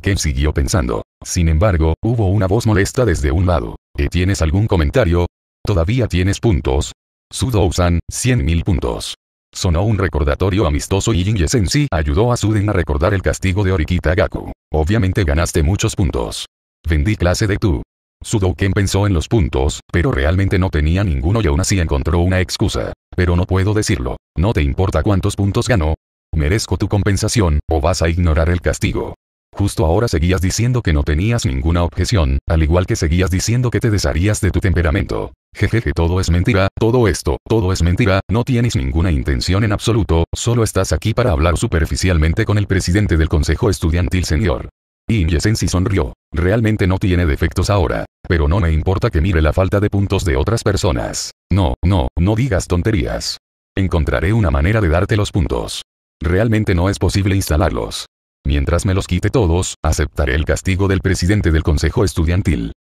A: Ken siguió pensando. Sin embargo, hubo una voz molesta desde un lado. ¿E ¿Tienes algún comentario? ¿Todavía tienes puntos? Sudousan, 100.000 puntos. Sonó un recordatorio amistoso y Jin si ayudó a Suden a recordar el castigo de Orikita Gaku. Obviamente ganaste muchos puntos. Vendí clase de tú. Sudouken pensó en los puntos, pero realmente no tenía ninguno y aún así encontró una excusa. Pero no puedo decirlo. ¿No te importa cuántos puntos ganó? Merezco tu compensación, o vas a ignorar el castigo. Justo ahora seguías diciendo que no tenías ninguna objeción, al igual que seguías diciendo que te desharías de tu temperamento. Jejeje, todo es mentira, todo esto, todo es mentira, no tienes ninguna intención en absoluto, solo estás aquí para hablar superficialmente con el presidente del consejo estudiantil señor. Inyesensi sonrió. Realmente no tiene defectos ahora. Pero no me importa que mire la falta de puntos de otras personas. No, no, no digas tonterías. Encontraré una manera de darte los puntos. Realmente no es posible instalarlos mientras me los quite todos, aceptaré el castigo del presidente del Consejo Estudiantil.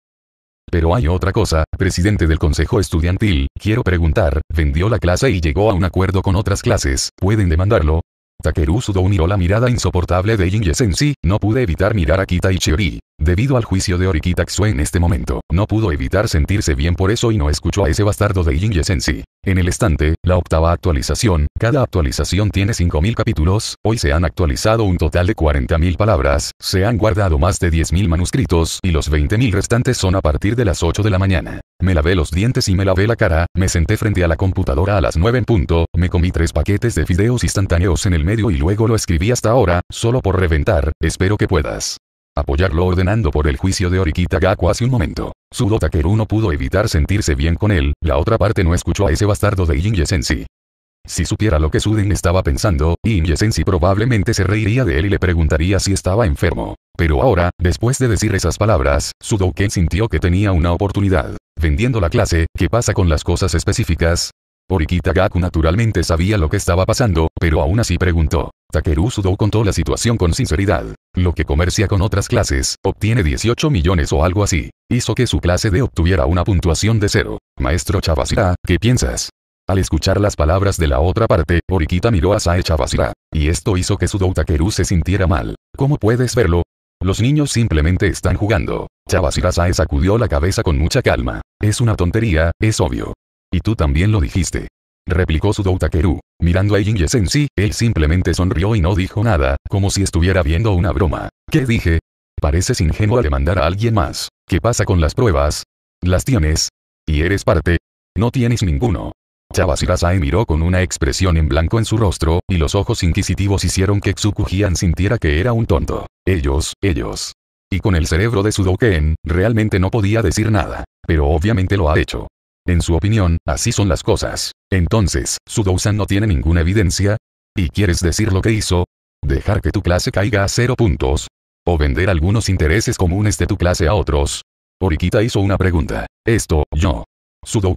A: Pero hay otra cosa, presidente del Consejo Estudiantil, quiero preguntar, vendió la clase y llegó a un acuerdo con otras clases, ¿pueden demandarlo? Takeru Sudo miró la mirada insoportable de Jin Sí, no pude evitar mirar a Kita Ichiori. Debido al juicio de Oriki en este momento, no pudo evitar sentirse bien por eso y no escuchó a ese bastardo de Jin Sensi. En el estante, la octava actualización, cada actualización tiene 5.000 capítulos, hoy se han actualizado un total de 40.000 palabras, se han guardado más de 10.000 manuscritos y los 20.000 restantes son a partir de las 8 de la mañana. Me lavé los dientes y me lavé la cara, me senté frente a la computadora a las 9 en punto, me comí tres paquetes de fideos instantáneos en el medio y luego lo escribí hasta ahora, solo por reventar, espero que puedas apoyarlo ordenando por el juicio de Orikita Gaku hace un momento. Sudo Takeru no pudo evitar sentirse bien con él, la otra parte no escuchó a ese bastardo de ye Si supiera lo que Suden estaba pensando, Ye-sensi probablemente se reiría de él y le preguntaría si estaba enfermo. Pero ahora, después de decir esas palabras, Sudoku sintió que tenía una oportunidad. Vendiendo la clase, ¿qué pasa con las cosas específicas? Gaku naturalmente sabía lo que estaba pasando, pero aún así preguntó. Takeru Sudou contó la situación con sinceridad. Lo que comercia con otras clases, obtiene 18 millones o algo así. Hizo que su clase D obtuviera una puntuación de cero. Maestro Chavasira, ¿qué piensas? Al escuchar las palabras de la otra parte, Orikita miró a Sae Chavasira. Y esto hizo que Sudou Takeru se sintiera mal. ¿Cómo puedes verlo? Los niños simplemente están jugando. Chavasira Sae sacudió la cabeza con mucha calma. Es una tontería, es obvio. Y tú también lo dijiste. Replicó Sudou Takeru. Mirando a y Sensi, él simplemente sonrió y no dijo nada, como si estuviera viendo una broma. ¿Qué dije? Pareces ingenuo demandar demandar a alguien más. ¿Qué pasa con las pruebas? ¿Las tienes? ¿Y eres parte? No tienes ninguno. Chavasirasai miró con una expresión en blanco en su rostro, y los ojos inquisitivos hicieron que Tsukujian sintiera que era un tonto. Ellos, ellos. Y con el cerebro de Ken, realmente no podía decir nada. Pero obviamente lo ha hecho. En su opinión, así son las cosas. Entonces, su Douzan no tiene ninguna evidencia. ¿Y quieres decir lo que hizo? ¿Dejar que tu clase caiga a cero puntos? ¿O vender algunos intereses comunes de tu clase a otros? Oriquita hizo una pregunta. Esto, yo,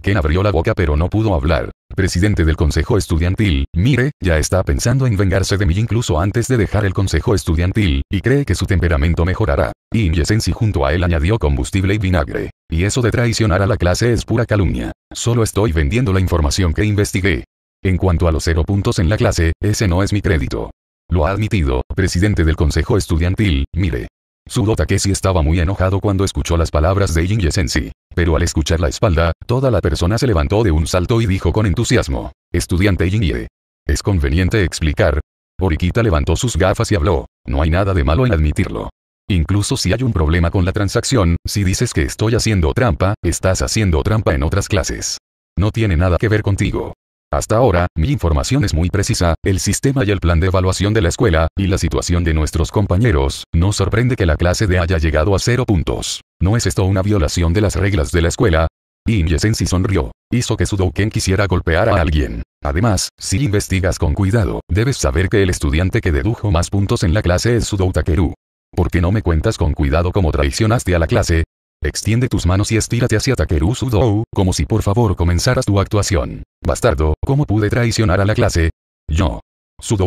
A: Ken abrió la boca pero no pudo hablar. Presidente del consejo estudiantil, mire, ya está pensando en vengarse de mí incluso antes de dejar el consejo estudiantil, y cree que su temperamento mejorará. Y Inyesensi junto a él añadió combustible y vinagre. Y eso de traicionar a la clase es pura calumnia. Solo estoy vendiendo la información que investigué. En cuanto a los cero puntos en la clase, ese no es mi crédito. Lo ha admitido, presidente del consejo estudiantil, mire. Sudo Takeshi estaba muy enojado cuando escuchó las palabras de Inyesensi. Pero al escuchar la espalda, toda la persona se levantó de un salto y dijo con entusiasmo, estudiante Inie. Es conveniente explicar. Oriquita levantó sus gafas y habló, no hay nada de malo en admitirlo. Incluso si hay un problema con la transacción, si dices que estoy haciendo trampa, estás haciendo trampa en otras clases. No tiene nada que ver contigo. Hasta ahora, mi información es muy precisa, el sistema y el plan de evaluación de la escuela, y la situación de nuestros compañeros, no sorprende que la clase D haya llegado a cero puntos. ¿No es esto una violación de las reglas de la escuela? si sonrió. Hizo que Sudouken quisiera golpear a alguien. Además, si investigas con cuidado, debes saber que el estudiante que dedujo más puntos en la clase es Sudou Takeru. ¿Por qué no me cuentas con cuidado cómo traicionaste a la clase? Extiende tus manos y estírate hacia Takeru Sudou, como si por favor comenzaras tu actuación. Bastardo, ¿cómo pude traicionar a la clase? Yo.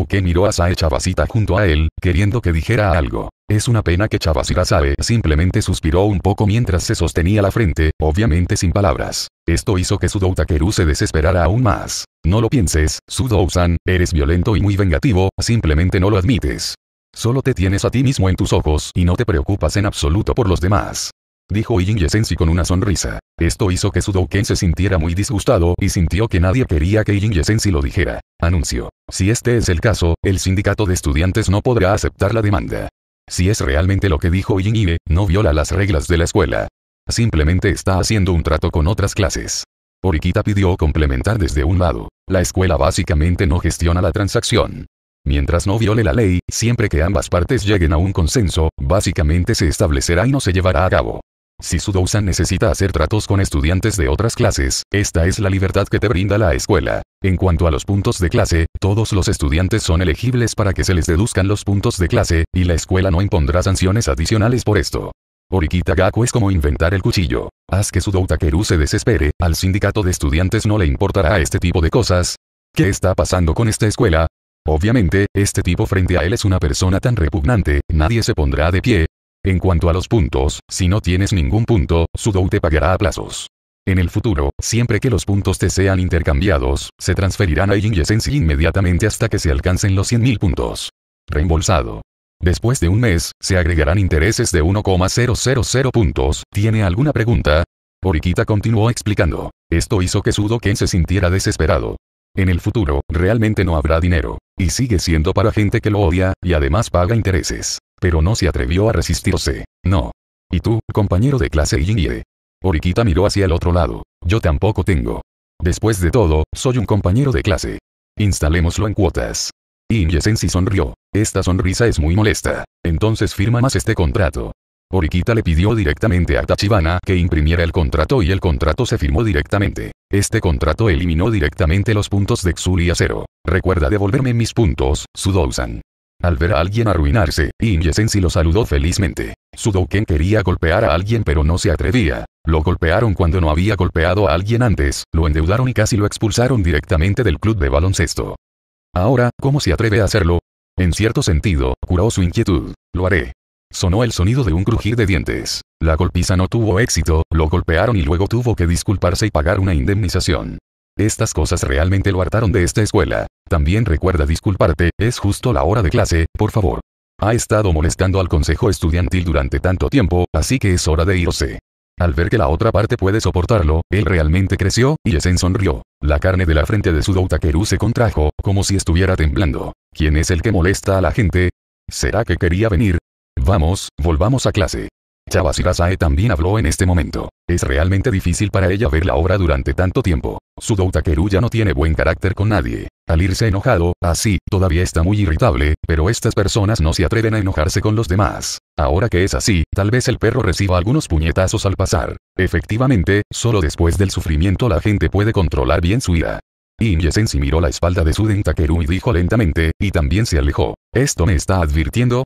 A: que miró a Sae Chabasita junto a él, queriendo que dijera algo. Es una pena que Chabasita sabe, simplemente suspiró un poco mientras se sostenía la frente, obviamente sin palabras. Esto hizo que Sudou Takeru se desesperara aún más. No lo pienses, Sudou-san, eres violento y muy vengativo, simplemente no lo admites. Solo te tienes a ti mismo en tus ojos y no te preocupas en absoluto por los demás. Dijo Ijin Yesensi con una sonrisa. Esto hizo que Sudouken se sintiera muy disgustado y sintió que nadie quería que Ying Yesensi lo dijera. Anuncio. Si este es el caso, el sindicato de estudiantes no podrá aceptar la demanda. Si es realmente lo que dijo Ijin no viola las reglas de la escuela. Simplemente está haciendo un trato con otras clases. Orikita pidió complementar desde un lado. La escuela básicamente no gestiona la transacción. Mientras no viole la ley, siempre que ambas partes lleguen a un consenso, básicamente se establecerá y no se llevará a cabo. Si Sudousan necesita hacer tratos con estudiantes de otras clases, esta es la libertad que te brinda la escuela. En cuanto a los puntos de clase, todos los estudiantes son elegibles para que se les deduzcan los puntos de clase, y la escuela no impondrá sanciones adicionales por esto. Orikita Gaku es como inventar el cuchillo. Haz que Sudou Takeru se desespere, al sindicato de estudiantes no le importará este tipo de cosas. ¿Qué está pasando con esta escuela? Obviamente, este tipo frente a él es una persona tan repugnante, nadie se pondrá de pie, en cuanto a los puntos, si no tienes ningún punto, Sudou te pagará a plazos. En el futuro, siempre que los puntos te sean intercambiados, se transferirán a Yin inmediatamente hasta que se alcancen los 100.000 puntos. Reembolsado. Después de un mes, se agregarán intereses de 1,000 puntos. ¿Tiene alguna pregunta? Oriquita continuó explicando. Esto hizo que Sudo Ken se sintiera desesperado. En el futuro, realmente no habrá dinero. Y sigue siendo para gente que lo odia, y además paga intereses. Pero no se atrevió a resistirse. No. ¿Y tú, compañero de clase Inye. Oriquita miró hacia el otro lado. Yo tampoco tengo. Después de todo, soy un compañero de clase. Instalémoslo en cuotas. Inye Sensi sonrió. Esta sonrisa es muy molesta. Entonces firma más este contrato. Oriquita le pidió directamente a Tachibana que imprimiera el contrato y el contrato se firmó directamente. Este contrato eliminó directamente los puntos de a Cero. Recuerda devolverme mis puntos, Sudousan. Al ver a alguien arruinarse, Inyesensi lo saludó felizmente. Sudouken quería golpear a alguien pero no se atrevía. Lo golpearon cuando no había golpeado a alguien antes, lo endeudaron y casi lo expulsaron directamente del club de baloncesto. Ahora, ¿cómo se atreve a hacerlo? En cierto sentido, curó su inquietud. Lo haré. Sonó el sonido de un crujir de dientes. La golpiza no tuvo éxito, lo golpearon y luego tuvo que disculparse y pagar una indemnización. Estas cosas realmente lo hartaron de esta escuela. También recuerda disculparte, es justo la hora de clase, por favor. Ha estado molestando al consejo estudiantil durante tanto tiempo, así que es hora de irse. Al ver que la otra parte puede soportarlo, él realmente creció, y les sonrió. La carne de la frente de su Doutakeru se contrajo, como si estuviera temblando. ¿Quién es el que molesta a la gente? ¿Será que quería venir? Vamos, volvamos a clase. Chavasirasae también habló en este momento. Es realmente difícil para ella ver la obra durante tanto tiempo. Su Takeru ya no tiene buen carácter con nadie. Al irse enojado, así, todavía está muy irritable, pero estas personas no se atreven a enojarse con los demás. Ahora que es así, tal vez el perro reciba algunos puñetazos al pasar. Efectivamente, solo después del sufrimiento la gente puede controlar bien su ira. Inyesensi miró la espalda de su Takeru y dijo lentamente, y también se alejó. Esto me está advirtiendo,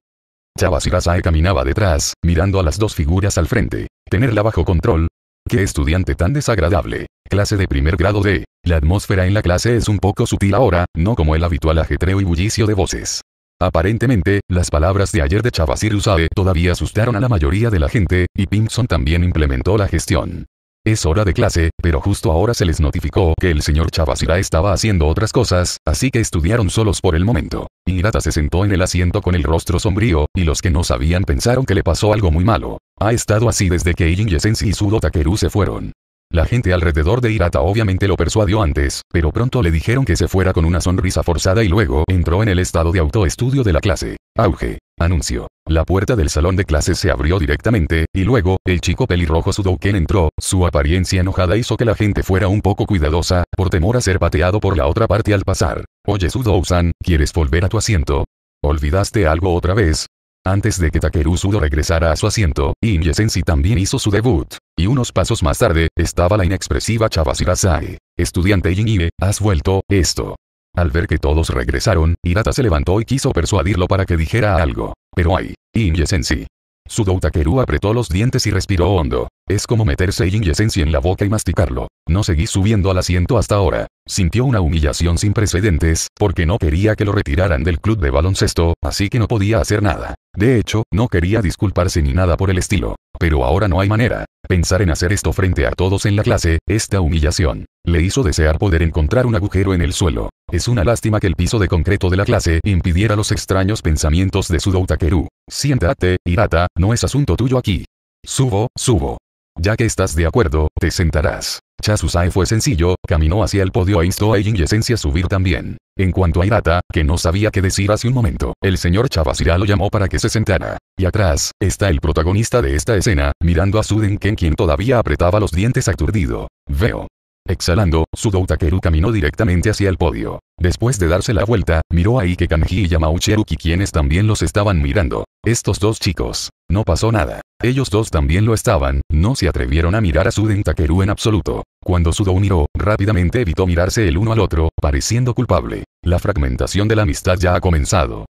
A: Sae caminaba detrás, mirando a las dos figuras al frente. Tenerla bajo control. Qué estudiante tan desagradable. Clase de primer grado D. La atmósfera en la clase es un poco sutil ahora, no como el habitual ajetreo y bullicio de voces. Aparentemente, las palabras de ayer de Chavasir todavía asustaron a la mayoría de la gente, y Pinson también implementó la gestión. Es hora de clase, pero justo ahora se les notificó que el señor Chavasira estaba haciendo otras cosas, así que estudiaron solos por el momento. Hirata se sentó en el asiento con el rostro sombrío, y los que no sabían pensaron que le pasó algo muy malo. Ha estado así desde que Ijin Yesensi y Sudo Takeru se fueron. La gente alrededor de Hirata obviamente lo persuadió antes, pero pronto le dijeron que se fuera con una sonrisa forzada y luego entró en el estado de autoestudio de la clase. Auge. Anuncio. La puerta del salón de clases se abrió directamente, y luego, el chico pelirrojo Sudouken entró, su apariencia enojada hizo que la gente fuera un poco cuidadosa, por temor a ser pateado por la otra parte al pasar. Oye Sudou-san, ¿quieres volver a tu asiento? ¿Olvidaste algo otra vez? Antes de que Takeru Sudo regresara a su asiento, Inye Sensi también hizo su debut. Y unos pasos más tarde, estaba la inexpresiva Chavashira-sai. Estudiante Inie, has vuelto, esto. Al ver que todos regresaron, Hirata se levantó y quiso persuadirlo para que dijera algo. Pero ay, inye Su Sudou Takeru apretó los dientes y respiró hondo. Es como meterse ying y esencia en la boca y masticarlo. No seguí subiendo al asiento hasta ahora. Sintió una humillación sin precedentes, porque no quería que lo retiraran del club de baloncesto, así que no podía hacer nada. De hecho, no quería disculparse ni nada por el estilo. Pero ahora no hay manera. Pensar en hacer esto frente a todos en la clase, esta humillación, le hizo desear poder encontrar un agujero en el suelo. Es una lástima que el piso de concreto de la clase impidiera los extraños pensamientos de su Takeru. Siéntate, Irata. no es asunto tuyo aquí. Subo, subo. Ya que estás de acuerdo, te sentarás. Chasusai fue sencillo, caminó hacia el podio e instó a Yin y Esencia a subir también. En cuanto a Hirata, que no sabía qué decir hace un momento, el señor Chavasira lo llamó para que se sentara. Y atrás, está el protagonista de esta escena, mirando a Suden Ken quien todavía apretaba los dientes aturdido. Veo, Exhalando, Sudou Takeru caminó directamente hacia el podio. Después de darse la vuelta, miró a Ike Kanji y Yamaucheruki quienes también los estaban mirando. Estos dos chicos. No pasó nada. Ellos dos también lo estaban, no se atrevieron a mirar a Suden Takeru en absoluto. Cuando Sudou miró, rápidamente evitó mirarse el uno al otro, pareciendo culpable. La fragmentación de la amistad ya ha comenzado.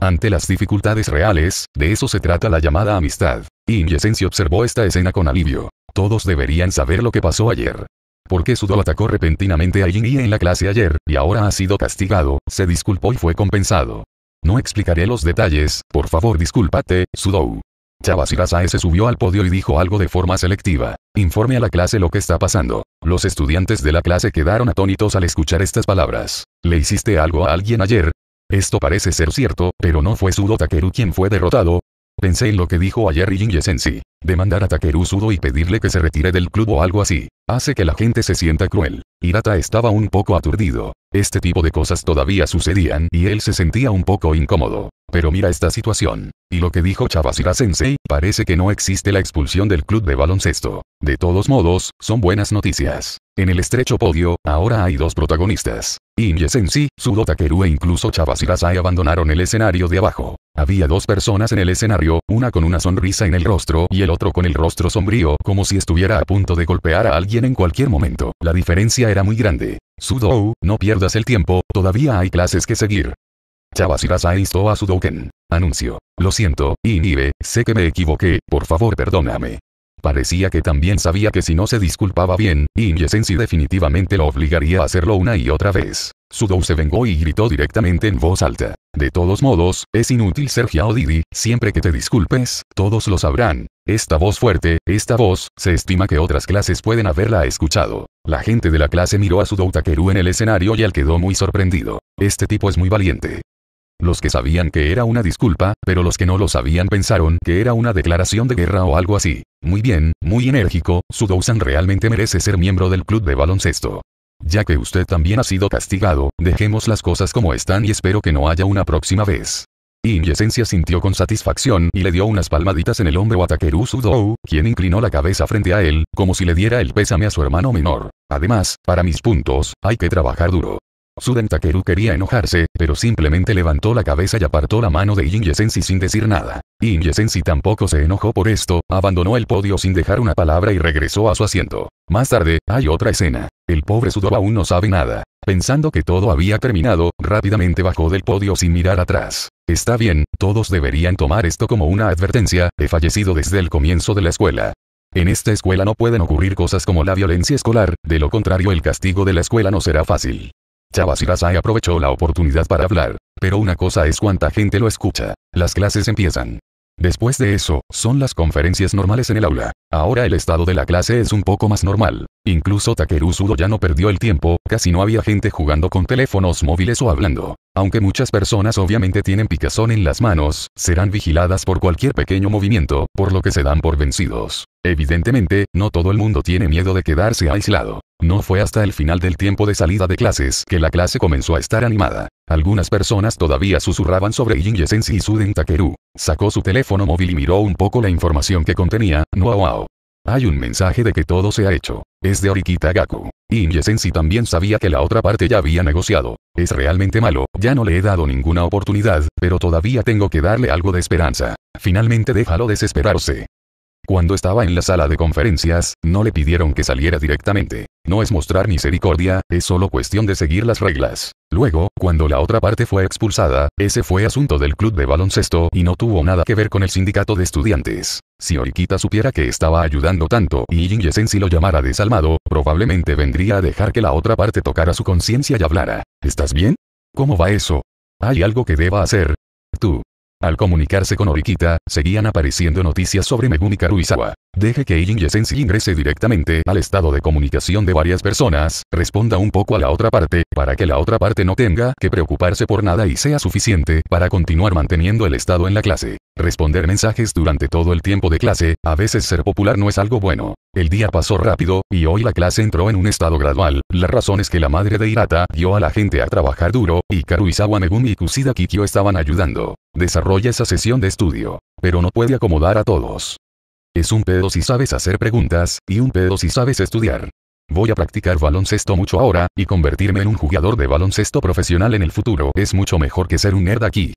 A: Ante las dificultades reales, de eso se trata la llamada amistad. Inyesensi observó esta escena con alivio. Todos deberían saber lo que pasó ayer. Porque Sudou atacó repentinamente a Ying-Yi en la clase ayer, y ahora ha sido castigado, se disculpó y fue compensado. No explicaré los detalles, por favor discúlpate, Sudou. Chabasira se subió al podio y dijo algo de forma selectiva. Informe a la clase lo que está pasando. Los estudiantes de la clase quedaron atónitos al escuchar estas palabras. ¿Le hiciste algo a alguien ayer? Esto parece ser cierto, pero no fue Sudo Takeru quien fue derrotado, Pensé en lo que dijo ayer Rin Yesensi. Demandar a Takeru Sudo y pedirle que se retire del club o algo así. Hace que la gente se sienta cruel. Hirata estaba un poco aturdido. Este tipo de cosas todavía sucedían y él se sentía un poco incómodo. Pero mira esta situación. Y lo que dijo Chavasira Sensei, parece que no existe la expulsión del club de baloncesto. De todos modos, son buenas noticias. En el estrecho podio, ahora hay dos protagonistas. Inye Sensi, Sudo Takeru e incluso Sai abandonaron el escenario de abajo. Había dos personas en el escenario, una con una sonrisa en el rostro y el otro con el rostro sombrío, como si estuviera a punto de golpear a alguien en cualquier momento. La diferencia era muy grande. Sudo, no pierdas el tiempo, todavía hay clases que seguir instó a Sudouken. Anuncio. Lo siento, Inibe, sé que me equivoqué, por favor perdóname. Parecía que también sabía que si no se disculpaba bien, Inyesen definitivamente lo obligaría a hacerlo una y otra vez. Sudou se vengó y gritó directamente en voz alta. De todos modos, es inútil ser Didi, siempre que te disculpes, todos lo sabrán. Esta voz fuerte, esta voz, se estima que otras clases pueden haberla escuchado. La gente de la clase miró a Sudou Takeru en el escenario y él quedó muy sorprendido. Este tipo es muy valiente. Los que sabían que era una disculpa, pero los que no lo sabían pensaron que era una declaración de guerra o algo así. Muy bien, muy enérgico, Sudou-san realmente merece ser miembro del club de baloncesto. Ya que usted también ha sido castigado, dejemos las cosas como están y espero que no haya una próxima vez. Inyesencia sintió con satisfacción y le dio unas palmaditas en el hombro a Takeru Sudou, quien inclinó la cabeza frente a él, como si le diera el pésame a su hermano menor. Además, para mis puntos, hay que trabajar duro. Suden Takeru quería enojarse, pero simplemente levantó la cabeza y apartó la mano de Ying sin decir nada. Inyesensi tampoco se enojó por esto, abandonó el podio sin dejar una palabra y regresó a su asiento. Más tarde, hay otra escena. El pobre Sudo aún no sabe nada. Pensando que todo había terminado, rápidamente bajó del podio sin mirar atrás. Está bien, todos deberían tomar esto como una advertencia, he fallecido desde el comienzo de la escuela. En esta escuela no pueden ocurrir cosas como la violencia escolar, de lo contrario el castigo de la escuela no será fácil. Chavasirasai aprovechó la oportunidad para hablar. Pero una cosa es cuánta gente lo escucha. Las clases empiezan. Después de eso, son las conferencias normales en el aula. Ahora el estado de la clase es un poco más normal. Incluso Takeru Sudo ya no perdió el tiempo, casi no había gente jugando con teléfonos móviles o hablando. Aunque muchas personas obviamente tienen picazón en las manos, serán vigiladas por cualquier pequeño movimiento, por lo que se dan por vencidos. Evidentemente, no todo el mundo tiene miedo de quedarse aislado. No fue hasta el final del tiempo de salida de clases que la clase comenzó a estar animada. Algunas personas todavía susurraban sobre Inyesensi y Suden Takeru. Sacó su teléfono móvil y miró un poco la información que contenía, no wow. Hay un mensaje de que todo se ha hecho. Es de Orikita Gaku. Inyesensi también sabía que la otra parte ya había negociado. Es realmente malo, ya no le he dado ninguna oportunidad, pero todavía tengo que darle algo de esperanza. Finalmente déjalo desesperarse. Cuando estaba en la sala de conferencias, no le pidieron que saliera directamente. No es mostrar misericordia, es solo cuestión de seguir las reglas. Luego, cuando la otra parte fue expulsada, ese fue asunto del club de baloncesto y no tuvo nada que ver con el sindicato de estudiantes. Si Orikita supiera que estaba ayudando tanto y Jin si lo llamara desalmado, probablemente vendría a dejar que la otra parte tocara su conciencia y hablara. ¿Estás bien? ¿Cómo va eso? ¿Hay algo que deba hacer? Tú, al comunicarse con Oriquita, seguían apareciendo noticias sobre Megumi Karuizawa. Deje que Y Essence ingrese directamente al estado de comunicación de varias personas, responda un poco a la otra parte, para que la otra parte no tenga que preocuparse por nada y sea suficiente para continuar manteniendo el estado en la clase. Responder mensajes durante todo el tiempo de clase, a veces ser popular no es algo bueno. El día pasó rápido, y hoy la clase entró en un estado gradual. La razón es que la madre de Hirata dio a la gente a trabajar duro, y Karuizawa Megumi y Kusida Kikyo estaban ayudando. Desarrolla esa sesión de estudio. Pero no puede acomodar a todos. Es un pedo si sabes hacer preguntas, y un pedo si sabes estudiar. Voy a practicar baloncesto mucho ahora, y convertirme en un jugador de baloncesto profesional en el futuro es mucho mejor que ser un nerd aquí.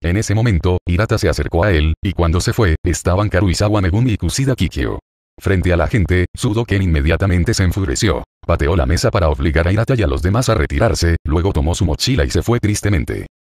A: En ese momento, Hirata se acercó a él, y cuando se fue, estaban Karuizawa Megumi y Kusida Kikyo. Frente a la gente, Sudoken inmediatamente se enfureció. Pateó la mesa para obligar a Hirata y a los demás a retirarse, luego tomó su mochila y se fue tristemente.